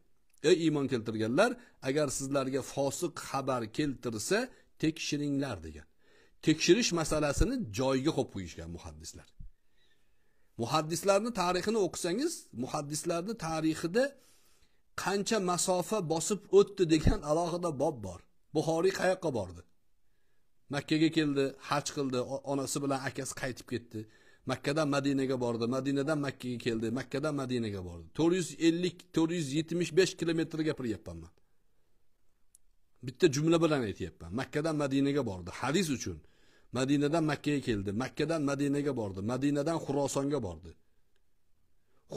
ey iymon keltirganlar agar sizlarga fosiq xabar keltirsa tekshiringlar degan tekshirish masalasini joyiga qo'yib qo'yishgan muhaddislar muhaddislarni tarixini o'qisangiz muhaddislarni tarixida qancha masofa bosib o'tdi degan alohida bob bor buxoriy qayoqqa bordi makkaga keldi haj qildi onasi bilan akasi qaytib ketdi makkadan madinaga bordi madinadan makkaga keldi makkadan madinaga bordi to'rt yuz ellik to'rt yuz yetmish besh kilometr gapiryapman man bitta jumla bilan aytyapman makkadan madinaga bordi hadis uchun madinadan makkaga keldi makkadan madinaga bordi madinadan xurosonga bordi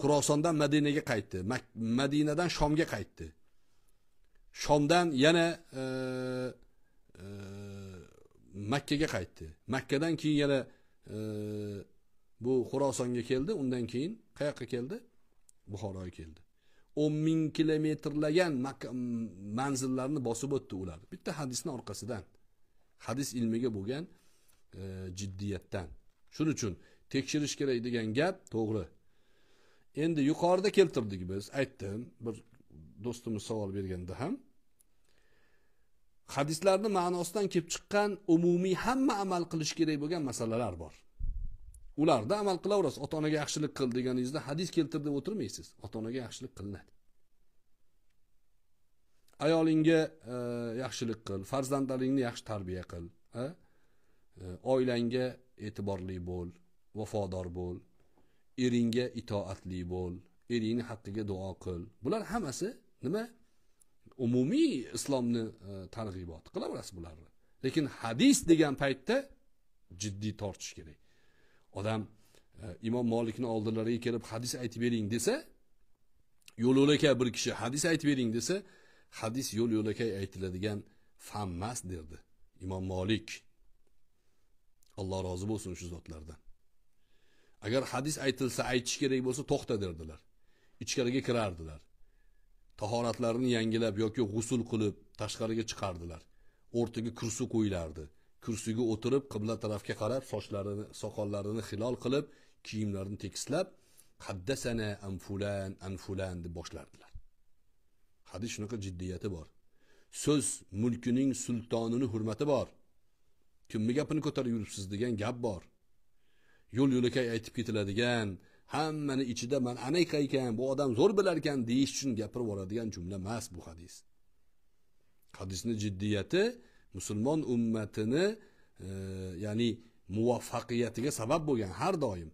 xurosondan madinaga qaytdi madinadan shomga qaytdi shomdan yana e, makkaga qaytdi makkadan keyin yana e, bu xurosonga keldi undan keyin qayoqqa keldi buxoroga keldi o'n ming kilometrlagan manzillarni bosib o'tdi ular bitta hadisni orqasidan hadis ilmiga bo'lgan e, jiddiyatdan shuning uchun tekshirish kerak degan gap to'g'ri endi yuqorida keltirdik biz aytdim bir do'stimiz savol berganda ham hadislarni ma'nosidan kelib chiqqan umumiy hamma amal qilish kerak bo'lgan masalalar bor ularda amal qilaverasiz ota onaga yaxshilik qil deganingizda hadis keltir deb o'tirmaysiz ota onaga yaxshilik qilinadi ayolingga e, yaxshilik qil farzandlaringni yaxshi tarbiya qil e, e, oilangga e'tiborli bo'l vafodor bo'l eringga itoatli bo'l eringni haqqiga duo qil bular hammasi nima umumiy islomni e, targ'ibot qilaverasiz bularni lekin hadis degan paytda jiddiy tortish kerak odam e, imom molikni oldilariga kelib hadis aytib bering desa yo'l yo'lakay bir kishi hadis aytib bering desa hadis yo'l yo'lakay aytiladigan fan emas derdi imom molik alloh rozi bo'lsin shu zotlardan agar hadis aytilsa aytish kerak bo'lsa to'xta derdilar ichkariga kirardilar tahoratlarini yangilab yoki g'usul qilib tashqariga chiqardilar o'rtaga kursi qo'yilardi kursiga o'tirib qibla tarafga qarab sochlarini soqollarini hilol qilib kiyimlarini tekislab haddasana anfulan anfulan deb boshlardilar hadis shunaqa jiddiyati bor so'z mulkining sultonini hurmati bor kimni gapini ko'tarib yuribsiz degan gap bor yo'l yo'lakay aytib ketiladigan hammani ichida man anayqa ekan bu odam zo'r bilar ekan deyish uchun gapirib yuboradigan jumla emas bu hadis hadisni jiddiyati musulmon ummatini e, ya'ni muvaffaqiyatiga sabab bo'lgan har doim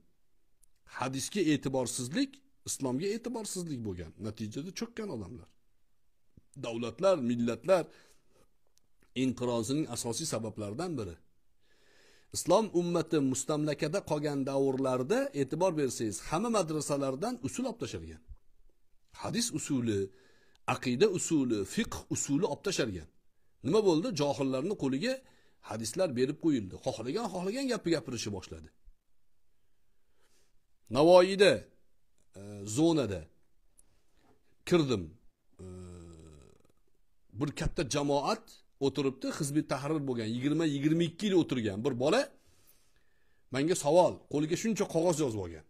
hadisga e'tiborsizlik islomga e'tiborsizlik bo'lgan natijada cho'kkan odamlar davlatlar millatlar inqirozining asosiy sabablaridan biri islom ummati mustamlakada qolgan davrlarda e'tibor bersangiz hamma madrasalardan usul olib tashlagan hadis usuli aqida usuli fiqh usuli olib tashlagan nima bo'ldi johillarni qo'liga hadislar berib qo'yildi xohlagan xohlagan gapni gapirishni boshladi navoiyda e, zonada kirdim e, bir katta jamoat o'tiribdi hizbi tahrir bo'lgan yigirma yigirma ikki yil o'tirgan bir bola manga savol qo'liga shuncha qog'oz yozib olgan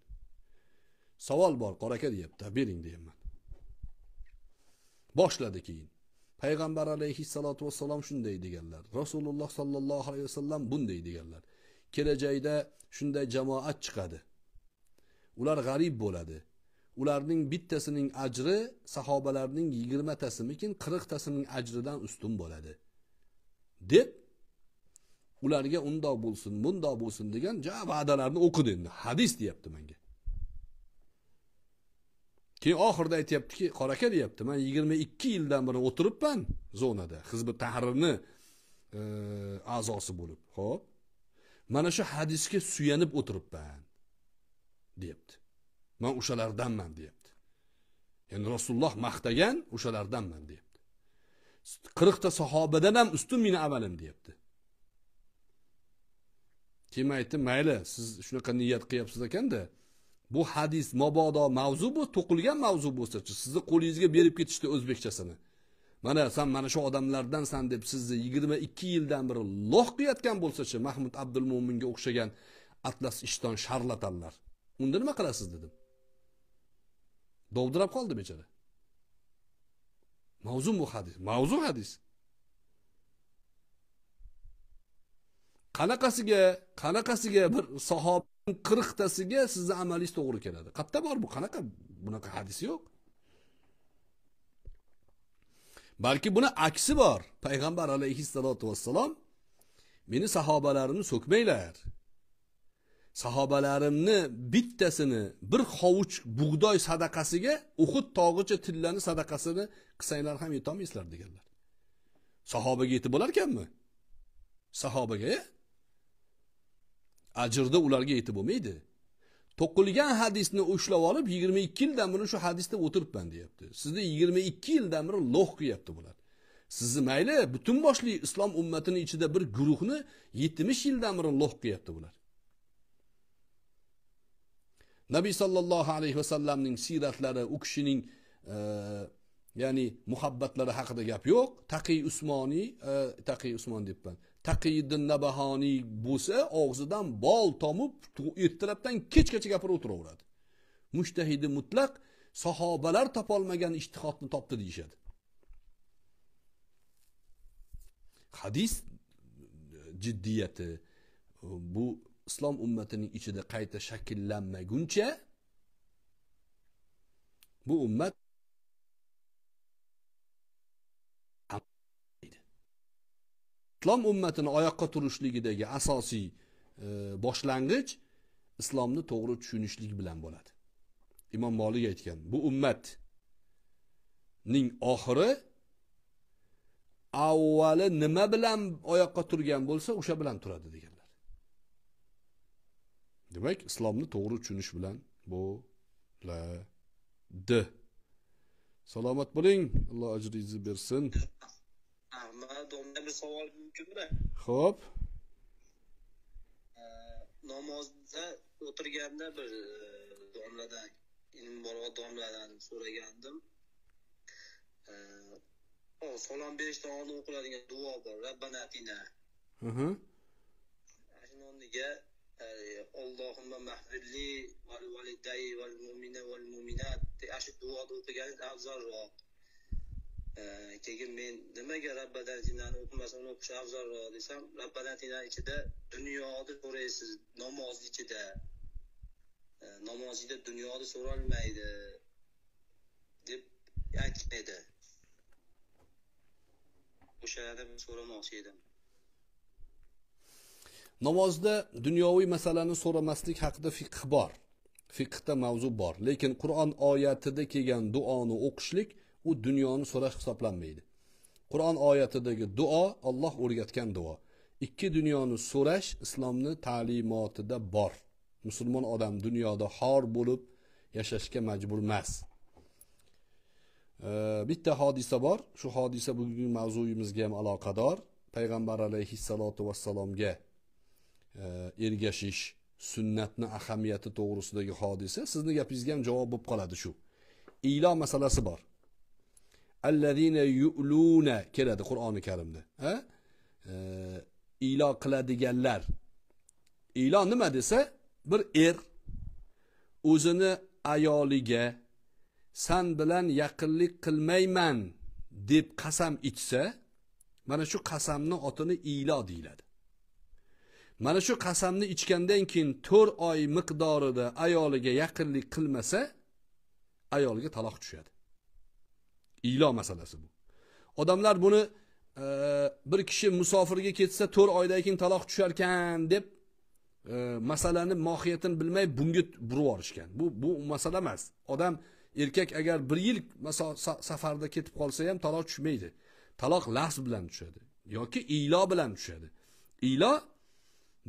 savol bor qora aka deyapti bering deyapman boshladi keyin payg'ambar alayhissalotu vassalom shunday deganlar rasululloh sollallohu alayhi vasallam bunday deganlar kelajakda shunday jamoat chiqadi ular g'arib bo'ladi ularning bittasining ajri sahobalarning yigirmatasimikin qirqtasining ajridan ustun bo'ladi deb ularga undoq bo'lsin bundoq bo'lsin degan ja va'dalarni o'qidi endi hadis deyapti menga keyin oxirida aytyaptiki qora aka deyapti man yigirma ikki yildan beri o'tiribman zonada hizbi tahrirni e, a'zosi bo'lib ho'p mana shu hadisga suyanib o'tiribman deyapti man o'shalardanman deyapti ya'ni rasululloh maqtagan o'shalardanman deyapti qirqta sahobadan ham ustun meni amalim deyapti keyin man aytdim mayli siz shunaqa niyat qilyapsiz ekanda bu hadis mabodo mavzu bo'lsa to'qilgan mavzu bo'lsachi sizni qo'lingizga berib ketishdi o'zbekchasini mana san mana shu odamlardansan deb sizni yigirma ikki yildan beri loh qilayotgan bo'lsachi mahmud abdul mo'minga o'xshagan atlas ishton sharlatanlar unda nima qilasiz dedim dovdirab qoldi bechora mavzumu hadis mavzu hadis qanaqasiga qanaqasiga bir sahoba qirqtasiga sizni amalingiz to'g'ri keladi qayerda bor bu qanaqa bunaqa hadis yo'q balki buni aksi bor payg'ambar alayhissalotu vassalom meni sahobalarimni so'kmanglar sahobalarimni bittasini bir hovuch bug'doy sadaqasiga uhud tog'icha tillani sadaqasini qilsanglar ham yetolmaysizlar deganlar sahobaga yetib bo'larkanmi sahobaga ajrda ularga yetib bo'lmaydi to'qilgan hadisni ushlab olib yigirma ikki yildan beri shu hadisda o'tiribman deyapti sizni yigirma ikki yildan beri loh qilyapti bular sizni mayli butun boshli islom ummatini ichida bir guruhni yetmish yildan beri loh qilyapti bular nabiy sollallohu alayhi vasallamning siyratlari u kishining e, ya'ni muhabbatlari haqida gap yo'q taqiy usmoniy e, taqiy usmon deyapman taqiyiddin nabahoniy bo'lsa og'zidan bol tomib ertalabdan kechgacha gapirib o'tiraveradi mushtahidi mutlaq sahobalar topolmagan ishtihodni topdi deyishadi hadis e, jiddiyati bu islom ummatining ichida qayta shakllanmaguncha bu ummat islom ummatini oyoqqa turishligidagi asosiy e, boshlang'ich islomni to'g'ri tushunishlik bilan bo'ladi imom molik aytgan bu ummatning oxiri avvali nima bilan oyoqqa turgan bo'lsa o'sha bilan turadi degan demak islomni to'g'ri tushunish bilan bu la bo'ladi salomat bo'ling alloh ajringizni bersin domla bir savol mumkinmi ho'p namozda o'tirganda bir e, domladan ilmborg'a domladan so'ragandim salom berishdan oldin o'qiladigan duo bor rabbanatina shuni o'rniga allohimma mahvirli val validay val mu'mina val mu'minat ana shu duoni o'qiganingiz afzalroq keyin men nimaga rabbadan tinani o'qimasdan o'qish afzalroq desam rabbadan tina ichida dunyoni so'raysiz namoz ichida namoz ichida dunyoni so'ralmaydi deb aytgan edi o'shani so'ramoqchi edim namozda dunyoviy masalani so'ramaslik haqida fiqh bor fiqhda mavzu bor lekin qur'on oyatida kelgan duoni o'qishlik u dunyoni so'rash hisoblanmaydi qur'on oyatidagi duo olloh o'rgatgan duo ikki dunyoni so'rash islomni ta'limotida bor musulmon odam dunyoda xor bo'lib yashashga majbur emas bitta hodisa bor shu hodisa bugungi mavzuyimizga ham aloqador payg'ambar alayhissalotu vassalomga E, ergashish sunnatni ahamiyati to'g'risidagi hodisa sizni gapingizga ham javob bo'lib qoladi shu ilo masalasi bor allazina yuluna keladi qur'oni karimda ha e, ilo qiladiganlar ilo nima desa bir er o'zini ayoliga san bilan yaqinlik qilmayman deb qasam ichsa mana shu qasamni otini ilo deyiladi mana shu qasamni ichgandan keyin to'rt oy miqdorida ayoliga yaqinlik qilmasa ayolga taloq tushadi ilo masalasi bu odamlar buni e, bir kishi musofirga ketsa to'rt oydan keyin taloq tusharkan deb e, masalani mohiyatini bilmay bunga burib yuborishgan bu bu masala emas odam erkak agar bir yil safarda ketib qolsa ham taloq tushmaydi taloq lafz bilan tushadi yoki ilo bilan tushadi ilo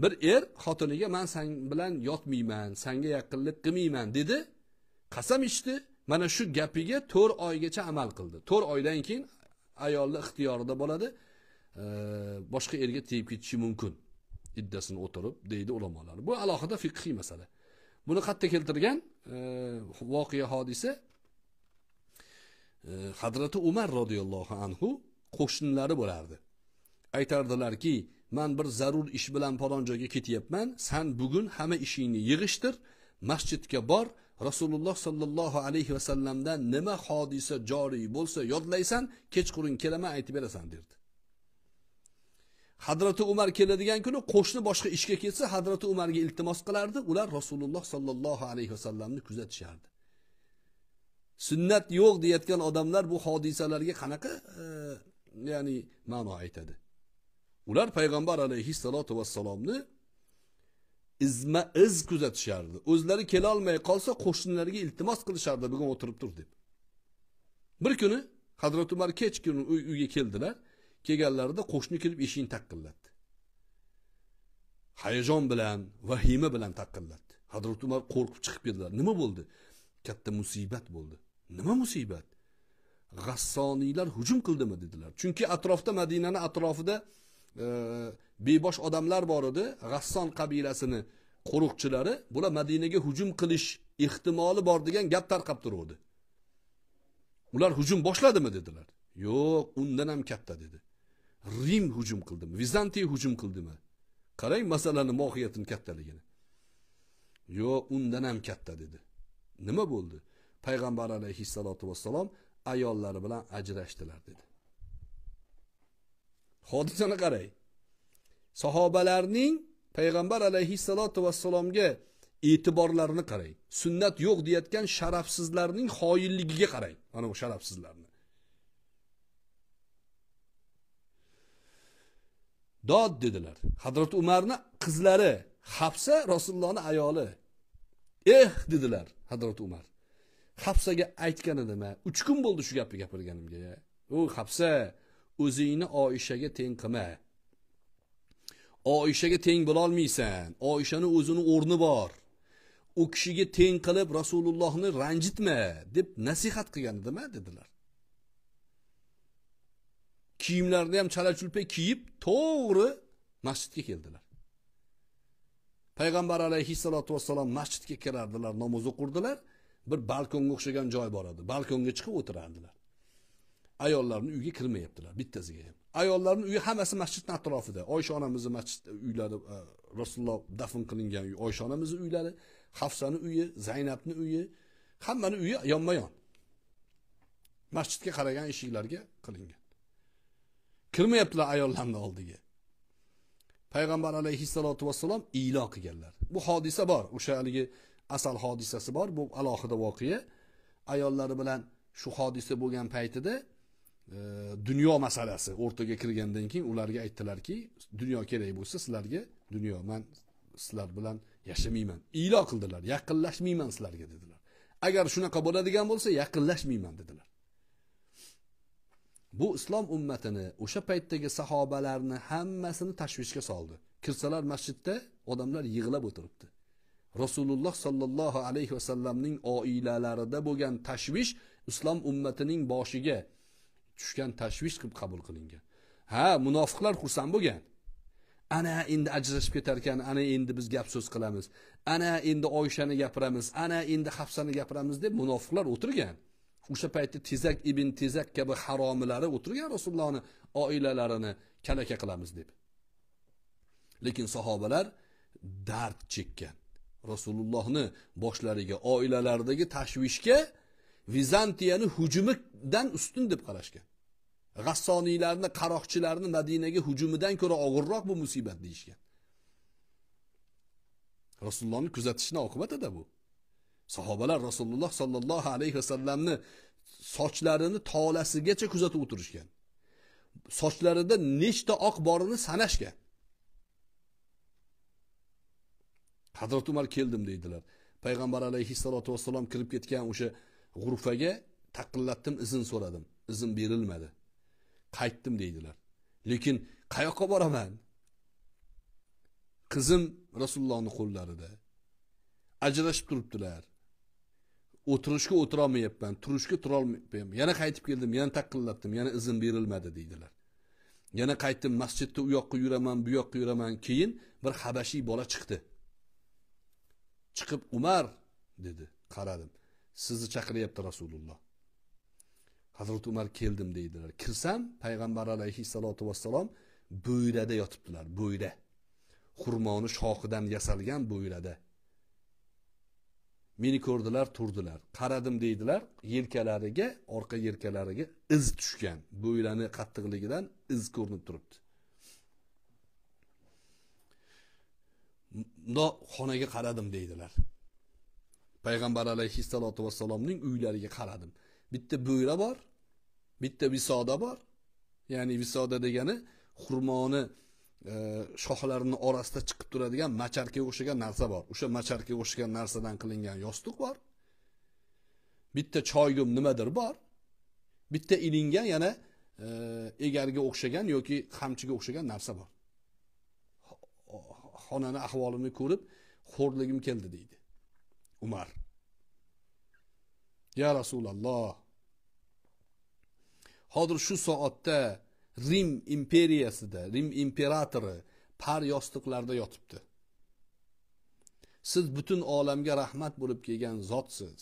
bir er xotiniga man san bilan yotmayman sanga yaqinlik qilmayman dedi qasam ichdi mana shu gapiga to'rt oygacha amal qildi to'rt oydan keyin ayolni ixtiyorida bo'ladi e, boshqa erga tegib ketishi mumkin iddasini o'tirib deydi ulamolar bu alohida fiqhiy masala buni qayerda keltirgan e, voqea hodisa e, hadrati umar roziyallohu anhu qo'shnilari bo'lardi aytardilarki man bir zarur ish bilan palon joyga ketyapman san bugun hamma ishingni yig'ishtir masjidga bor rasululloh sollallohu alayhi vasallamdan nima hodisa joriy bo'lsa yodlaysan kechqurun kelaman aytib berasan derdi hadrati umar keladigan kuni qo'shni boshqa ishga ketsa hadrati umarga iltimos qilardi ular rasululloh sollallohu alayhi vasallamni kuzatishardi sunnat yo'q deyayotgan odamlar bu hodisalarga qanaqa e, ya'ni ma'no aytadi ular payg'ambar alayhissalotu vassalomni izma iz kuzatishardi o'zlari kelolmay qolsa qo'shnilariga iltimos qilishardi bugun o'tirib tur deb bir kuni hazrati umar kech uy uyga keldilar kelganlarida qo'shni kirib eshikni taqillatdi hayajon bilan vahima bilan taqillatdi hazrati umar qo'rqib chiqib keldilar nima bo'ldi katta musibat bo'ldi nima musibat g'assoniylar hujum qildimi dedilar chunki atrofda madinani atrofida bebosh odamlar bor edi g'asson qabilasini qo'riqchilari bular madinaga hujum qilish ehtimoli bor degan gap tarqab turuvdi ular hujum boshladimi dedilar yo'q undan ham katta dedi rim hujum qildimi vizantiya hujum qildimi qarang masalani mohiyatini kattaligini yo'q undan ham katta dedi nima bo'ldi payg'ambar alayhissalotu vassalom ayollari bilan ajrashdilar dedi hodisani qaray. sahobalarning payg'ambar alayhissalotu vassalomga e'tiborlarini qaray. sunnat yo'q deyayotgan sharafsizlarning xoinligiga qarang mana bu sharafsizlarni dod dedilar Hazrat umarni qizlari hafsa Rasulullohning ayoli eh dedilar Hazrat umar hafsaga aytgan nima 3 kun bo'ldi shu gapni gapirganimga u hafsa o'zingni oishaga teng qilma oishaga teng bo'lolmaysan oishani o'zini o'rni bor u kishiga teng qilib rasulullohni ranjitma deb nasihat qilgan edima dedilar kiyimlarini ham chala chulpa kiyib to'g'ri masjidga keldilar payg'ambar alayhissalotu vassalom masjidga kirardilar namoz o'qirdilar bir balkonga o'xshagan joy bor edi balkonga chiqib o'tirardilar ayollarni uyga kirmayaptilar bittasiga ham ayollarni uyi hammasi masjidni atrofida oysha onamizni masjid e, uylari e, rasululloh dafn qilingan uy oysha onamizni uylari hafsani uyi zaynabni uyi hammani uyi yonma yon masjidga qaragan eshiklarga qilingan kirmayaptilar ayollarni oldiga payg'ambar alayhissalotu vassalom ilo qilganlar bu hodisa bor o'sha haligi asal hodisasi bor bu alohida voqea ayollari bilan shu hodisa bo'lgan paytida dunyo masalasi o'rtaga kirgandan keyin ularga aytdilarki dunyo kerak bo'lsa sizlarga dunyo man sizlar bilan yashamayman ilo qildilar yaqinlashmayman sizlarga dedilar agar shunaqa bo'ladigan bo'lsa yaqinlashmayman dedilar bu islom ummatini o'sha paytdagi sahobalarni hammasini tashvishga soldi kirsalar masjidda odamlar yig'lab o'tiribdi rasululloh sollallohu alayhi vasallamning oilalarida bo'lgan tashvish islom ummatining boshiga tushgan tashvish qilib qabul qilingan ha munofiqlar xursand bo'lgan ana endi ajrashib ketar ekan ana endi biz gap so'z qilamiz ana endi oyshani gapiramiz ana endi hafsani gapiramiz deb munofiqlar o'tirgan o'sha paytda tezak ibn tezak kabi haromilari o'tirgan rasulullohni oilalarini kalaka qilamiz deb lekin sahobalar dard chekkan rasulullohni boshlariga oilalaridagi tashvishga vizantiyani hujumidan ustun deb qarashgan g'assoniylarni qaroqchilarni madinaga hujumidan ko'ra og'irroq bu musibat deyishgan rasulullohni kuzatishni oqibatida bu sahobalar rasululloh sollallohu alayhi vasallamni sochlarini tolasigacha kuzatib o'tirishgan sochlarida nechta oq borini sanashgan hazrati umar keldim deydilar payg'ambar alayhissalotu vassalom kirib ketgan o'sha g'urfaga taqillatdim izn so'radim izn berilmadi qaytdim deydilar lekin qayoqqa boraman qizim rasulullohni qo'llarida ajrashib turibdilar o'tirishga o'tirolmayapman turishga turolmayapman yana qaytib keldim yana taqillatdim yana izn berilmadi deydilar yana qaytdim masjidda u yoqqa yuraman bu yoqqa yuraman keyin bir habashiy bola chiqdi chiqib umar dedi qaradim sizni chaqiryapti rasululloh hazrati umar keldim deydilar kirsam payg'ambar alayhissalotu vassalom bo'yrada yotibdilar bo'yra xurmoni shoxidan yasalgan bo'yrada meni ko'rdilar turdilar qaradim deydilar yelkalariga orqa yelkalariga iz tushgan bo'yrani qattiqligidan iz ko'rinib turibdi mundoq xonaga qaradim deydilar payg'ambar alayhissalotu vassalomning uylariga qaradim bitta bo'yra bor bitta visoda bor ya'ni visoda degani xurmoni e, shoxlarini orasida chiqib turadigan macharkaga o'xshagan narsa bor o'sha macharkaga o'xshagan narsadan qilingan yostiq bor bitta choygum nimadir bor bitta ilingan yana e, egarga o'xshagan yoki qamchiga o'xshagan narsa bor xonani ahvolini ko'rib xo'rligim keldi deydi umar ya rasululloh hozir shu soatda rim imperiyasida rim imperatori par yostiqlarda yotibdi siz butun olamga rahmat bo'lib kelgan zotsiz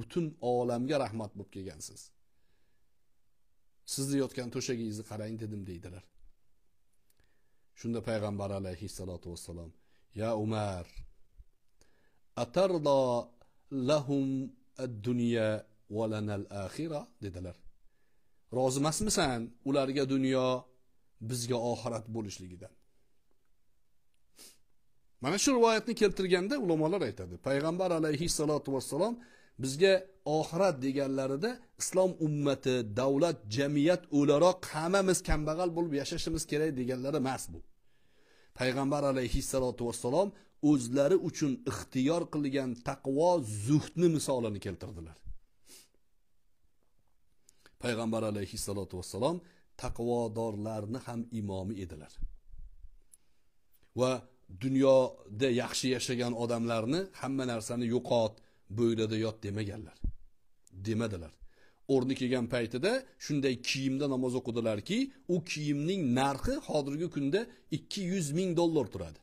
butun olamga rahmat bo'lib kelgansiz sizni yotgan to'shagingizni qarang dedim deydilar shunda payg'ambar alayhissalotu vassalom ya umar atardo lahum ad dunyo al axira dedilar rozi emasmisan ularga dunyo bizga oxirat bo'lishligidan mana shu rivoyatni keltirganda ulamolar aytadi payg'ambar alayhissalotu vassalom bizga oxirat deganlarida islom ummati davlat jamiyat o'laroq hammamiz kambag'al bo'lib yashashimiz kerak deganlari emas bu payg'ambar alayhissalotu vassalom o'zlari uchun ixtiyor qilgan taqvo zuhdni misolini keltirdilar payg'ambar alayhissalotu vassalom taqvodorlarni ham imomi edilar va dunyoda yaxshi yashagan odamlarni hamma narsani yo'qot bo'ylada yot demaganlar demadilar o'rni kelgan paytida shunday kiyimda namoz o'qidilarki u kiyimning narxi hozirgi kunda ikki yuz ming dollar turadi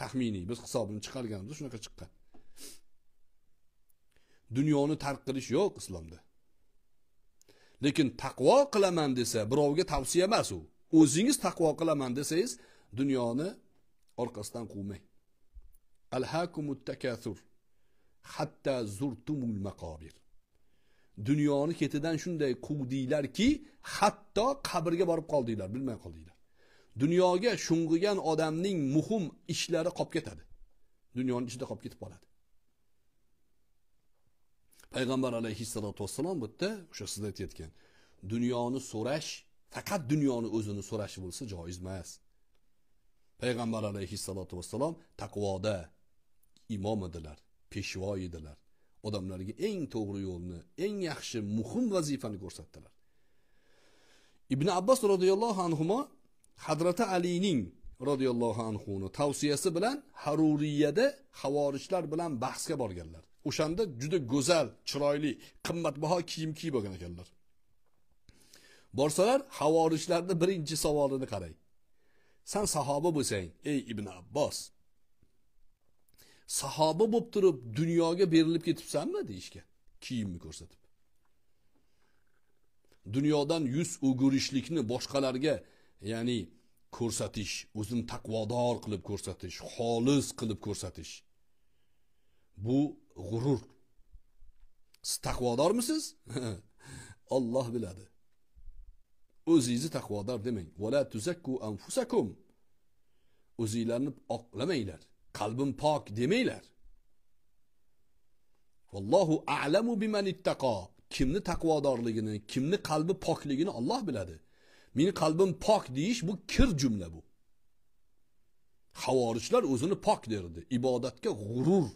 taxminiy biz hisobini chiqarganimizda shunaqa chiqqan dunyoni tark qilish yo'q islomda lekin taqvo qilaman desa birovga tavsiya emas u o'zingiz taqvo qilaman desangiz dunyoni orqasidan quvmang alhakumut takasur hatta zurtumul maqobir dunyoni ketidan shunday quvdinglarki hatto qabrga borib qoldinglar bilmay qoldinglar dunyoga sho'ng'igan odamning muhim ishlari qolib ketadi dunyoni ichida qolib ketib qoladi payg'ambar alayhissalotu vassalom bu yerda o'sha siz aytayotgan dunyoni so'rash faqat dunyoni o'zini so'rashi bo'lsa joiz emas payg'ambar alayhissalotu vassalom taqvoda imom edilar peshvo edilar odamlarga eng to'g'ri yo'lni eng yaxshi muhim vazifani ko'rsatdilar ibn abbos roziyallohu anhu hadrati alining roziyallohu anhuni tavsiyasi bilan haruriyada havorijlar bilan bahsga borganlar o'shanda juda go'zal chiroyli qimmatbaho kiyim kiyib olgan ekanlar borsalar havorijlarni birinchi savolini qarang san sahoba bo'lsang ey ibn abbos sahoba bo'lib turib dunyoga berilib ketibsanmi deyishgan kiyimni ko'rsatib dunyodan yuz o'girishlikni boshqalarga ya'ni ko'rsatish o'zini taqvodor qilib ko'rsatish xolis qilib ko'rsatish bu g'urur siz taqvodormisiz olloh <laughs> biladi o'zingizni taqvodor demang anfusakum o'zinglarni oqlamanglar qalbim pok demanglar vallohu a'lamu biman ittaqo kimni taqvodorligini kimni qalbi pokligini olloh biladi meni qalbim pok deyish bu kir jumla bu havorijlar o'zini pok derdi ibodatga g'urur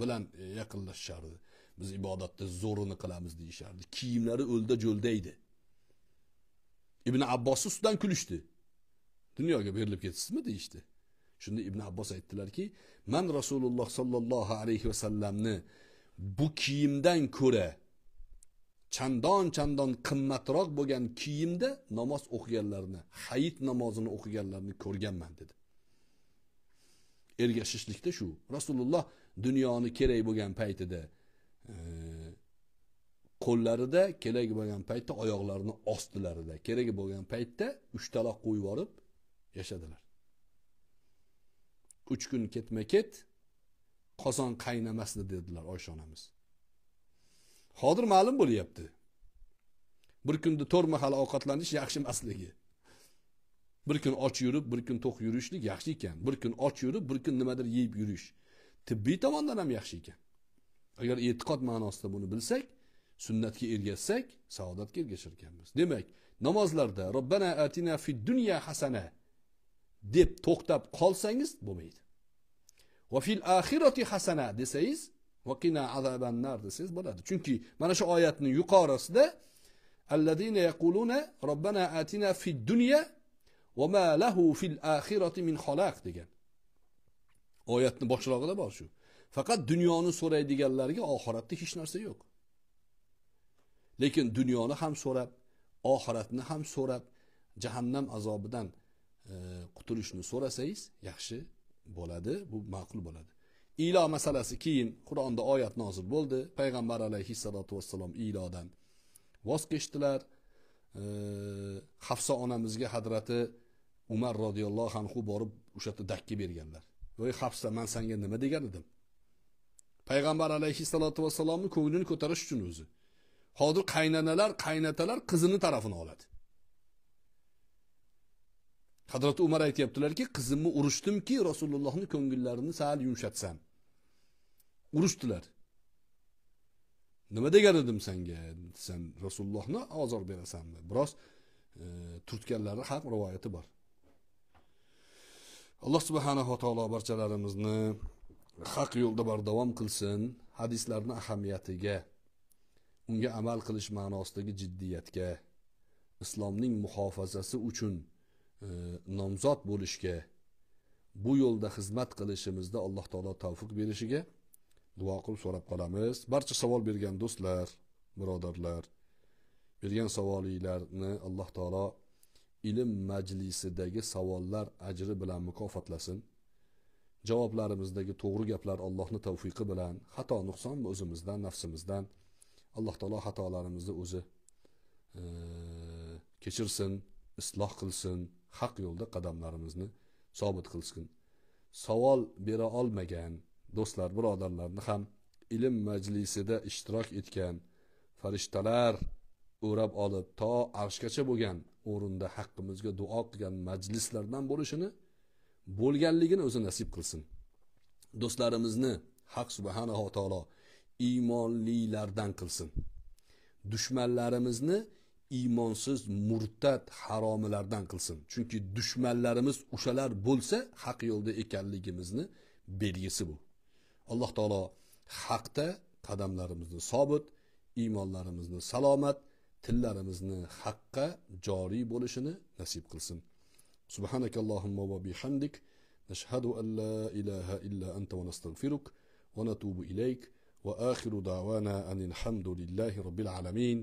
bilan e, yaqinlashishardi biz ibodatni zo'rini qilamiz deyishardi kiyimlari o'lda jo'lda edi ibn abbosni ustidan kulishdi dunyoga berilib ketasizmi deyishdi shunda ibn abbos aytdilarki man rasululloh sollallohu alayhi vasallamni bu kiyimdan ko'ra chandon chandon qimmatroq bo'lgan kiyimda namoz o'qiganlarni hayit namozini o'qiganlarni ko'rganman dedi ergashishlikda shu rasululloh dunyoni kerak bo'lgan paytida e, qo'llarida kerak bo'lgan paytda oyoqlarini ostilarida kerak bo'lgan paytda uchtaloq qo'yib yuborib yashadilar uch kun ketma ket qozon qaynamasdi dedilar oysha onamiz hozir ma'lum bo'lyapti bir kunda to'rt mahal ovqatlanish yaxshi emasligi bir kun och yurib bir kun to'q yurishlik yaxshi ekan bir kun och yurib bir kun nimadir yeb yurish tibbiy tomondan ham yaxshi ekan agar e'tiqod ma'nosida buni bilsak sunnatga ergashsak saodatga ergashar ekanmiz demak namozlarda robbana atina fid dunya hasana deb to'xtab qolsangiz bo'lmaydi va fil axirati hasana desangiz vaqina azabannar desangiz bo'ladi chunki mana shu oyatni yuqorisida alladina yaquluna robbana atina fid dunya va ma lahu fil axirati min xalaq degan oyatni boshlog'ida bor shu faqat dunyoni so'raydiganlarga oxiratda hech narsa yo'q lekin dunyoni ham so'rab oxiratni ham so'rab jahannam azobidan e, qutulishni so'rasangiz yaxshi bo'ladi bu ma'qul bo'ladi ilo masalasi keyin qur'onda oyat nozil bo'ldi payg'ambar alayhissalotu vassalom ilodan voz kechdilar e, hafsa onamizga hadrati umar roziyallohu anhu borib o'sha yerda dakki berganlar voy hafsa man senga nima degan edim payg'ambar alayhissalotu vassalomni ko'nglini ko'tarish uchun o'zi hozir qaynanalar qaynatalar qizini tarafini oladi Hazrat umar aytyaptilarki qizimni urushdimki rasulullohni ko'ngillarini sal yumshatsam urushdilar nima degan edim senga desam rasulullohni ozor berasanmi biroz e, turtganlari haq rivoyati bor alloh subhanava taolo barchalarimizni haq yo'lda bardavom qilsin hadislarni ahamiyatiga unga amal qilish ma'nosidagi jiddiyatga islomning muhofazasi uchun e, nomzod bo'lishga bu yo'lda xizmat qilishimizda alloh taolo tavfiq berishiga duo qilib so'rab qolamiz barcha savol bergan do'stlar birodarlar bergan savolinglarni alloh taolo ilm majlisidagi savollar ajri bilan mukofotlasin javoblarimizdagi to'g'ri gaplar allohni tavfiqi bilan xato nuqsonmi o'zimizdan nafsimizdan alloh taolo xatolarimizni o'zi e, kechirsin isloh qilsin haq yo'lda qadamlarimizni sobit qilsin savol bera olmagan do'stlar birodarlarni ham ilm majlisida ishtirok etgan farishtalar o'rab olib to arshgacha bo'lgan o'rinda haqqimizga duo qilgan majlislardan bo'lishini bo'lganligini o'zi nasib qilsin do'stlarimizni haq subhanava taolo iymonlilardan qilsin dushmanlarimizni iymonsiz murtad haromilardan qilsin chunki dushmanlarimiz o'shalar bo'lsa haq yo'lda ekanligimizni belgisi bu alloh taolo haqda qadamlarimizni sobit iymonlarimizni salomat tillarimizni haqqa joriy bo'lishini nasib qilsin سبحانك اللهم وبحمدك نشهد أن لا إله إلا أنت ونستغفرك ونتوب إليك وآخر دعوانا أن الحمد لله رب العالمين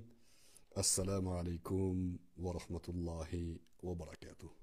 السلام عليكم ورحمة الله وبركاته